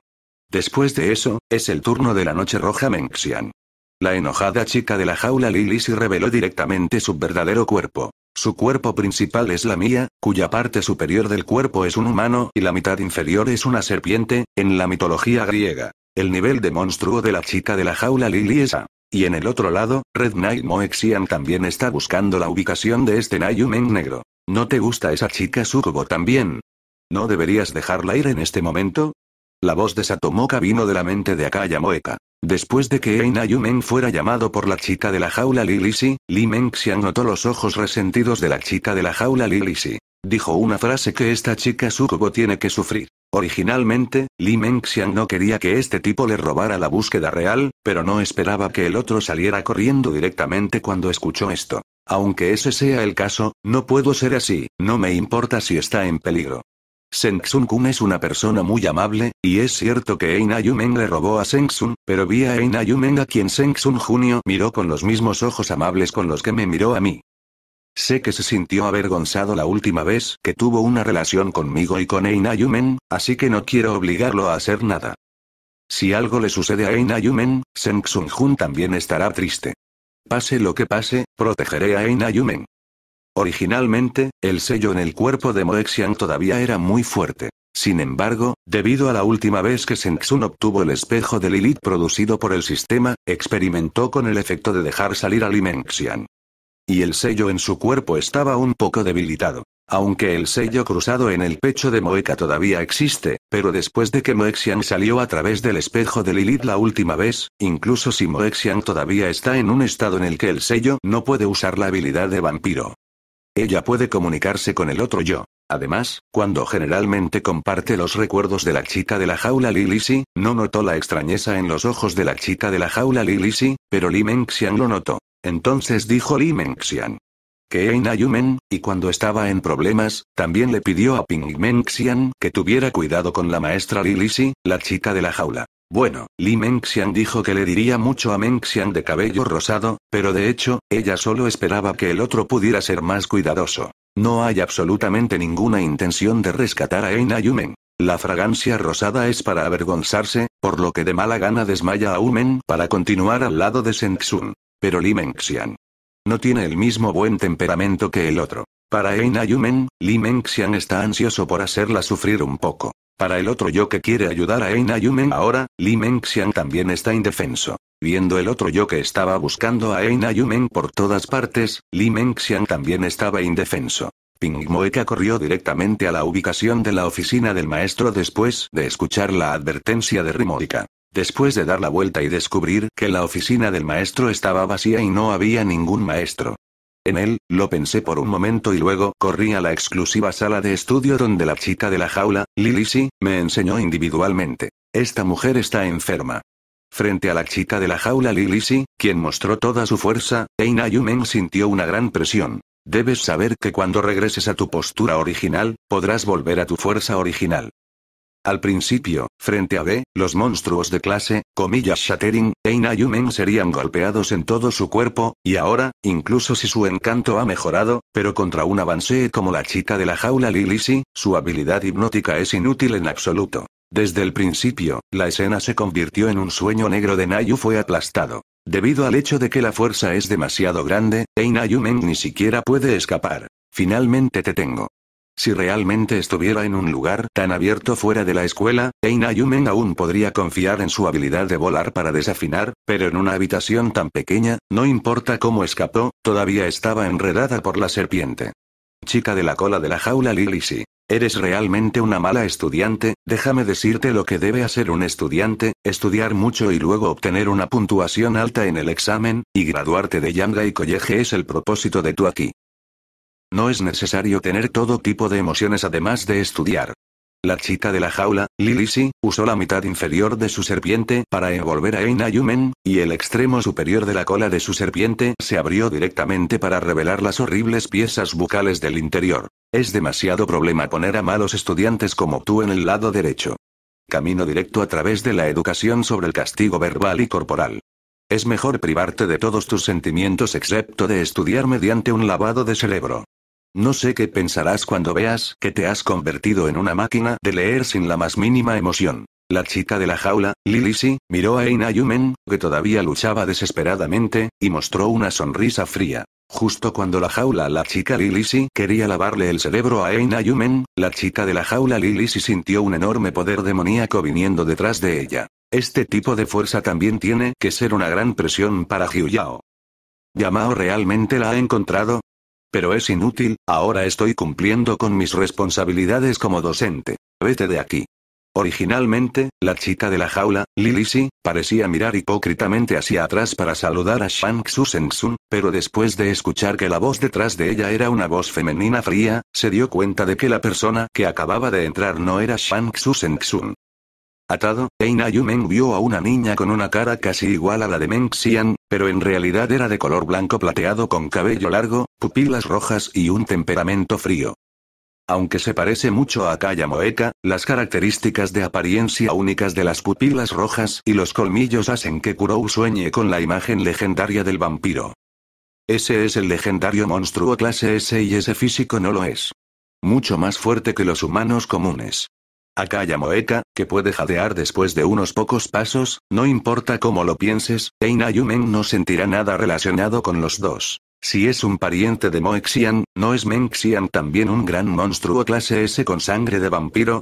Después de eso, es el turno de la Noche Roja Mengxian. La enojada chica de la jaula Lili se reveló directamente su verdadero cuerpo. Su cuerpo principal es la mía, cuya parte superior del cuerpo es un humano y la mitad inferior es una serpiente, en la mitología griega. El nivel de monstruo de la chica de la jaula Lili es A. Y en el otro lado, Red Knight Moexian también está buscando la ubicación de este Nayumen negro. ¿No te gusta esa chica Sukubo también? ¿No deberías dejarla ir en este momento? La voz de Satomoka vino de la mente de Akaya Moeka. Después de que Yumen fuera llamado por la chica de la jaula Lilisi, Li Mengxian notó los ojos resentidos de la chica de la jaula Lilisi. Dijo una frase que esta chica sukubo tiene que sufrir. Originalmente, Li Mengxian no quería que este tipo le robara la búsqueda real, pero no esperaba que el otro saliera corriendo directamente cuando escuchó esto. Aunque ese sea el caso, no puedo ser así, no me importa si está en peligro. Sengsun Kun es una persona muy amable, y es cierto que Eina Yumen le robó a Sengsun, pero vi a Eina Yumen a quien Sengsun Junio miró con los mismos ojos amables con los que me miró a mí. Sé que se sintió avergonzado la última vez que tuvo una relación conmigo y con Eina Yumen, así que no quiero obligarlo a hacer nada. Si algo le sucede a Eina Yumen, Seng Jun también estará triste. Pase lo que pase, protegeré a Eina Yumen. Originalmente, el sello en el cuerpo de Moexian todavía era muy fuerte. Sin embargo, debido a la última vez que Senxun obtuvo el espejo de Lilith producido por el sistema, experimentó con el efecto de dejar salir a Limenxian y el sello en su cuerpo estaba un poco debilitado. Aunque el sello cruzado en el pecho de Moeka todavía existe, pero después de que Moexian salió a través del espejo de Lilith la última vez, incluso si Moexian todavía está en un estado en el que el sello no puede usar la habilidad de vampiro. Ella puede comunicarse con el otro yo. Además, cuando generalmente comparte los recuerdos de la chica de la jaula Lilisi, no notó la extrañeza en los ojos de la chica de la jaula Lilisi, pero Li Mengxian lo notó. Entonces dijo Li Mengxian. Que Eina Yumen, y cuando estaba en problemas, también le pidió a Ping Mengxian que tuviera cuidado con la maestra Lilisi, la chica de la jaula. Bueno, Li Mengxian dijo que le diría mucho a Mengxian de cabello rosado, pero de hecho, ella solo esperaba que el otro pudiera ser más cuidadoso. No hay absolutamente ninguna intención de rescatar a Eina Yumen. La fragancia rosada es para avergonzarse, por lo que de mala gana desmaya a Umen para continuar al lado de Xun. Pero Li Mengxian no tiene el mismo buen temperamento que el otro. Para Eina Yumen, Li Mengxian está ansioso por hacerla sufrir un poco. Para el otro yo que quiere ayudar a Eina Yumen ahora, Li Mengxian también está indefenso. Viendo el otro yo que estaba buscando a Eina Yumen por todas partes, Li Mengxian también estaba indefenso. Ping Moeka corrió directamente a la ubicación de la oficina del maestro después de escuchar la advertencia de Rimónica. Después de dar la vuelta y descubrir que la oficina del maestro estaba vacía y no había ningún maestro, en él, lo pensé por un momento y luego corrí a la exclusiva sala de estudio donde la chica de la jaula, Lilisi, me enseñó individualmente. Esta mujer está enferma. Frente a la chica de la jaula Lilisi, quien mostró toda su fuerza, Eina Yumen sintió una gran presión. Debes saber que cuando regreses a tu postura original, podrás volver a tu fuerza original. Al principio, frente a B, los monstruos de clase, comillas Shattering, Yumen serían golpeados en todo su cuerpo, y ahora, incluso si su encanto ha mejorado, pero contra un avance como la chica de la jaula Lilisi, su habilidad hipnótica es inútil en absoluto. Desde el principio, la escena se convirtió en un sueño negro de Nayu fue aplastado. Debido al hecho de que la fuerza es demasiado grande, Yumen ni siquiera puede escapar. Finalmente te tengo. Si realmente estuviera en un lugar tan abierto fuera de la escuela, Eina Yumen aún podría confiar en su habilidad de volar para desafinar, pero en una habitación tan pequeña, no importa cómo escapó, todavía estaba enredada por la serpiente. Chica de la cola de la jaula Lilisi. Eres realmente una mala estudiante, déjame decirte lo que debe hacer un estudiante, estudiar mucho y luego obtener una puntuación alta en el examen, y graduarte de Yamga y College es el propósito de tu aquí. No es necesario tener todo tipo de emociones además de estudiar. La chica de la jaula, Lilisi, usó la mitad inferior de su serpiente para envolver a Eina Yumen, y el extremo superior de la cola de su serpiente se abrió directamente para revelar las horribles piezas bucales del interior. Es demasiado problema poner a malos estudiantes como tú en el lado derecho. Camino directo a través de la educación sobre el castigo verbal y corporal. Es mejor privarte de todos tus sentimientos excepto de estudiar mediante un lavado de cerebro. No sé qué pensarás cuando veas que te has convertido en una máquina de leer sin la más mínima emoción. La chica de la jaula, Lilisi, miró a Eina Yumen, que todavía luchaba desesperadamente, y mostró una sonrisa fría. Justo cuando la jaula la chica Lilisi quería lavarle el cerebro a Eina Yumen, la chica de la jaula Lilisi sintió un enorme poder demoníaco viniendo detrás de ella. Este tipo de fuerza también tiene que ser una gran presión para Hyuyao. Yamao realmente la ha encontrado, pero es inútil, ahora estoy cumpliendo con mis responsabilidades como docente. Vete de aquí. Originalmente, la chica de la jaula, Lilisi, parecía mirar hipócritamente hacia atrás para saludar a Shang seng pero después de escuchar que la voz detrás de ella era una voz femenina fría, se dio cuenta de que la persona que acababa de entrar no era Shang Tsung. Sun. Atado, Eina Yumen vio a una niña con una cara casi igual a la de Meng Xian, pero en realidad era de color blanco plateado con cabello largo, pupilas rojas y un temperamento frío. Aunque se parece mucho a Kaya Moeka, las características de apariencia únicas de las pupilas rojas y los colmillos hacen que Kurou sueñe con la imagen legendaria del vampiro. Ese es el legendario monstruo clase S y ese físico no lo es. Mucho más fuerte que los humanos comunes ya Moeka, que puede jadear después de unos pocos pasos, no importa cómo lo pienses, Eina Yumen no sentirá nada relacionado con los dos. Si es un pariente de Xian, ¿no es Menxian también un gran monstruo clase S con sangre de vampiro?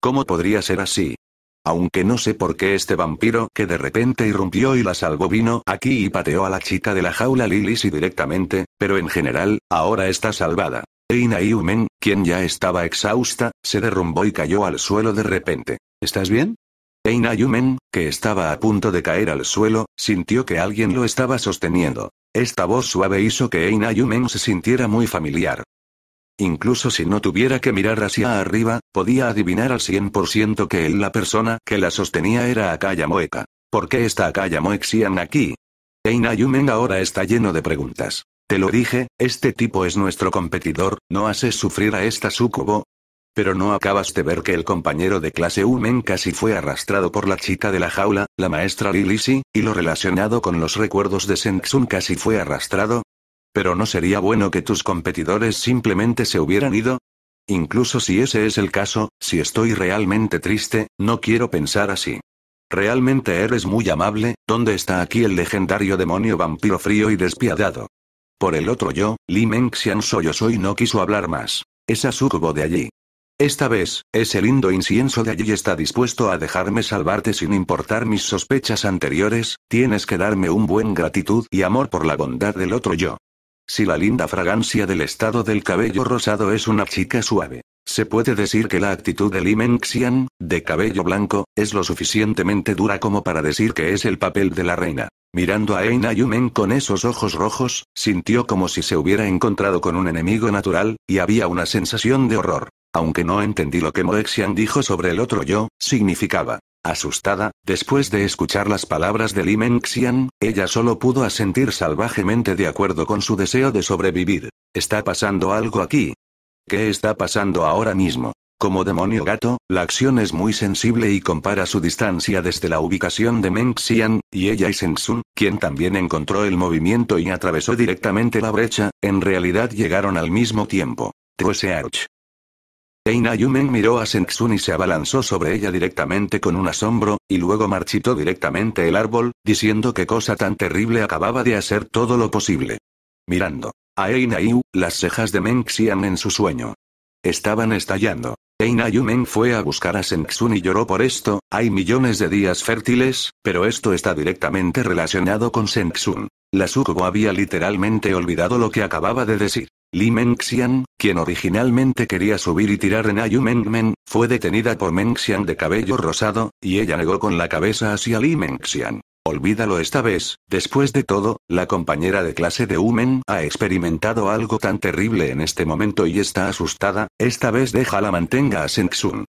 ¿Cómo podría ser así? Aunque no sé por qué este vampiro que de repente irrumpió y la salvó vino aquí y pateó a la chica de la jaula Lilis directamente, pero en general, ahora está salvada. Eina Yumen, quien ya estaba exhausta, se derrumbó y cayó al suelo de repente. ¿Estás bien? Eina Yumen, que estaba a punto de caer al suelo, sintió que alguien lo estaba sosteniendo. Esta voz suave hizo que Eina Yumen se sintiera muy familiar. Incluso si no tuviera que mirar hacia arriba, podía adivinar al 100% que él, la persona que la sostenía era Akaya Moeka. ¿Por qué está Akaya Moexian aquí? Eina Yumen ahora está lleno de preguntas. Te lo dije, este tipo es nuestro competidor, no haces sufrir a esta sucubo. Pero no acabas de ver que el compañero de clase Umen casi fue arrastrado por la chica de la jaula, la maestra Lilisi, y lo relacionado con los recuerdos de Senxun casi fue arrastrado. Pero no sería bueno que tus competidores simplemente se hubieran ido, Incluso si ese es el caso, si estoy realmente triste, no quiero pensar así. Realmente eres muy amable, ¿dónde está aquí el legendario demonio vampiro frío y despiadado? Por el otro yo, Li Mengxian yo soy no quiso hablar más. Esa sucubo de allí. Esta vez, ese lindo incienso de allí está dispuesto a dejarme salvarte sin importar mis sospechas anteriores, tienes que darme un buen gratitud y amor por la bondad del otro yo. Si la linda fragancia del estado del cabello rosado es una chica suave, se puede decir que la actitud de Li Mengxian, de cabello blanco, es lo suficientemente dura como para decir que es el papel de la reina. Mirando a Eina Yumen con esos ojos rojos, sintió como si se hubiera encontrado con un enemigo natural, y había una sensación de horror. Aunque no entendí lo que Moexian dijo sobre el otro yo, significaba. Asustada, después de escuchar las palabras de Li Mengxian, ella solo pudo asentir salvajemente de acuerdo con su deseo de sobrevivir. Está pasando algo aquí, ¿Qué está pasando ahora mismo? Como demonio gato, la acción es muy sensible y compara su distancia desde la ubicación de Meng Xian, y ella y Xun, quien también encontró el movimiento y atravesó directamente la brecha, en realidad llegaron al mismo tiempo. Search. Eina Yumen miró a Xun y se abalanzó sobre ella directamente con un asombro, y luego marchitó directamente el árbol, diciendo que cosa tan terrible acababa de hacer todo lo posible. Mirando. A Einayu, las cejas de Meng en su sueño. Estaban estallando. Einayu Meng fue a buscar a Senxun y lloró por esto, hay millones de días fértiles, pero esto está directamente relacionado con Senxun. La Sukubo había literalmente olvidado lo que acababa de decir. Li Mengxian, quien originalmente quería subir y tirar en Ayu Mengmen, fue detenida por Mengxian de cabello rosado, y ella negó con la cabeza hacia Li Mengxian. Olvídalo esta vez, después de todo, la compañera de clase de Umen ha experimentado algo tan terrible en este momento y está asustada, esta vez déjala mantenga a Sengsun.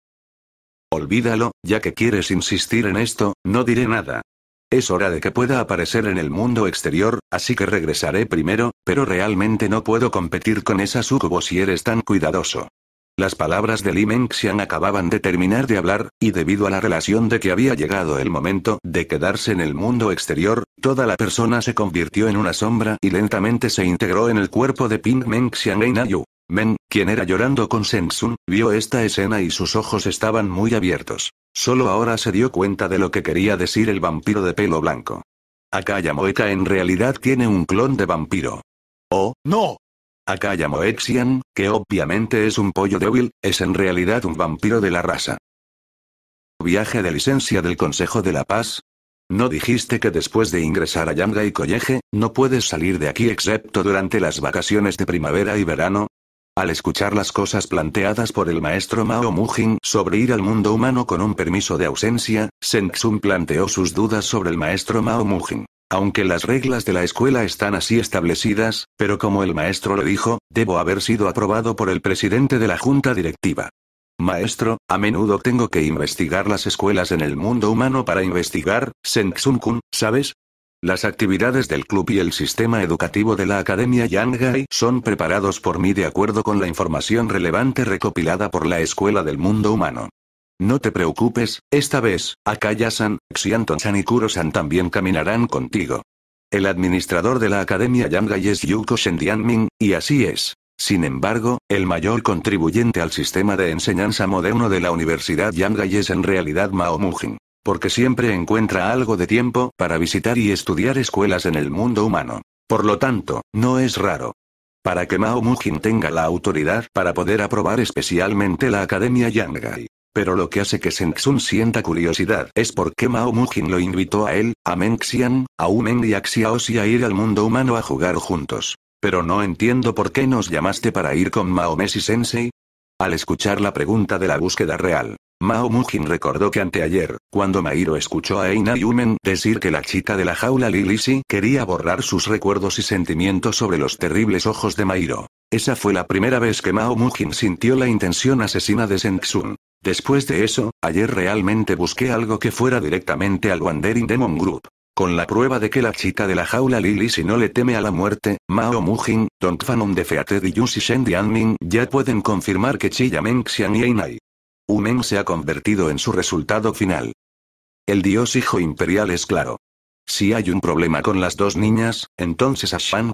Olvídalo, ya que quieres insistir en esto, no diré nada. Es hora de que pueda aparecer en el mundo exterior, así que regresaré primero, pero realmente no puedo competir con esa sucubo si eres tan cuidadoso. Las palabras de Li Mengxian acababan de terminar de hablar, y debido a la relación de que había llegado el momento de quedarse en el mundo exterior, toda la persona se convirtió en una sombra y lentamente se integró en el cuerpo de Ping Mengxian e Men, quien era llorando con Sensun, vio esta escena y sus ojos estaban muy abiertos. Solo ahora se dio cuenta de lo que quería decir el vampiro de pelo blanco. Akaya Moeka en realidad tiene un clon de vampiro. ¡Oh, no! Akaya Moexian, que obviamente es un pollo débil, es en realidad un vampiro de la raza. Viaje de licencia del Consejo de la Paz. ¿No dijiste que después de ingresar a Yanga y College, no puedes salir de aquí excepto durante las vacaciones de primavera y verano? Al escuchar las cosas planteadas por el maestro Mao Mujin sobre ir al mundo humano con un permiso de ausencia, Sen planteó sus dudas sobre el maestro Mao Mujin. Aunque las reglas de la escuela están así establecidas, pero como el maestro lo dijo, debo haber sido aprobado por el presidente de la junta directiva. Maestro, a menudo tengo que investigar las escuelas en el mundo humano para investigar, seng ¿sabes? Las actividades del club y el sistema educativo de la Academia Yangai son preparados por mí de acuerdo con la información relevante recopilada por la Escuela del Mundo Humano. No te preocupes, esta vez, Akaya-san, Xianton-san y Kuro-san también caminarán contigo. El administrador de la Academia Yangai es Yuko y así es. Sin embargo, el mayor contribuyente al sistema de enseñanza moderno de la Universidad Yangai es en realidad Mao Mujin. Porque siempre encuentra algo de tiempo para visitar y estudiar escuelas en el mundo humano. Por lo tanto, no es raro. Para que Mao Mujin tenga la autoridad para poder aprobar especialmente la Academia Yangai. Pero lo que hace que Senxun sienta curiosidad es por qué Mao Mujin lo invitó a él, a Meng a Umen y a Xiaosi a ir al mundo humano a jugar juntos. Pero no entiendo por qué nos llamaste para ir con Mao Messi Sensei. Al escuchar la pregunta de la búsqueda real, Mao Mujin recordó que anteayer, cuando Mairo escuchó a Eina Yumen decir que la chica de la jaula Lilisi quería borrar sus recuerdos y sentimientos sobre los terribles ojos de Mairo. Esa fue la primera vez que Mao Mujin sintió la intención asesina de Tsun. Después de eso, ayer realmente busqué algo que fuera directamente al Wandering Demon Group. Con la prueba de que la chica de la jaula Lily si no le teme a la muerte, Mao Mujin, Don Fanon de Feated y Yusi Shen Anming ya pueden confirmar que Yamen Xian y Einai. Meng se ha convertido en su resultado final. El dios hijo imperial es claro. Si hay un problema con las dos niñas, entonces a Shang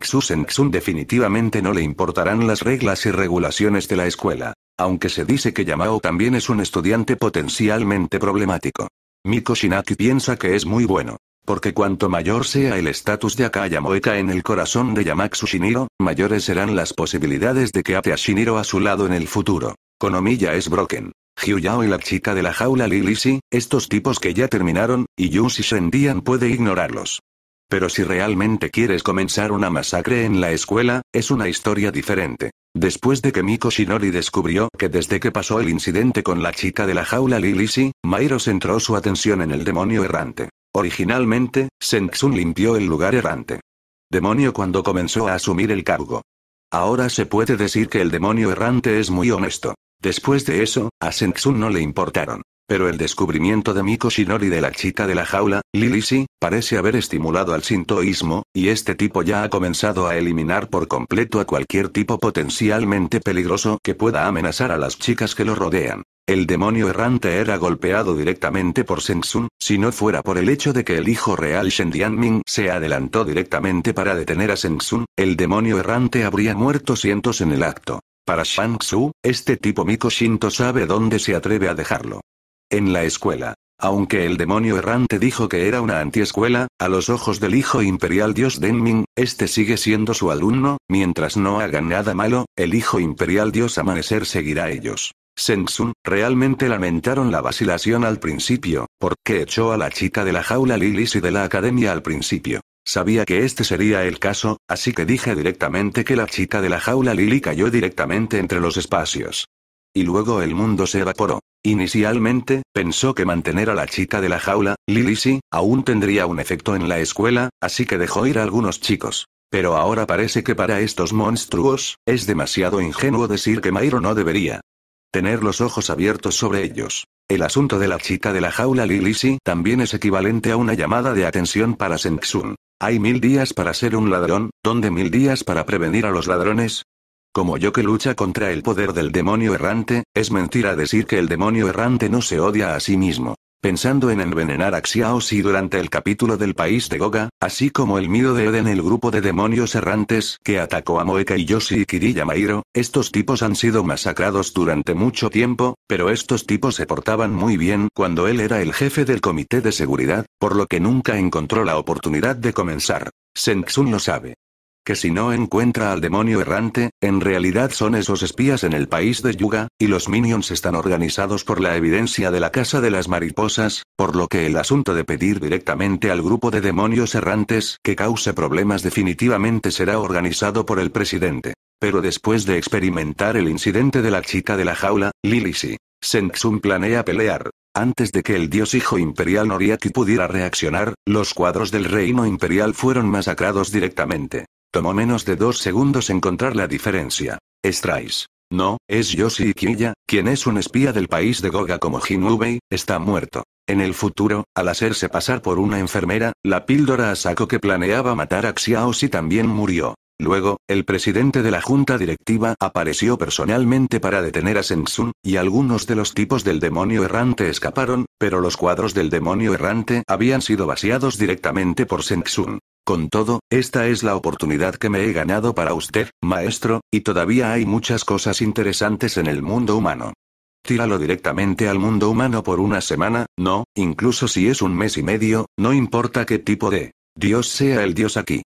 definitivamente no le importarán las reglas y regulaciones de la escuela. Aunque se dice que Yamao también es un estudiante potencialmente problemático. Miko Shinaki piensa que es muy bueno. Porque cuanto mayor sea el estatus de Akaya Moeka en el corazón de Yamaksu Shiniro, mayores serán las posibilidades de que ate a Shiniro a su lado en el futuro. Konomiya es broken. Hyu y la chica de la jaula Lilisi, estos tipos que ya terminaron, y Yu Si Dian puede ignorarlos. Pero si realmente quieres comenzar una masacre en la escuela, es una historia diferente. Después de que Miko Shinori descubrió que desde que pasó el incidente con la chica de la jaula Lilisi, Mairo centró su atención en el demonio errante. Originalmente, Sun limpió el lugar errante. Demonio cuando comenzó a asumir el cargo. Ahora se puede decir que el demonio errante es muy honesto. Después de eso, a Sengsun no le importaron. Pero el descubrimiento de Miko Shinori de la chica de la jaula, Lilisi, parece haber estimulado al sintoísmo, y este tipo ya ha comenzado a eliminar por completo a cualquier tipo potencialmente peligroso que pueda amenazar a las chicas que lo rodean. El demonio errante era golpeado directamente por Sengsun, si no fuera por el hecho de que el hijo real Shen Ming se adelantó directamente para detener a Sengsun, el demonio errante habría muerto cientos en el acto. Para Shang Tzu, este tipo Miko Shinto sabe dónde se atreve a dejarlo. En la escuela. Aunque el demonio errante dijo que era una antiescuela, a los ojos del hijo imperial dios Denming, este sigue siendo su alumno, mientras no hagan nada malo, el hijo imperial dios amanecer seguirá a ellos. Sensun, realmente lamentaron la vacilación al principio, porque echó a la chica de la jaula Lilis y de la academia al principio. Sabía que este sería el caso, así que dije directamente que la chica de la jaula Lily cayó directamente entre los espacios. Y luego el mundo se evaporó. Inicialmente, pensó que mantener a la chica de la jaula, Lily sí, aún tendría un efecto en la escuela, así que dejó ir a algunos chicos. Pero ahora parece que para estos monstruos, es demasiado ingenuo decir que Mairo no debería. Tener los ojos abiertos sobre ellos. El asunto de la chica de la jaula Lilisi también es equivalente a una llamada de atención para Senxun. Hay mil días para ser un ladrón, donde mil días para prevenir a los ladrones, como yo que lucha contra el poder del demonio errante, es mentira decir que el demonio errante no se odia a sí mismo pensando en envenenar a Xiao y durante el capítulo del país de Goga, así como el miedo de Eden el grupo de demonios errantes que atacó a Moeka y Yoshi y estos tipos han sido masacrados durante mucho tiempo, pero estos tipos se portaban muy bien cuando él era el jefe del comité de seguridad, por lo que nunca encontró la oportunidad de comenzar. Senxun lo sabe que si no encuentra al demonio errante, en realidad son esos espías en el país de Yuga, y los minions están organizados por la evidencia de la Casa de las Mariposas, por lo que el asunto de pedir directamente al grupo de demonios errantes que cause problemas definitivamente será organizado por el presidente. Pero después de experimentar el incidente de la chica de la jaula, Lilisi, Senxun planea pelear. Antes de que el dios hijo imperial Noriaki pudiera reaccionar, los cuadros del reino imperial fueron masacrados directamente. Tomó menos de dos segundos encontrar la diferencia. Strais. No, es Yoshi Ikiya, quien es un espía del país de Goga como Hinubei, está muerto. En el futuro, al hacerse pasar por una enfermera, la píldora Asako que planeaba matar a si también murió. Luego, el presidente de la junta directiva apareció personalmente para detener a Sensun, y algunos de los tipos del demonio errante escaparon, pero los cuadros del demonio errante habían sido vaciados directamente por Sensun. Con todo, esta es la oportunidad que me he ganado para usted, maestro, y todavía hay muchas cosas interesantes en el mundo humano. Tíralo directamente al mundo humano por una semana, no, incluso si es un mes y medio, no importa qué tipo de Dios sea el Dios aquí.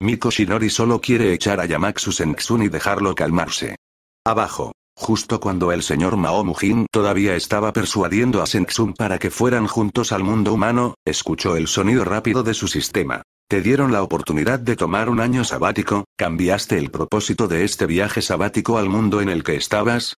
Miko Shinori solo quiere echar a Yamaksu Senksun y dejarlo calmarse. Abajo. Justo cuando el señor Mao todavía estaba persuadiendo a Senksun para que fueran juntos al mundo humano, escuchó el sonido rápido de su sistema. Te dieron la oportunidad de tomar un año sabático, ¿cambiaste el propósito de este viaje sabático al mundo en el que estabas?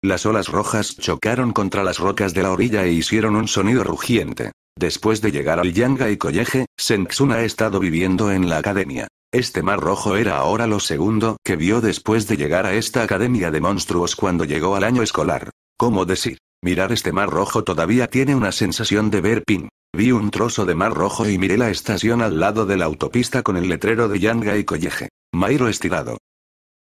Las olas rojas chocaron contra las rocas de la orilla e hicieron un sonido rugiente. Después de llegar al Yanga y College, Senksun ha estado viviendo en la academia. Este mar rojo era ahora lo segundo que vio después de llegar a esta academia de monstruos cuando llegó al año escolar. ¿Cómo decir? Mirar este mar rojo todavía tiene una sensación de ver pin. Vi un trozo de mar rojo y miré la estación al lado de la autopista con el letrero de Yanga y Colleje. Mairo estirado.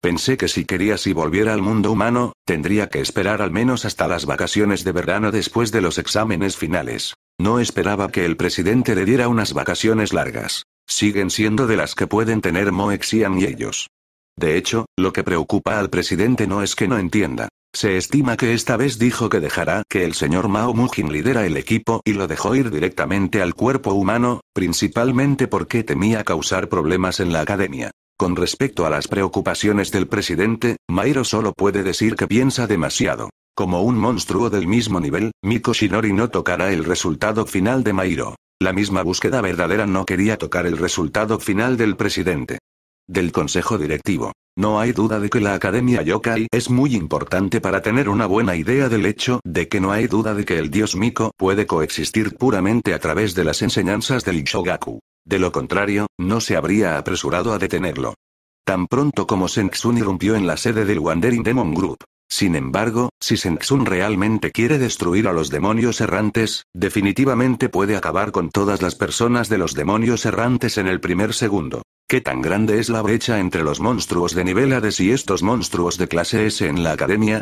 Pensé que si quería si volviera al mundo humano, tendría que esperar al menos hasta las vacaciones de verano después de los exámenes finales. No esperaba que el presidente le diera unas vacaciones largas. Siguen siendo de las que pueden tener Moexian y ellos. De hecho, lo que preocupa al presidente no es que no entienda, se estima que esta vez dijo que dejará que el señor Mao Mujin lidera el equipo y lo dejó ir directamente al cuerpo humano, principalmente porque temía causar problemas en la academia. Con respecto a las preocupaciones del presidente, Mairo solo puede decir que piensa demasiado. Como un monstruo del mismo nivel, Miko Shinori no tocará el resultado final de Mairo. La misma búsqueda verdadera no quería tocar el resultado final del presidente del consejo directivo. No hay duda de que la Academia Yokai es muy importante para tener una buena idea del hecho de que no hay duda de que el dios Miko puede coexistir puramente a través de las enseñanzas del Shogaku. De lo contrario, no se habría apresurado a detenerlo. Tan pronto como Senksun irrumpió en la sede del Wandering Demon Group. Sin embargo, si Senksun realmente quiere destruir a los demonios errantes, definitivamente puede acabar con todas las personas de los demonios errantes en el primer segundo. ¿Qué tan grande es la brecha entre los monstruos de nivel y estos monstruos de clase S en la academia?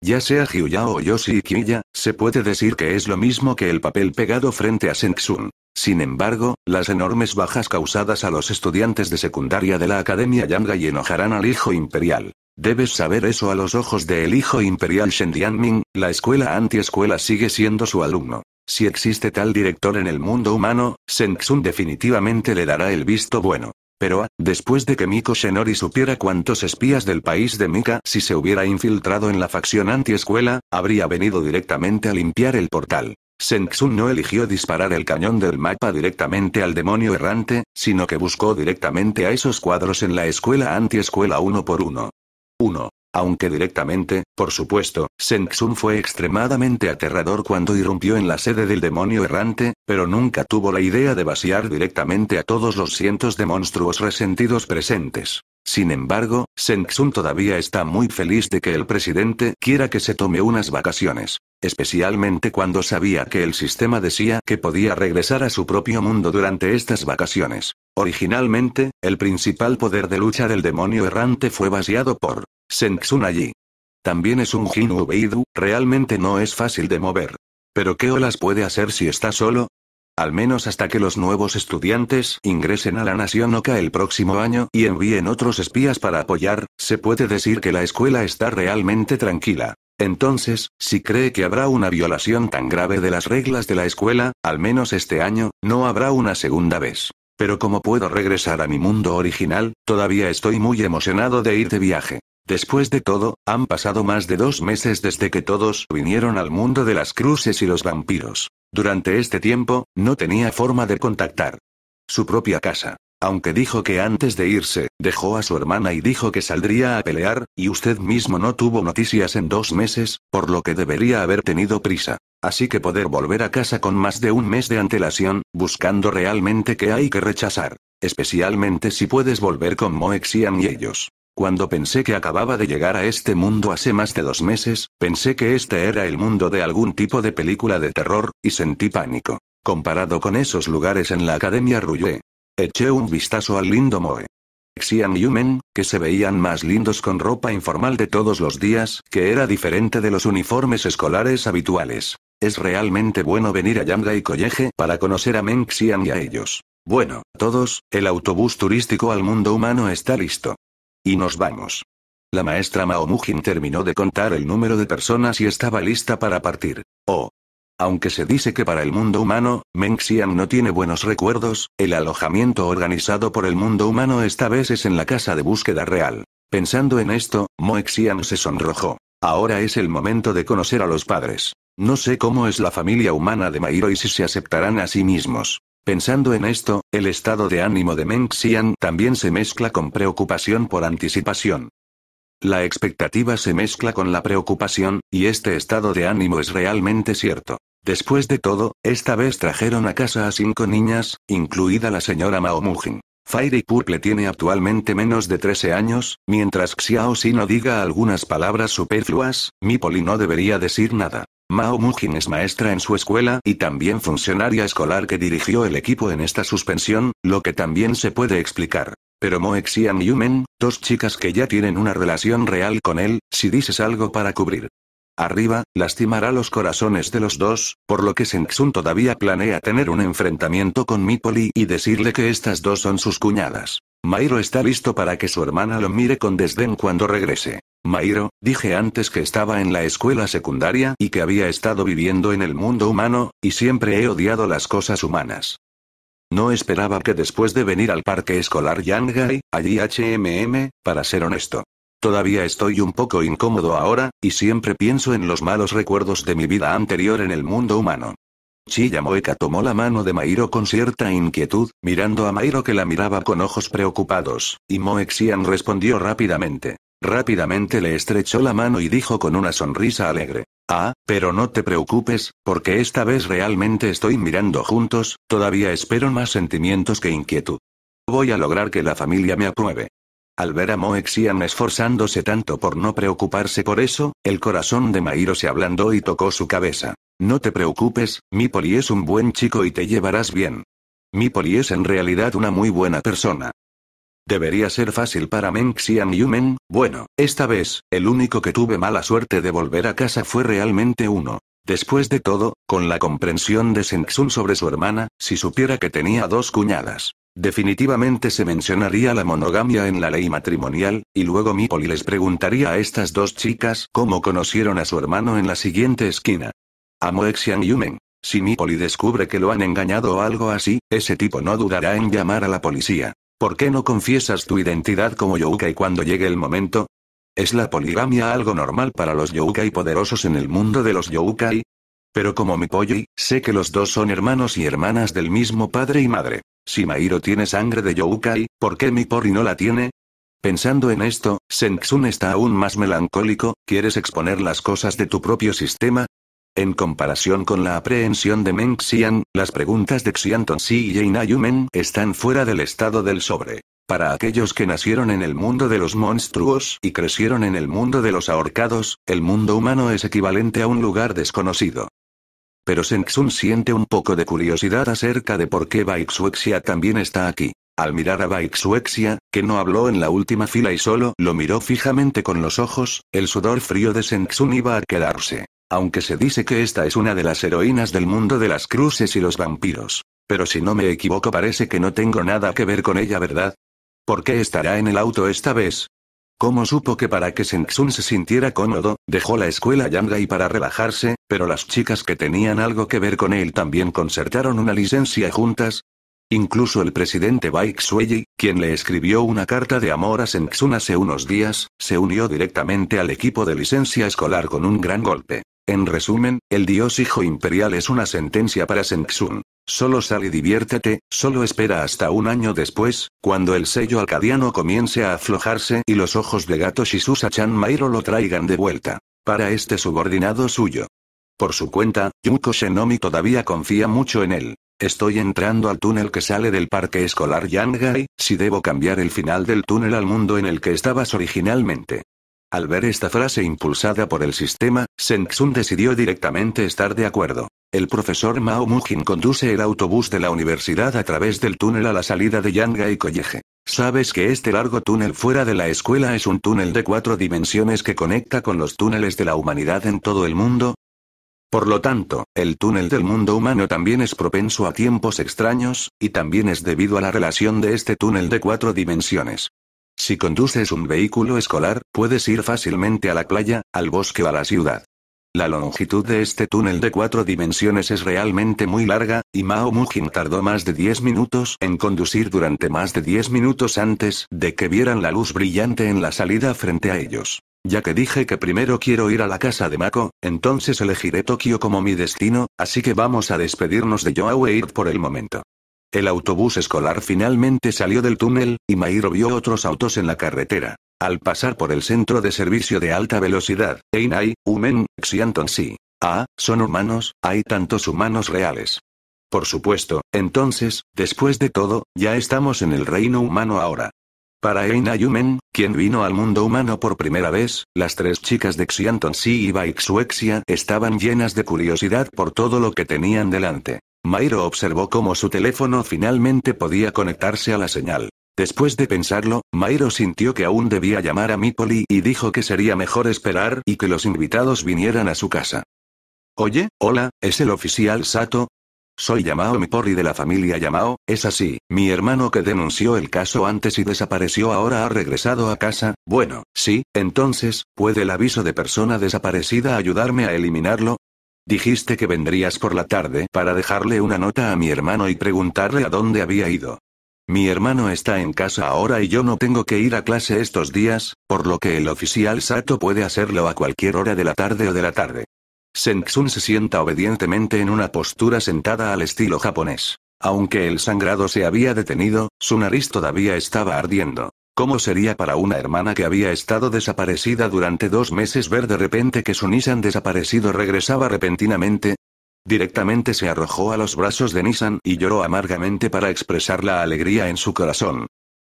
Ya sea Jiuyao o Yoshi Kiya, se puede decir que es lo mismo que el papel pegado frente a Senxun. Sin embargo, las enormes bajas causadas a los estudiantes de secundaria de la Academia Yanga y enojarán al hijo imperial. Debes saber eso a los ojos del hijo imperial Shen Dianming, la escuela anti-escuela sigue siendo su alumno. Si existe tal director en el mundo humano, Senxun definitivamente le dará el visto bueno. Pero, después de que Miko Shenori supiera cuántos espías del país de Mika si se hubiera infiltrado en la facción antiescuela, habría venido directamente a limpiar el portal. Senksun no eligió disparar el cañón del mapa directamente al demonio errante, sino que buscó directamente a esos cuadros en la escuela antiescuela uno por uno. 1. Aunque directamente, por supuesto, Senksun fue extremadamente aterrador cuando irrumpió en la sede del demonio errante, pero nunca tuvo la idea de vaciar directamente a todos los cientos de monstruos resentidos presentes. Sin embargo, Senksun todavía está muy feliz de que el presidente quiera que se tome unas vacaciones. Especialmente cuando sabía que el sistema decía que podía regresar a su propio mundo durante estas vacaciones. Originalmente, el principal poder de lucha del demonio errante fue vaciado por Shang allí. También es un Jin Beidu, realmente no es fácil de mover. Pero ¿qué olas puede hacer si está solo? Al menos hasta que los nuevos estudiantes ingresen a la Nación Oka el próximo año y envíen otros espías para apoyar, se puede decir que la escuela está realmente tranquila. Entonces, si cree que habrá una violación tan grave de las reglas de la escuela, al menos este año, no habrá una segunda vez. Pero como puedo regresar a mi mundo original, todavía estoy muy emocionado de ir de viaje. Después de todo, han pasado más de dos meses desde que todos vinieron al mundo de las cruces y los vampiros. Durante este tiempo, no tenía forma de contactar su propia casa. Aunque dijo que antes de irse, dejó a su hermana y dijo que saldría a pelear, y usted mismo no tuvo noticias en dos meses, por lo que debería haber tenido prisa. Así que poder volver a casa con más de un mes de antelación, buscando realmente qué hay que rechazar. Especialmente si puedes volver con Moexian y ellos. Cuando pensé que acababa de llegar a este mundo hace más de dos meses, pensé que este era el mundo de algún tipo de película de terror, y sentí pánico. Comparado con esos lugares en la Academia Rouget. Eché un vistazo al lindo Moe. Xian y Yumen, que se veían más lindos con ropa informal de todos los días, que era diferente de los uniformes escolares habituales. Es realmente bueno venir a Yamda y College para conocer a Meng Xian y a ellos. Bueno, todos, el autobús turístico al mundo humano está listo. Y nos vamos. La maestra Maomujin terminó de contar el número de personas y estaba lista para partir. Oh. Aunque se dice que para el mundo humano, Xian no tiene buenos recuerdos, el alojamiento organizado por el mundo humano esta vez es en la casa de búsqueda real. Pensando en esto, Xian se sonrojó. Ahora es el momento de conocer a los padres. No sé cómo es la familia humana de Mairo y si se aceptarán a sí mismos. Pensando en esto, el estado de ánimo de Meng Xian también se mezcla con preocupación por anticipación. La expectativa se mezcla con la preocupación, y este estado de ánimo es realmente cierto. Después de todo, esta vez trajeron a casa a cinco niñas, incluida la señora Mao Mujin. Fairy Purple tiene actualmente menos de 13 años, mientras Xiao Si no diga algunas palabras superfluas, Mipoli no debería decir nada. Mao Mujin es maestra en su escuela y también funcionaria escolar que dirigió el equipo en esta suspensión, lo que también se puede explicar. Pero Moexian Xian y Yumen, dos chicas que ya tienen una relación real con él, si dices algo para cubrir. Arriba, lastimará los corazones de los dos, por lo que Shenzhen todavía planea tener un enfrentamiento con Mipoli y decirle que estas dos son sus cuñadas. Mairo está listo para que su hermana lo mire con desdén cuando regrese. Mairo, dije antes que estaba en la escuela secundaria y que había estado viviendo en el mundo humano, y siempre he odiado las cosas humanas. No esperaba que después de venir al parque escolar Yangai, allí HMM, para ser honesto. Todavía estoy un poco incómodo ahora, y siempre pienso en los malos recuerdos de mi vida anterior en el mundo humano. Moeca tomó la mano de Mairo con cierta inquietud, mirando a Mairo que la miraba con ojos preocupados, y Moexian respondió rápidamente. Rápidamente le estrechó la mano y dijo con una sonrisa alegre. Ah, pero no te preocupes, porque esta vez realmente estoy mirando juntos, todavía espero más sentimientos que inquietud. Voy a lograr que la familia me apruebe. Al ver a Moexian esforzándose tanto por no preocuparse por eso, el corazón de Mairo se ablandó y tocó su cabeza. No te preocupes, Mipoli es un buen chico y te llevarás bien. Mipoli es en realidad una muy buena persona. Debería ser fácil para Menxian Yumen, bueno, esta vez, el único que tuve mala suerte de volver a casa fue realmente uno. Después de todo, con la comprensión de Xun sobre su hermana, si supiera que tenía dos cuñadas. Definitivamente se mencionaría la monogamia en la ley matrimonial, y luego Mipoli les preguntaría a estas dos chicas cómo conocieron a su hermano en la siguiente esquina. Amo y Yumen. Si Mipoli descubre que lo han engañado o algo así, ese tipo no dudará en llamar a la policía. ¿Por qué no confiesas tu identidad como Youkai cuando llegue el momento? ¿Es la poligamia algo normal para los Youkai poderosos en el mundo de los Youkai? Pero como mi sé que los dos son hermanos y hermanas del mismo padre y madre. Si Mairo tiene sangre de Youkai, ¿por qué mi Pori no la tiene? Pensando en esto, Senksun está aún más melancólico, ¿quieres exponer las cosas de tu propio sistema? En comparación con la aprehensión de Meng Xian, las preguntas de Xian Tongxi y Jane Yumen están fuera del estado del sobre. Para aquellos que nacieron en el mundo de los monstruos y crecieron en el mundo de los ahorcados, el mundo humano es equivalente a un lugar desconocido. Pero Xun siente un poco de curiosidad acerca de por qué Baixuexia también está aquí. Al mirar a Baixuexia, que no habló en la última fila y solo lo miró fijamente con los ojos, el sudor frío de Xun iba a quedarse aunque se dice que esta es una de las heroínas del mundo de las cruces y los vampiros. Pero si no me equivoco parece que no tengo nada que ver con ella, ¿verdad? ¿Por qué estará en el auto esta vez? ¿Cómo supo que para que Senxun se sintiera cómodo, dejó la escuela y para relajarse, pero las chicas que tenían algo que ver con él también concertaron una licencia juntas? Incluso el presidente Baik Sueyi, quien le escribió una carta de amor a Tsun hace unos días, se unió directamente al equipo de licencia escolar con un gran golpe. En resumen, el dios hijo imperial es una sentencia para Senxun. Solo sal y diviértete, solo espera hasta un año después, cuando el sello acadiano comience a aflojarse y los ojos de gato Shisusa-chan Mairo lo traigan de vuelta. Para este subordinado suyo. Por su cuenta, Yuko Shenomi todavía confía mucho en él. Estoy entrando al túnel que sale del parque escolar Yangai, si debo cambiar el final del túnel al mundo en el que estabas originalmente. Al ver esta frase impulsada por el sistema, Shenzhen decidió directamente estar de acuerdo. El profesor Mao Mujin conduce el autobús de la universidad a través del túnel a la salida de Yanga y College. Sabes que este largo túnel fuera de la escuela es un túnel de cuatro dimensiones que conecta con los túneles de la humanidad en todo el mundo. Por lo tanto, el túnel del mundo humano también es propenso a tiempos extraños, y también es debido a la relación de este túnel de cuatro dimensiones. Si conduces un vehículo escolar, puedes ir fácilmente a la playa, al bosque o a la ciudad. La longitud de este túnel de cuatro dimensiones es realmente muy larga, y Mao Mujin tardó más de 10 minutos en conducir durante más de 10 minutos antes de que vieran la luz brillante en la salida frente a ellos. Ya que dije que primero quiero ir a la casa de Mako, entonces elegiré Tokio como mi destino, así que vamos a despedirnos de Joao e por el momento. El autobús escolar finalmente salió del túnel, y Mairo vio otros autos en la carretera. Al pasar por el centro de servicio de alta velocidad, Einai, Umen, Xiantonsi. Ah, son humanos, hay tantos humanos reales. Por supuesto, entonces, después de todo, ya estamos en el reino humano ahora. Para Eina Yumen, quien vino al mundo humano por primera vez, las tres chicas de Xiantonsi y Baixuexia estaban llenas de curiosidad por todo lo que tenían delante. Mairo observó cómo su teléfono finalmente podía conectarse a la señal. Después de pensarlo, Mairo sintió que aún debía llamar a Mipoli y dijo que sería mejor esperar y que los invitados vinieran a su casa. Oye, hola, ¿es el oficial Sato? Soy Yamao Mipori de la familia Yamao, es así, mi hermano que denunció el caso antes y desapareció ahora ha regresado a casa, bueno, sí, entonces, ¿puede el aviso de persona desaparecida ayudarme a eliminarlo? Dijiste que vendrías por la tarde para dejarle una nota a mi hermano y preguntarle a dónde había ido. Mi hermano está en casa ahora y yo no tengo que ir a clase estos días, por lo que el oficial Sato puede hacerlo a cualquier hora de la tarde o de la tarde. Senksun se sienta obedientemente en una postura sentada al estilo japonés. Aunque el sangrado se había detenido, su nariz todavía estaba ardiendo. ¿Cómo sería para una hermana que había estado desaparecida durante dos meses ver de repente que su Nissan desaparecido regresaba repentinamente? Directamente se arrojó a los brazos de Nissan y lloró amargamente para expresar la alegría en su corazón.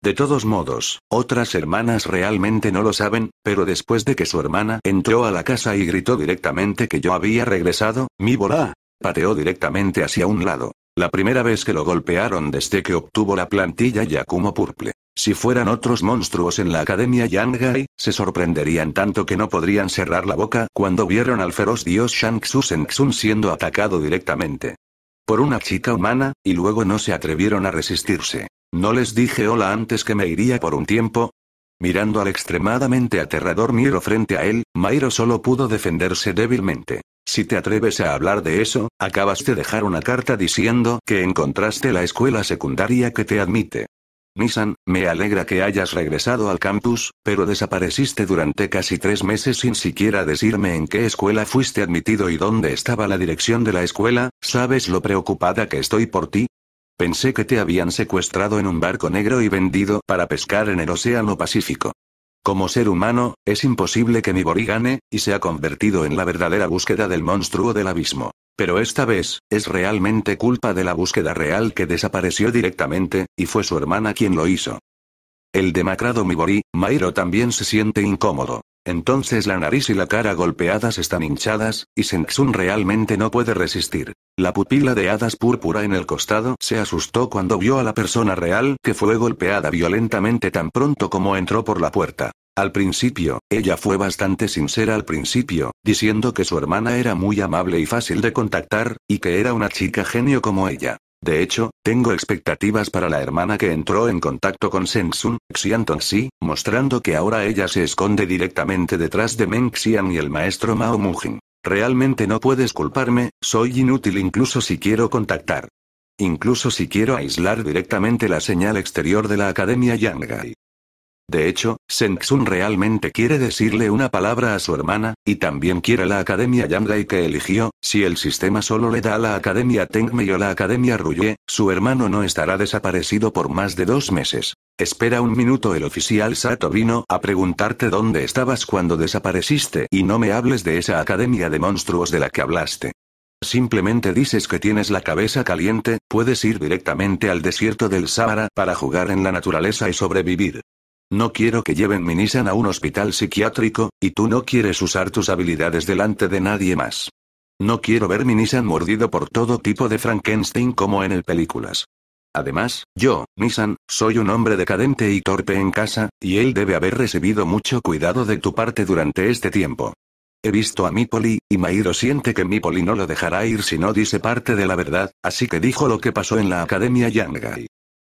De todos modos, otras hermanas realmente no lo saben, pero después de que su hermana entró a la casa y gritó directamente que yo había regresado, mi bola, pateó directamente hacia un lado. La primera vez que lo golpearon desde que obtuvo la plantilla Yakumo Purple. Si fueran otros monstruos en la Academia Yangai, se sorprenderían tanto que no podrían cerrar la boca cuando vieron al feroz dios Shang Xu Seng siendo atacado directamente. Por una chica humana, y luego no se atrevieron a resistirse. ¿No les dije hola antes que me iría por un tiempo? Mirando al extremadamente aterrador Miro frente a él, Mairo solo pudo defenderse débilmente. Si te atreves a hablar de eso, acabaste de dejar una carta diciendo que encontraste la escuela secundaria que te admite. Nissan, me alegra que hayas regresado al campus, pero desapareciste durante casi tres meses sin siquiera decirme en qué escuela fuiste admitido y dónde estaba la dirección de la escuela, ¿sabes lo preocupada que estoy por ti? Pensé que te habían secuestrado en un barco negro y vendido para pescar en el Océano Pacífico. Como ser humano, es imposible que mi Bori gane, y se ha convertido en la verdadera búsqueda del monstruo del abismo. Pero esta vez, es realmente culpa de la búsqueda real que desapareció directamente, y fue su hermana quien lo hizo. El demacrado Mibori, Mairo también se siente incómodo. Entonces la nariz y la cara golpeadas están hinchadas, y Senksun realmente no puede resistir. La pupila de hadas púrpura en el costado se asustó cuando vio a la persona real que fue golpeada violentamente tan pronto como entró por la puerta. Al principio, ella fue bastante sincera al principio, diciendo que su hermana era muy amable y fácil de contactar, y que era una chica genio como ella. De hecho, tengo expectativas para la hermana que entró en contacto con Sensun, Xian Tongxi, mostrando que ahora ella se esconde directamente detrás de Meng Xian y el maestro Mao Mujin. Realmente no puedes culparme, soy inútil incluso si quiero contactar. Incluso si quiero aislar directamente la señal exterior de la Academia Yangai. De hecho, Seng realmente quiere decirle una palabra a su hermana, y también quiere la Academia Yangai que eligió, si el sistema solo le da a la Academia Tengmei o la Academia Ruye, su hermano no estará desaparecido por más de dos meses. Espera un minuto el oficial Sato vino a preguntarte dónde estabas cuando desapareciste y no me hables de esa Academia de Monstruos de la que hablaste. Simplemente dices que tienes la cabeza caliente, puedes ir directamente al desierto del Sahara para jugar en la naturaleza y sobrevivir. No quiero que lleven mi Nissan a un hospital psiquiátrico, y tú no quieres usar tus habilidades delante de nadie más. No quiero ver mi Nissan mordido por todo tipo de Frankenstein como en el películas. Además, yo, Nissan, soy un hombre decadente y torpe en casa, y él debe haber recibido mucho cuidado de tu parte durante este tiempo. He visto a Mipoli, y Mairo siente que Mipoli no lo dejará ir si no dice parte de la verdad, así que dijo lo que pasó en la Academia Yangai.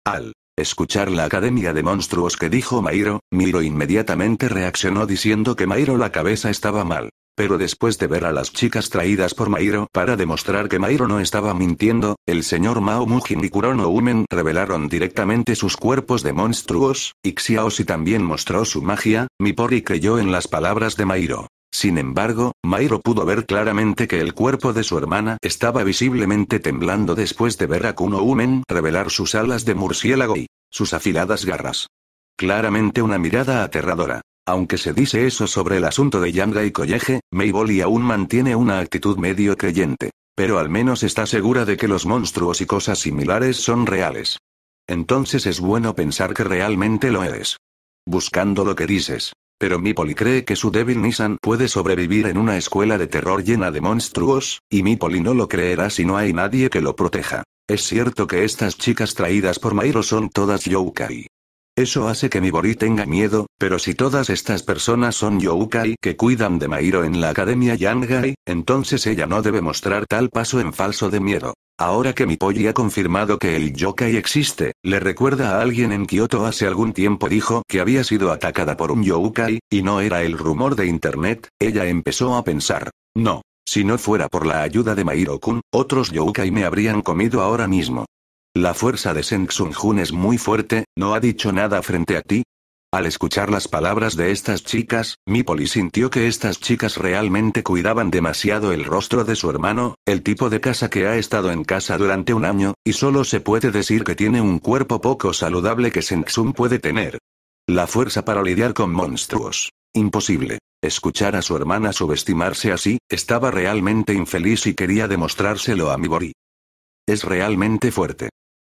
Al Escuchar la academia de monstruos que dijo Mairo, Miro inmediatamente reaccionó diciendo que Mairo la cabeza estaba mal. Pero después de ver a las chicas traídas por Mairo para demostrar que Mairo no estaba mintiendo, el señor Mao Mujin y Kurono Umen revelaron directamente sus cuerpos de monstruos, y Xiaosi también mostró su magia, Mipori creyó en las palabras de Mairo. Sin embargo, Mairo pudo ver claramente que el cuerpo de su hermana estaba visiblemente temblando después de ver a Kuno Umen revelar sus alas de murciélago y sus afiladas garras. Claramente una mirada aterradora. Aunque se dice eso sobre el asunto de Yanga y Colleje, Mayboli aún mantiene una actitud medio creyente. Pero al menos está segura de que los monstruos y cosas similares son reales. Entonces es bueno pensar que realmente lo eres. Buscando lo que dices, pero Mipoli cree que su débil Nissan puede sobrevivir en una escuela de terror llena de monstruos, y Mipoli no lo creerá si no hay nadie que lo proteja. Es cierto que estas chicas traídas por Mairo son todas Youkai. Eso hace que Mibori tenga miedo, pero si todas estas personas son Youkai que cuidan de Mairo en la Academia Yangai, entonces ella no debe mostrar tal paso en falso de miedo. Ahora que mi pollo ha confirmado que el yokai existe, le recuerda a alguien en Kioto hace algún tiempo dijo que había sido atacada por un yokai, y no era el rumor de internet, ella empezó a pensar. No. Si no fuera por la ayuda de Mairo-kun, otros yokai me habrían comido ahora mismo. La fuerza de Seng Jun es muy fuerte, ¿no ha dicho nada frente a ti? Al escuchar las palabras de estas chicas, Mipoli sintió que estas chicas realmente cuidaban demasiado el rostro de su hermano, el tipo de casa que ha estado en casa durante un año, y solo se puede decir que tiene un cuerpo poco saludable que Sengsun puede tener. La fuerza para lidiar con monstruos. Imposible. Escuchar a su hermana subestimarse así, estaba realmente infeliz y quería demostrárselo a Mibori. Es realmente fuerte.